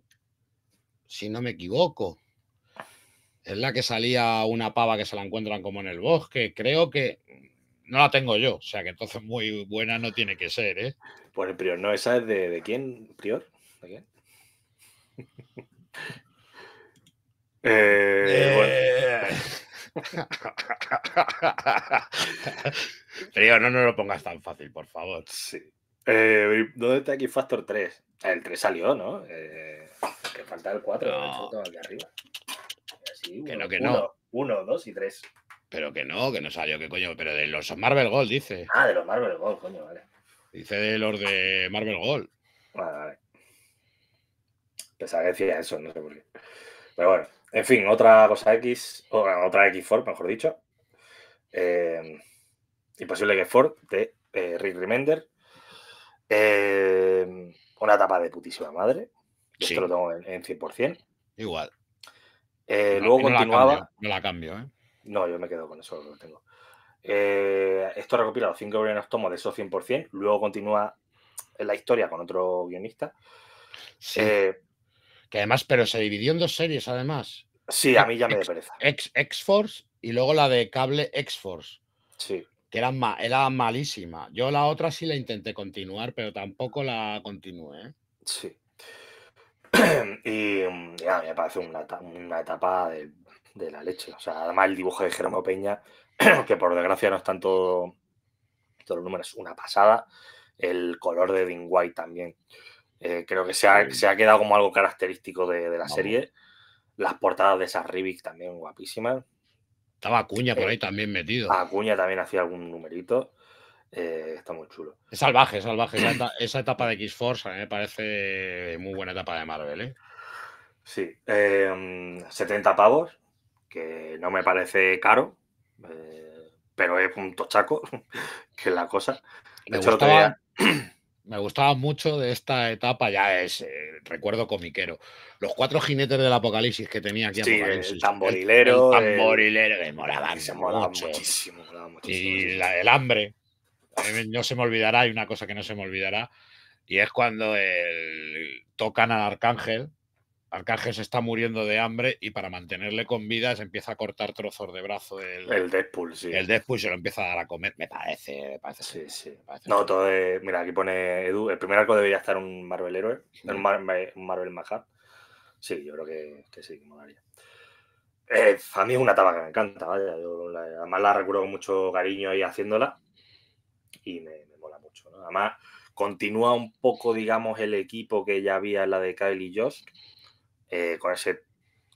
Si no me equivoco. Es la que salía una pava que se la encuentran como en el bosque. Creo que no la tengo yo. O sea que entonces muy buena no tiene que ser, ¿eh?
Pues el prior, no, esa es de, de quién, prior. ¿De quién? (laughs)
eh, eh. Frío, (laughs) no nos lo pongas tan fácil, por favor. Eh, ¿Dónde está aquí Factor 3? El 3 salió, ¿no?
Eh, que
falta el 4, aquí arriba. que no, que no. 1, 2 y 3. Pero que no, que no salió, que coño. Pero de los Marvel Gold, dice. Ah, de los Marvel Gold, coño, vale. Dice de los de Marvel Gold. Vale, vale. Pensaba que decía
eso, no sé por qué. Pero bueno. En fin, otra cosa X, o, otra X Ford, mejor dicho. Eh, imposible que Ford de eh, Rick Remender. Eh, una tapa de putísima madre. Esto lo tengo en,
100%.
Igual. luego continuaba.
no la cambio, ¿eh?
No, yo me quedo con eso, lo tengo. esto recopila los cinco primeros tomos de esos 100%. Luego continúa la historia con otro guionista. Sí que además,
pero se dividió en dos series además. Sí, a mí ya me da pereza. X-Force y luego la de cable X-Force. Sí. Que era, era malísima. Yo la otra sí la intenté continuar, pero tampoco la continué. ¿eh? Sí. (clears throat) y
ya, me parece una, etapa de, la leche. O sea, además el dibujo de Germán Peña, (clears throat) que por desgracia no es tanto todos los números, una pasada. El color de White también. Eh, creo que se ha, quedado como algo característico de, la serie. Las portadas de esas Rivik también guapísimas.
Estaba Acuña por eh, ahí
también metido. Acuña también hacía algún numerito. Eh, está muy chulo.
Es salvaje, salvaje. Esa, etapa de X-Force me parece muy buena etapa de Marvel. Sí.
70 pavos, que no me parece caro, pero es un tochaco, (laughs) que es la cosa.
de hecho, (clears throat) me gustaba mucho de esta etapa, ya es eh, recuerdo comiquero. Los cuatro jinetes del apocalipsis que tenía aquí. en apocalipsis, el
tamborilero. tamborilero,
el, muchísimo. muchísimo y el hambre. No se me olvidará, hay una cosa que no se me olvidará. Y es cuando tocan al arcángel Arcángel se está muriendo de hambre y para mantenerle con vida se empieza a cortar trozos de brazo del. El Deadpool, sí. El Deadpool se lo empieza a dar a comer, me parece. Me parece sí, sí. no, todo.
Eh, mira, aquí pone Edu. El primer arco debería estar un Marvel héroe, un, Marvel Majar. Sí, yo creo que, sí, que molaría. Eh, a mí es una tabaca, que me encanta, además la recuerdo con mucho cariño ahí haciéndola y me, mola mucho. Además, continúa un poco, digamos, el equipo que ya había en la de Kyle y Josh eh, con ese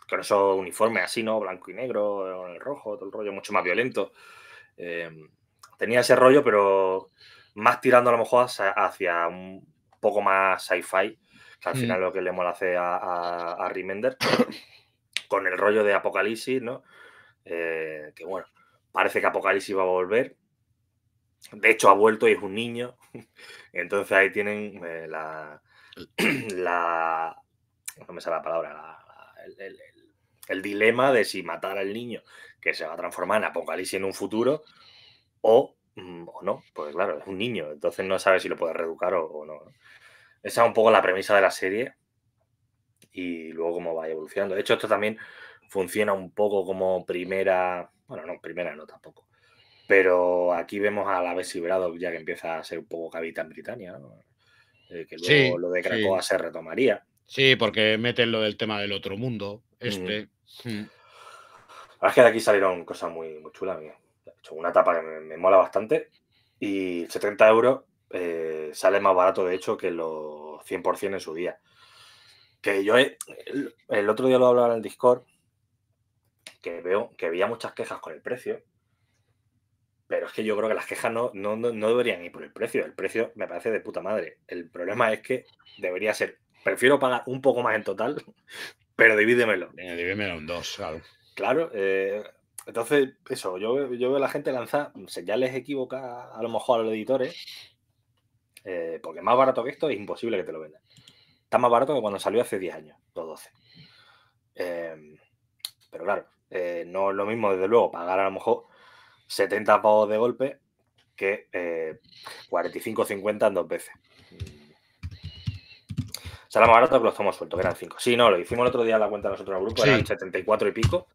con esos uniformes así, ¿no? Blanco y negro, con el rojo, todo el rollo, mucho más violento. Eh, tenía ese rollo, pero más tirando a lo mejor hacia un poco más sci-fi, que al mm. final lo que le mola a, a, (coughs) con el rollo de Apocalipsis, ¿no? Eh, que bueno, parece que Apocalipsis va a volver. De hecho, ha vuelto y es un niño. (laughs) Entonces ahí tienen la (coughs) no me sale la palabra, el, dilema de si matar al niño que se va a transformar en Apocalipsis en un futuro o, mm, o no, porque claro, es un niño, entonces no sabes si lo puedes reeducar o, no. Esa es un poco la premisa de la serie y luego cómo va evolucionando. De hecho, esto también funciona un poco como primera, bueno, no, primera no tampoco. Pero aquí vemos a la vez ya que empieza a ser un poco capitán Britannia, eh, que luego lo de Cracoa se retomaría.
Sí, porque meten lo del tema del otro mundo, mm. este. Hmm.
es que de aquí salieron cosas muy, muy chulas. Mía. Una tapa que me, mola bastante y 70 euros eh, sale más barato, de hecho, que los 100% en su día. Que yo el, otro día lo hablaba en el Discord, que veo que había muchas quejas con el precio, pero es que yo creo que las quejas no, no, no deberían ir por el precio. El precio me parece de puta madre. El problema es que debería ser prefiero pagar un poco más en total, (laughs) pero divídemelo. divídemelo en dos, claro. Eh, entonces, eso, yo, veo a la gente lanzar señales equivoca a lo mejor a los editores, eh, porque más barato que esto es imposible que te lo vendan. Está más barato que cuando salió hace 10 años, o 12. Em, pero claro, eh, no es lo mismo, desde luego, pagar a lo mejor 70 pavos de golpe que 45 o 50 en dos veces. Será más barato que los tomos sueltos, que eran 5. Sí, no, lo hicimos el otro día la cuenta nosotros al grupo, eran 74 y pico.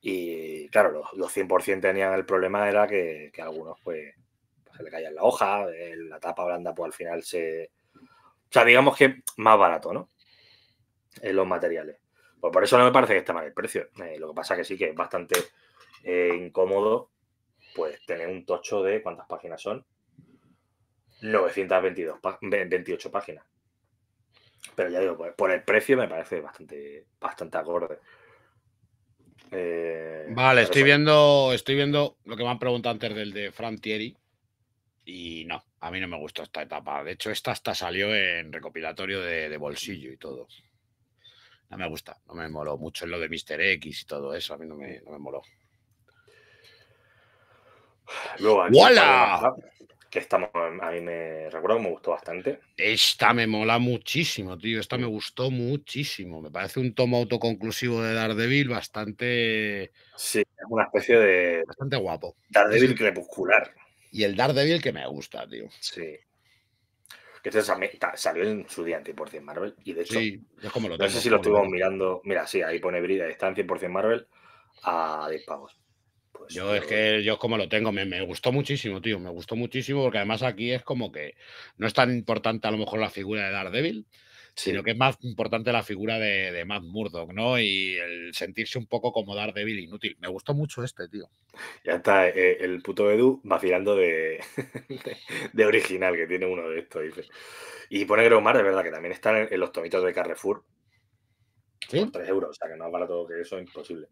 Y claro, los, 100% tenían el problema era que, algunos pues, pues, se le caían la hoja, la tapa blanda pues al final se... O sea, digamos que más barato, ¿no? En los materiales. Pues por eso no me parece que esté mal el precio. Eh, lo que pasa que sí que es bastante eh, incómodo pues tener un tocho de cuántas páginas son. 922, 28 páginas. Pero ya digo, pues, por el precio me parece bastante, bastante acorde. Eh, vale, estoy
viendo, estoy viendo lo que me han preguntado antes del de Thierry Y no, a mí no me gustó esta etapa. De hecho, esta hasta salió en recopilatorio de, bolsillo y todo. No me gusta, no me moló mucho en lo de Mr. X y todo eso. A mí no me, no me moló. ¡Wala! que esta a mí me recuerdo me gustó bastante. Esta me mola muchísimo, tío. Esta me gustó muchísimo. Me parece un tomo autoconclusivo de Daredevil bastante. Sí, es una especie de. Bastante guapo. Daredevil crepuscular. Y el Daredevil que me gusta, tío. Sí.
Que este salió en su día en 100% Marvel. Y de hecho, sí, es como lo no sé si lo estuvimos mirando. Mira, sí, ahí pone Brida, está en 100% Marvel a 10 pavos.
Pues yo es que yo como lo tengo, me, gustó muchísimo, tío, me gustó muchísimo porque además aquí es como que no es tan importante a lo mejor la figura de Daredevil, sino que es más importante la figura de, Matt Murdock, ¿no? Y el sentirse un poco como Daredevil inútil. Me gustó mucho este, tío.
Ya está eh, el puto Edu vacilando (laughs) de, original, que tiene uno de estos, Y pone Gromar, de verdad, que también están en, los tomitos de Carrefour. ¿Sí? 3 euros, o sea que no vale todo que eso, imposible.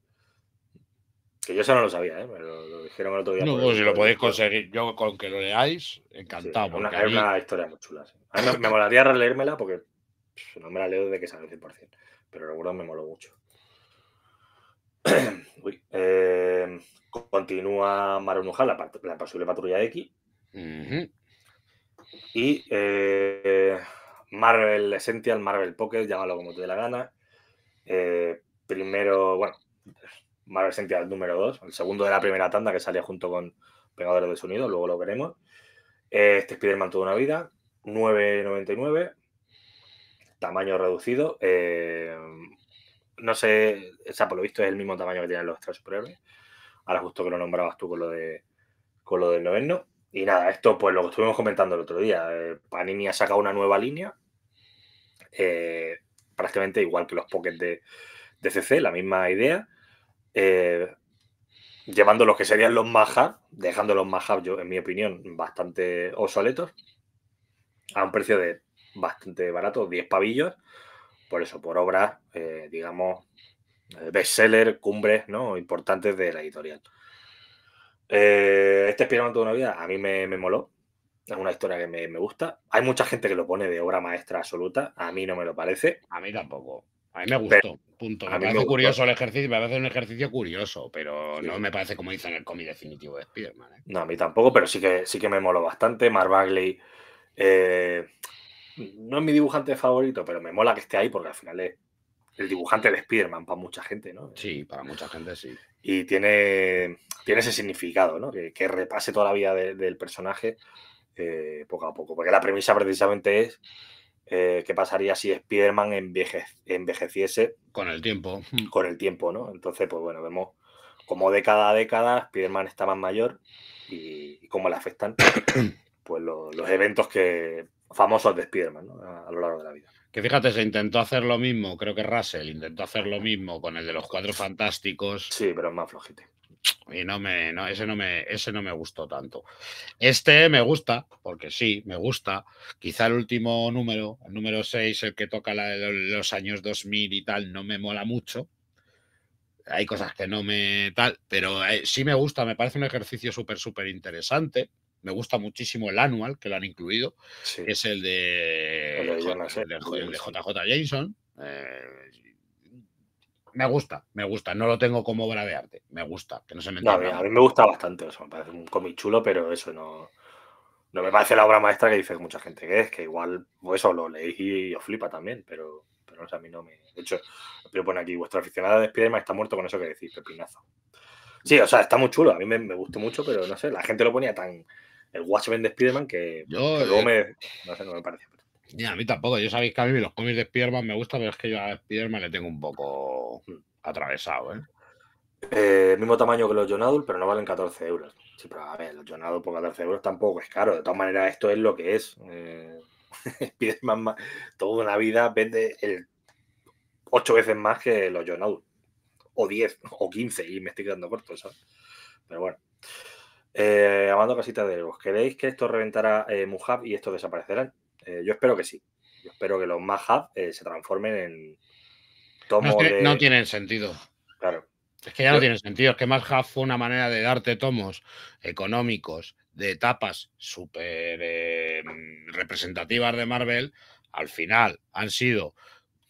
Que yo eso no lo sabía, ¿eh? Me
lo, dijeron el otro día. si lo podéis conseguir, yo con que lo leáis, encantado. una, es una historia muy chula. A mí me,
molaría releérmela porque no me la leo desde que sale 100%, pero recuerdo me moló mucho. (clears throat) Em, continúa Marunujá, la, la posible patrulla X. Y eh, Marvel Essential, Marvel Pocket, llámalo como te dé la gana. Eh, primero, bueno, Marvel el número 2, el segundo de la primera tanda que salía junto con Pegadores de Sonido, luego lo veremos. Eh, este Spider-Man toda una vida, 9.99, tamaño reducido. Eh, no sé, o sea, por lo visto es el mismo tamaño que tienen los tres superhéroes. Ahora justo que lo nombrabas tú con lo de con lo del noveno. Y nada, esto pues lo que estuvimos comentando el otro día. Eh, Panini ha sacado una nueva línea, prácticamente igual que los pockets de, de CC, la misma idea eh, llevando los que serían los maja, dejando los maja, yo, en mi opinión, bastante obsoletos, a un precio de bastante barato, 10 pavillos, por eso, por obras, eh, digamos digamos, eh, bestseller, cumbres, ¿no? Importantes de la editorial. este es man toda una vida a mí me, moló, es una historia que me, gusta. Hay mucha gente que lo pone de obra maestra absoluta. A mí no me lo parece. A mí tampoco. A mí me gustó, punto. Me parece curioso
el ejercicio, me parece un ejercicio curioso, pero no me parece como dicen en el cómic definitivo de
Spider-Man. ¿eh? No, a mí tampoco, pero sí que, sí que me mola bastante. Mar Bagley, eh, no es mi dibujante favorito, pero me mola que esté ahí porque al final es el dibujante de Spider-Man para mucha gente, ¿no? Sí, para mucha gente sí. Y tiene, tiene ese significado, ¿no? Que, repase toda la vida del personaje eh, poco a poco, porque la premisa precisamente es eh, qué pasaría si Spider-Man envejeciese. Con el tiempo. (laughs) Con el tiempo, ¿no? Entonces, pues bueno, vemos como década a década Spiderman man está más mayor y, cómo le afectan
(coughs)
pues los eventos que famosos de Spiderman a, lo largo de la vida.
Que fíjate, se intentó hacer lo mismo, creo que Russell intentó hacer lo mismo con el de los Cuatro Fantásticos. Sí, pero es más flojito y no me, no, ese, no me, ese no me gustó tanto. Este me gusta, porque sí, me gusta. Quizá el último número, el número 6, el que toca la, los años 2000 y tal, no me mola mucho. Hay cosas que no me tal, pero eh, sí me gusta, me parece un ejercicio súper, súper interesante. Me gusta muchísimo el anual que lo han incluido, es el de, JJ jason eh, me gusta, me gusta. No lo tengo como obra de arte, me gusta, que no se me a, mí, me
gusta bastante, me parece un cómic chulo, pero eso no, no me parece la obra maestra que dice mucha gente que es, que igual pues, eso lo leí y os flipa también, pero, pero a mí no me... De hecho, pero pone aquí, vuestra aficionada de Spiderman está muerto con eso que decís, pepinazo. Sí, o sea, está muy chulo, a mí me, gusta gustó mucho, pero no sé, la gente lo ponía tan... El Watchmen de Spiderman que, que luego eh, me... No sé, no me parece
ya a mí tampoco. Yo sabéis que a mí los cómics de Spiderman me gustan, pero es que yo a Spiderman le tengo un poco atravesado, ¿eh?
eh mismo tamaño que los Jonadul, pero no valen 14 euros. Sí, pero a ver, los Jonadul por 14 euros tampoco es caro. De todas maneras, esto es lo que es. Eh, (laughs) Spiderman toda una vida vende el 8 veces más que los Jonadul. O 10, o 15, y me estoy quedando corto, ¿sabes? Pero bueno. Eh, amando Casita de Eros, ¿queréis que esto reventara eh, Mujab y esto desaparecerá? Eh, yo espero que sí. Yo espero que los más eh, se transformen en tomos no, no
tienen sentido. Claro. Es que ya no tiene sentido. Es que más fue una manera de darte tomos económicos de etapas súper eh, representativas de Marvel. Al final han sido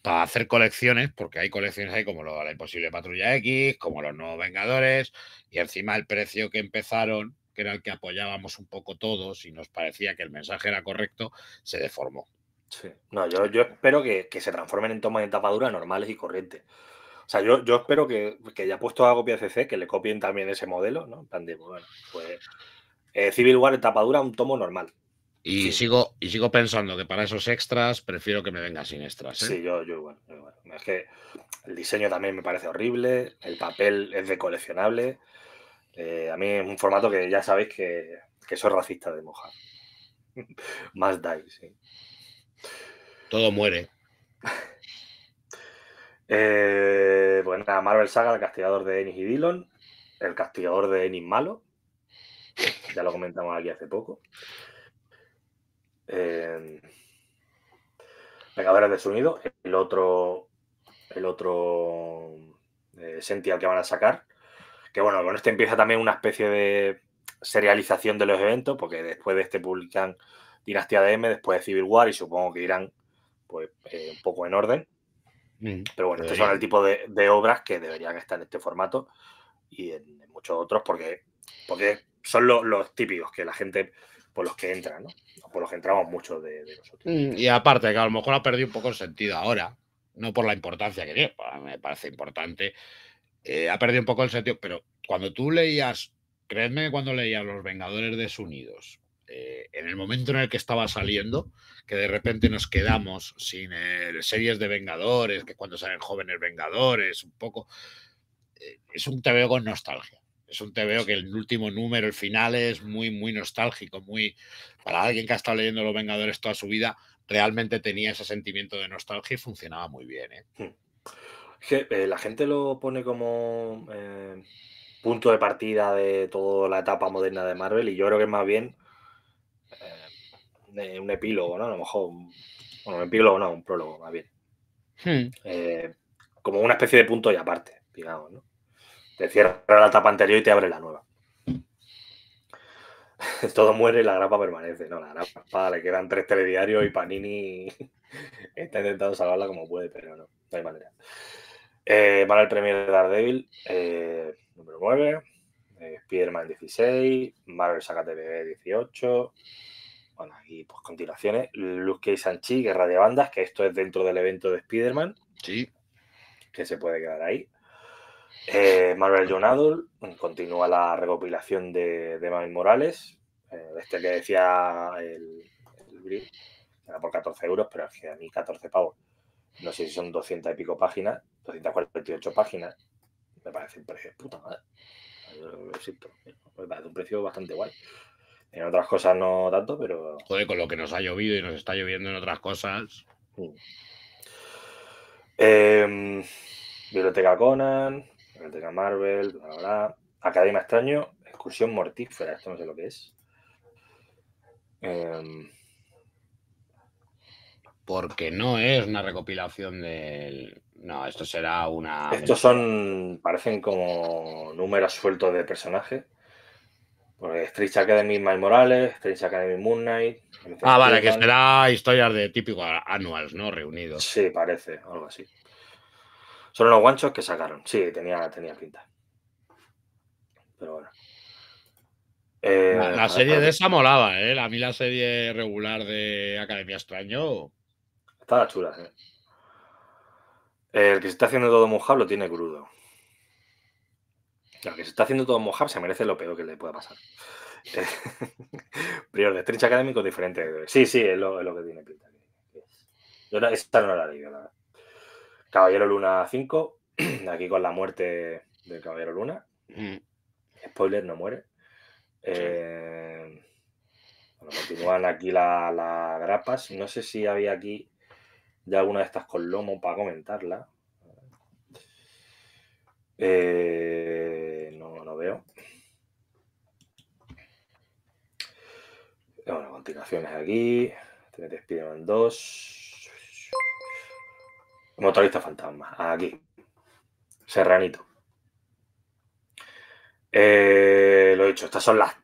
para hacer colecciones, porque hay colecciones ahí como lo, la imposible Patrulla X, como los nuevos Vengadores, y encima el precio que empezaron que era el que apoyábamos un poco todos y nos parecía que el mensaje era correcto, se deformó. Sí.
No, yo, yo espero que, que, se transformen en tomas de tapadura normales y corrientes. O sea, yo, yo espero que, que ya puesto a copia CC, que le copien también ese modelo, ¿no? En de, bueno, pues eh, Civil War en tapadura, un tomo normal.
Y, sigo, y sigo pensando que para esos extras prefiero que me venga sin extras. ¿eh? Sí,
yo, yo, igual, Es que el diseño también me parece horrible, el papel es de coleccionable. Eh, a mí es un formato que ya sabéis que, soy racista de moja. (laughs) Más dais, sí.
Todo muere. bueno,
(laughs) eh, pues Marvel Saga, el castigador de Ennis y Dillon. El castigador de Ennis malo. Ya lo comentamos aquí hace poco. Eh, de Sonido. El otro. El otro. Eh, que van a sacar. Que bueno, con este empieza también una especie de serialización de los eventos, porque después de este publican Dinastía de M, después de Civil War y supongo que irán pues eh, un poco en orden.
Mm. Pero bueno, este estos son el
tipo de, obras que deberían estar en este formato y en, muchos otros, porque, porque son los típicos que la gente por los que entra, ¿no? Por los que entramos muchos de,
nosotros. Mm, y aparte, que a lo mejor ha perdido un poco el sentido ahora, no por la importancia que tiene, pues, me parece importante, ha perdido un poco el sentido, pero cuando tú leías, créeme que cuando leías Los Vengadores desunidos, eh, en el momento en el que estaba saliendo, que de repente nos quedamos sin series de Vengadores, que cuando salen jóvenes Vengadores, un poco, eh, es un TVO con nostalgia. Es un TVO que el último número, el final, es muy, muy nostálgico, muy... Para alguien que ha estado leyendo Los Vengadores toda su vida, realmente tenía ese sentimiento de nostalgia y funcionaba muy bien. ¿eh? Hmm.
Eh, la gente lo pone como eh, punto de partida de toda la etapa moderna de Marvel y yo creo que es más bien eh, un epílogo, ¿no? A lo mejor, un, bueno, un epílogo no, un prólogo más bien. Hmm. como una especie de punto y aparte, digamos, ¿no? Te cierra la etapa anterior y te abre la nueva. (laughs) Todo muere y la grapa permanece, ¿no? La grapa le quedan tres telediarios y Panini (laughs) está intentando salvarla como puede, pero no, no hay manera. Eh, Premier de Daredevil, eh, número 9. Eh, Spider-Man 16. Marvel TV, 18. Bueno, y pues continuaciones. Luke Cage Sanchi, Guerra de Bandas, que esto es dentro del evento de Spider-Man. Sí. Que se puede quedar ahí. Eh, Marvel John continúa la recopilación de, de Morales. este que decía el, el era por 14 euros, pero al final a mí 14 pavos no sé si son 200 y pico páginas, 248 páginas, me parece un precio de puta madre. Me parece un precio bastante guay. En otras cosas no tanto, pero. Joder, con lo que nos ha llovido
y nos está lloviendo en otras cosas. Mm. Em,
Biblioteca Conan, Biblioteca Marvel, bla, bla. Academia Extraño, Excursión Mortífera, esto no sé lo que es.
Eh, porque no es una recopilación del... No, esto será una... Estos son, parecen como números sueltos de personajes.
Porque Strange Academy Miles Morales, Strange Academy Moon Knight. Ah, vale, que
será historias de típico annuals, ¿no? Reunidos.
Sí, parece, algo así. Son los guanchos que sacaron. Sí, tenía, tenía pinta. Pero bueno. Eh, la, la serie de esa
molaba, ¿eh? A mí la serie regular de Academia Extraño estaba chula, ¿eh?
El que se está haciendo todo mojado lo tiene crudo. El que se está haciendo todo mojado se merece lo peor que le pueda pasar. (laughs) Prior de Trinch académico diferente. Sí, sí, es lo, que tiene pinta. esta no la digo, la verdad. Caballero Luna 5, (clears throat) aquí con la muerte del Caballero Luna. Mm. Spoiler, no muere. Eh, continúan aquí las grapas. No sé si había aquí ya alguna de estas con lomo para comentarla. Eh, no, no veo. Bueno, continuaciones aquí. Tenete Spider-Man 2. Motorista fantasma. Aquí. Serranito. Eh, lo he dicho, estas son las.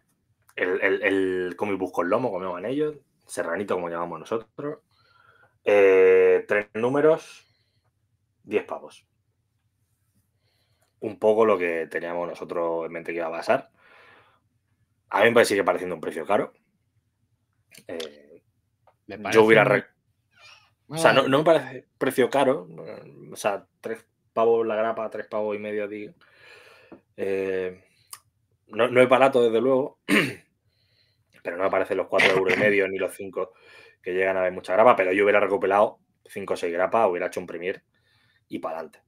El, el, el comic con lomo, comemos en ellos. Serranito, como llamamos nosotros. Eh, tres números, 10 pavos. Un poco lo que teníamos nosotros en mente que iba a pasar. A mí me sigue pareciendo un precio caro. Eh, yo hubiera. O sea, no, me parece precio caro. O sea, tres pavos la grapa, tres pavos y medio, eh, no, no, es barato, desde luego. (clears throat) Pero no me los cuatro euros y medio ni los cinco que llegan a ver mucha grapa, pero yo hubiera recopilado 5 o 6 grapas, hubiera hecho un premier y para adelante.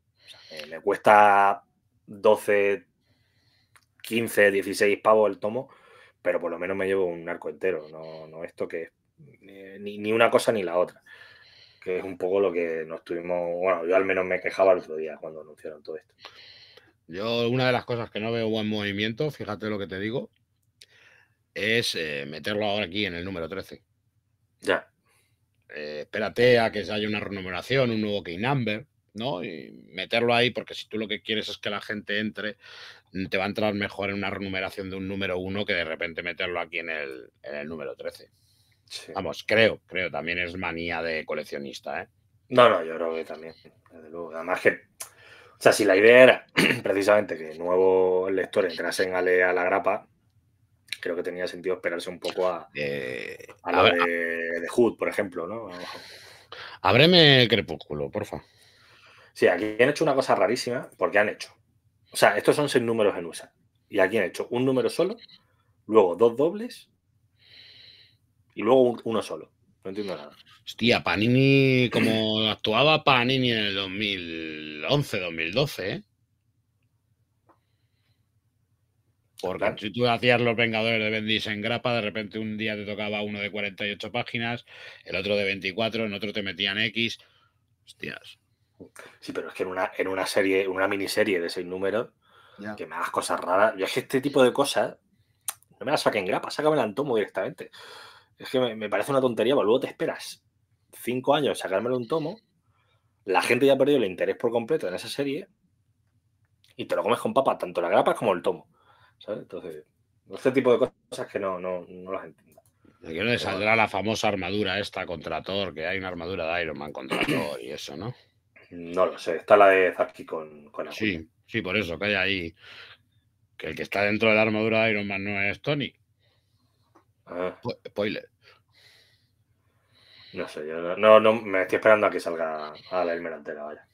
me cuesta 12, 15, 16 pavos el tomo, pero por lo menos me llevo un arco entero, no, esto que ni, una cosa ni la otra. Que es un poco lo que no estuvimos. Bueno, yo al menos me quejaba el otro día cuando anunciaron todo esto.
Yo, una de las cosas que no veo buen movimiento, fíjate lo que te digo, es eh, meterlo ahora aquí en el número 13. Ya. Eh, espérate a que haya una renumeración, un nuevo key number, ¿no? Y meterlo ahí, porque si tú lo que quieres es que la gente entre, te va a entrar mejor en una renumeración de un número 1 que de repente meterlo aquí en el, número 13. Vamos, creo, creo, también es manía de coleccionista, ¿eh?
No, no, yo creo
que también, desde luego.
Además que, o sea, si la idea era (clears throat) precisamente que nuevo lector entrasen a, a la grapa, creo que tenía sentido esperarse un poco a, eh, de, Hood, por ejemplo, ¿no?
Ábreme Crepúsculo, porfa.
Sí, aquí han hecho una cosa rarísima, porque han hecho. O sea, estos son seis números en USA. Y aquí han hecho un número solo, luego dos dobles y luego uno solo. No
entiendo nada. Hostia, Panini, como actuaba Panini en el 2011, 2012, ¿eh? si tú hacías los Vengadores de Bendis en grapa, de repente un día te tocaba uno de 48 páginas, el otro de 24, en otro te metían X. Hostias.
Sí, pero es que en una, en una serie, en una miniserie de seis números, que me hagas cosas raras. Yo es que este tipo de cosas no me las saquen en grapa, sácamela en tomo directamente. Es que me, parece una tontería, pero luego te esperas cinco años sacármelo un tomo, la gente ya ha perdido el interés por completo en esa serie y te lo comes con papa tanto la grapa como el tomo. Entonces, este tipo de cosas que no, las entiendo.
¿De qué le saldrá la famosa armadura esta contra Thor? Que hay una armadura de Iron Man contra (clears throat) Thor y eso, ¿no?
No lo sé, está la de Zapki con,
con Sí, sí, por eso, que hay ahí. Que el que está dentro de la armadura de Iron Man no es Tony. Ah. Spoiler.
No sé, yo no, no, me estoy esperando a que salga a la entera, vaya.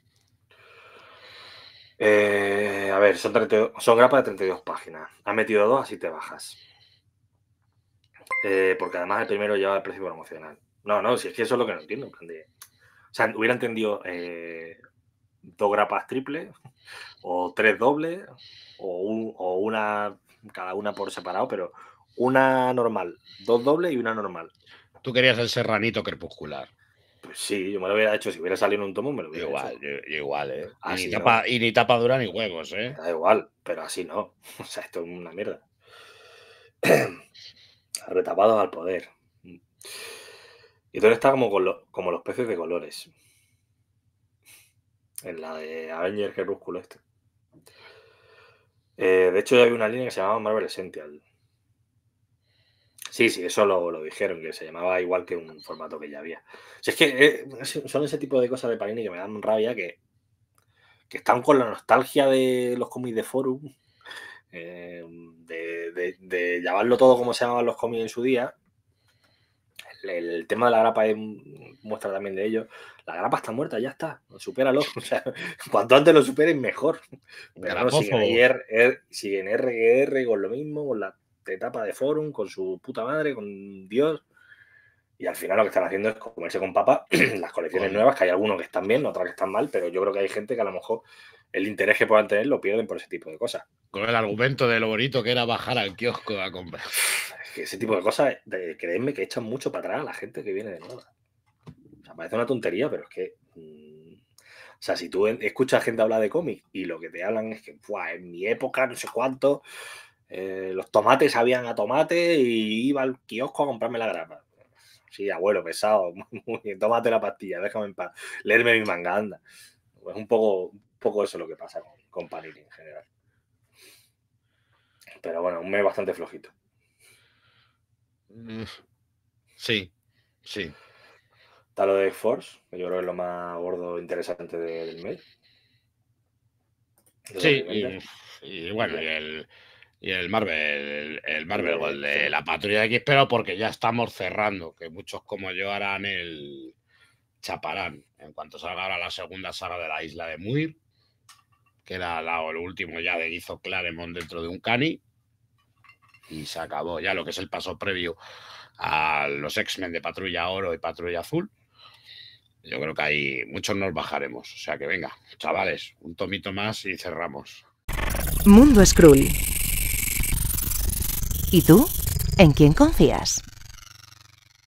Eh, a ver, son, son grapas de 32 páginas. Has metido dos, así te bajas. Eh, porque además el primero lleva el precio promocional. No, no, si es que eso es lo que no entiendo. o sea, hubiera entendido eh, dos grapas triples, (laughs) o tres dobles, o una, cada una por separado, pero una normal, dos dobles y una normal.
Tú querías el serranito
crepuscular sí, yo me lo hubiera hecho. Si hubiera salido en un tomo, me lo hubiera igual, hecho. Igual, igual, ¿eh? y,
ni tapa, ni dura ni huevos, ¿eh? Da igual, pero
así no. O sea, esto es una mierda. (clears throat) Retapado al poder. Y todo está como, los peces de colores. En la de Avenger Crepúsculo este. Eh, de hecho, hay una línea que se llama Marvel Essential. Sí, sí, eso lo, dijeron, que se llamaba igual que un formato que ya había. Si es que eh, son ese tipo de cosas de Panini que me dan rabia, que, están con la nostalgia de los cómics de Forum, eh, de, de, llamarlo todo como se llamaban los cómics en su día. El, tema de la grapa muestra también de ello. La grapa está muerta, ya está, supéralo. (laughs) O cuanto antes lo superes, mejor. Pero en siguen, con lo mismo, con la etapa de forum con su puta madre, con Dios. Y al final lo que están haciendo es comerse con papa (clears throat) las colecciones nuevas, que hay algunos que están bien, otras que están mal, pero yo creo que hay gente que a lo mejor el interés que puedan tener lo pierden por ese tipo de cosas.
Con el argumento de lo bonito que era bajar al kiosco a comprar.
ese tipo de cosas, de, creedme que echan mucho para atrás a la gente que viene de nueva. O sea, parece una tontería, pero es que. Mm, o sea, si tú escuchas gente hablar de cómic y lo que te hablan es que, en mi época, no sé cuánto, eh, los tomates habían a tomate y iba al kiosco a comprarme la grapa. Sí, abuelo, pesado, (laughs) muy, tómate la pastilla, déjame en paz, leerme mi manga, anda. Es un poco, poco eso lo que pasa con, con Panini en general. Pero bueno, un mes bastante flojito.
Mm, sí, sí.
Está lo de X-Force, yo creo que es lo más gordo e interesante del mes. Sí,
y, bueno, y el, y el Marvel, el Marvel de la Patrulla X, pero porque ya estamos cerrando, que muchos como yo harán el chaparán. En cuanto salga ahora la segunda saga de la isla de Muir, que era la, el último ya de hizo Claremont dentro de un cani, y se acabó ya lo que es el paso previo a los X-Men de Patrulla Oro y Patrulla Azul. Yo creo que ahí muchos nos bajaremos. O sea que venga, chavales, un tomito más y cerramos.
Mundo Scroll. ¿Y tú? ¿En quién confías?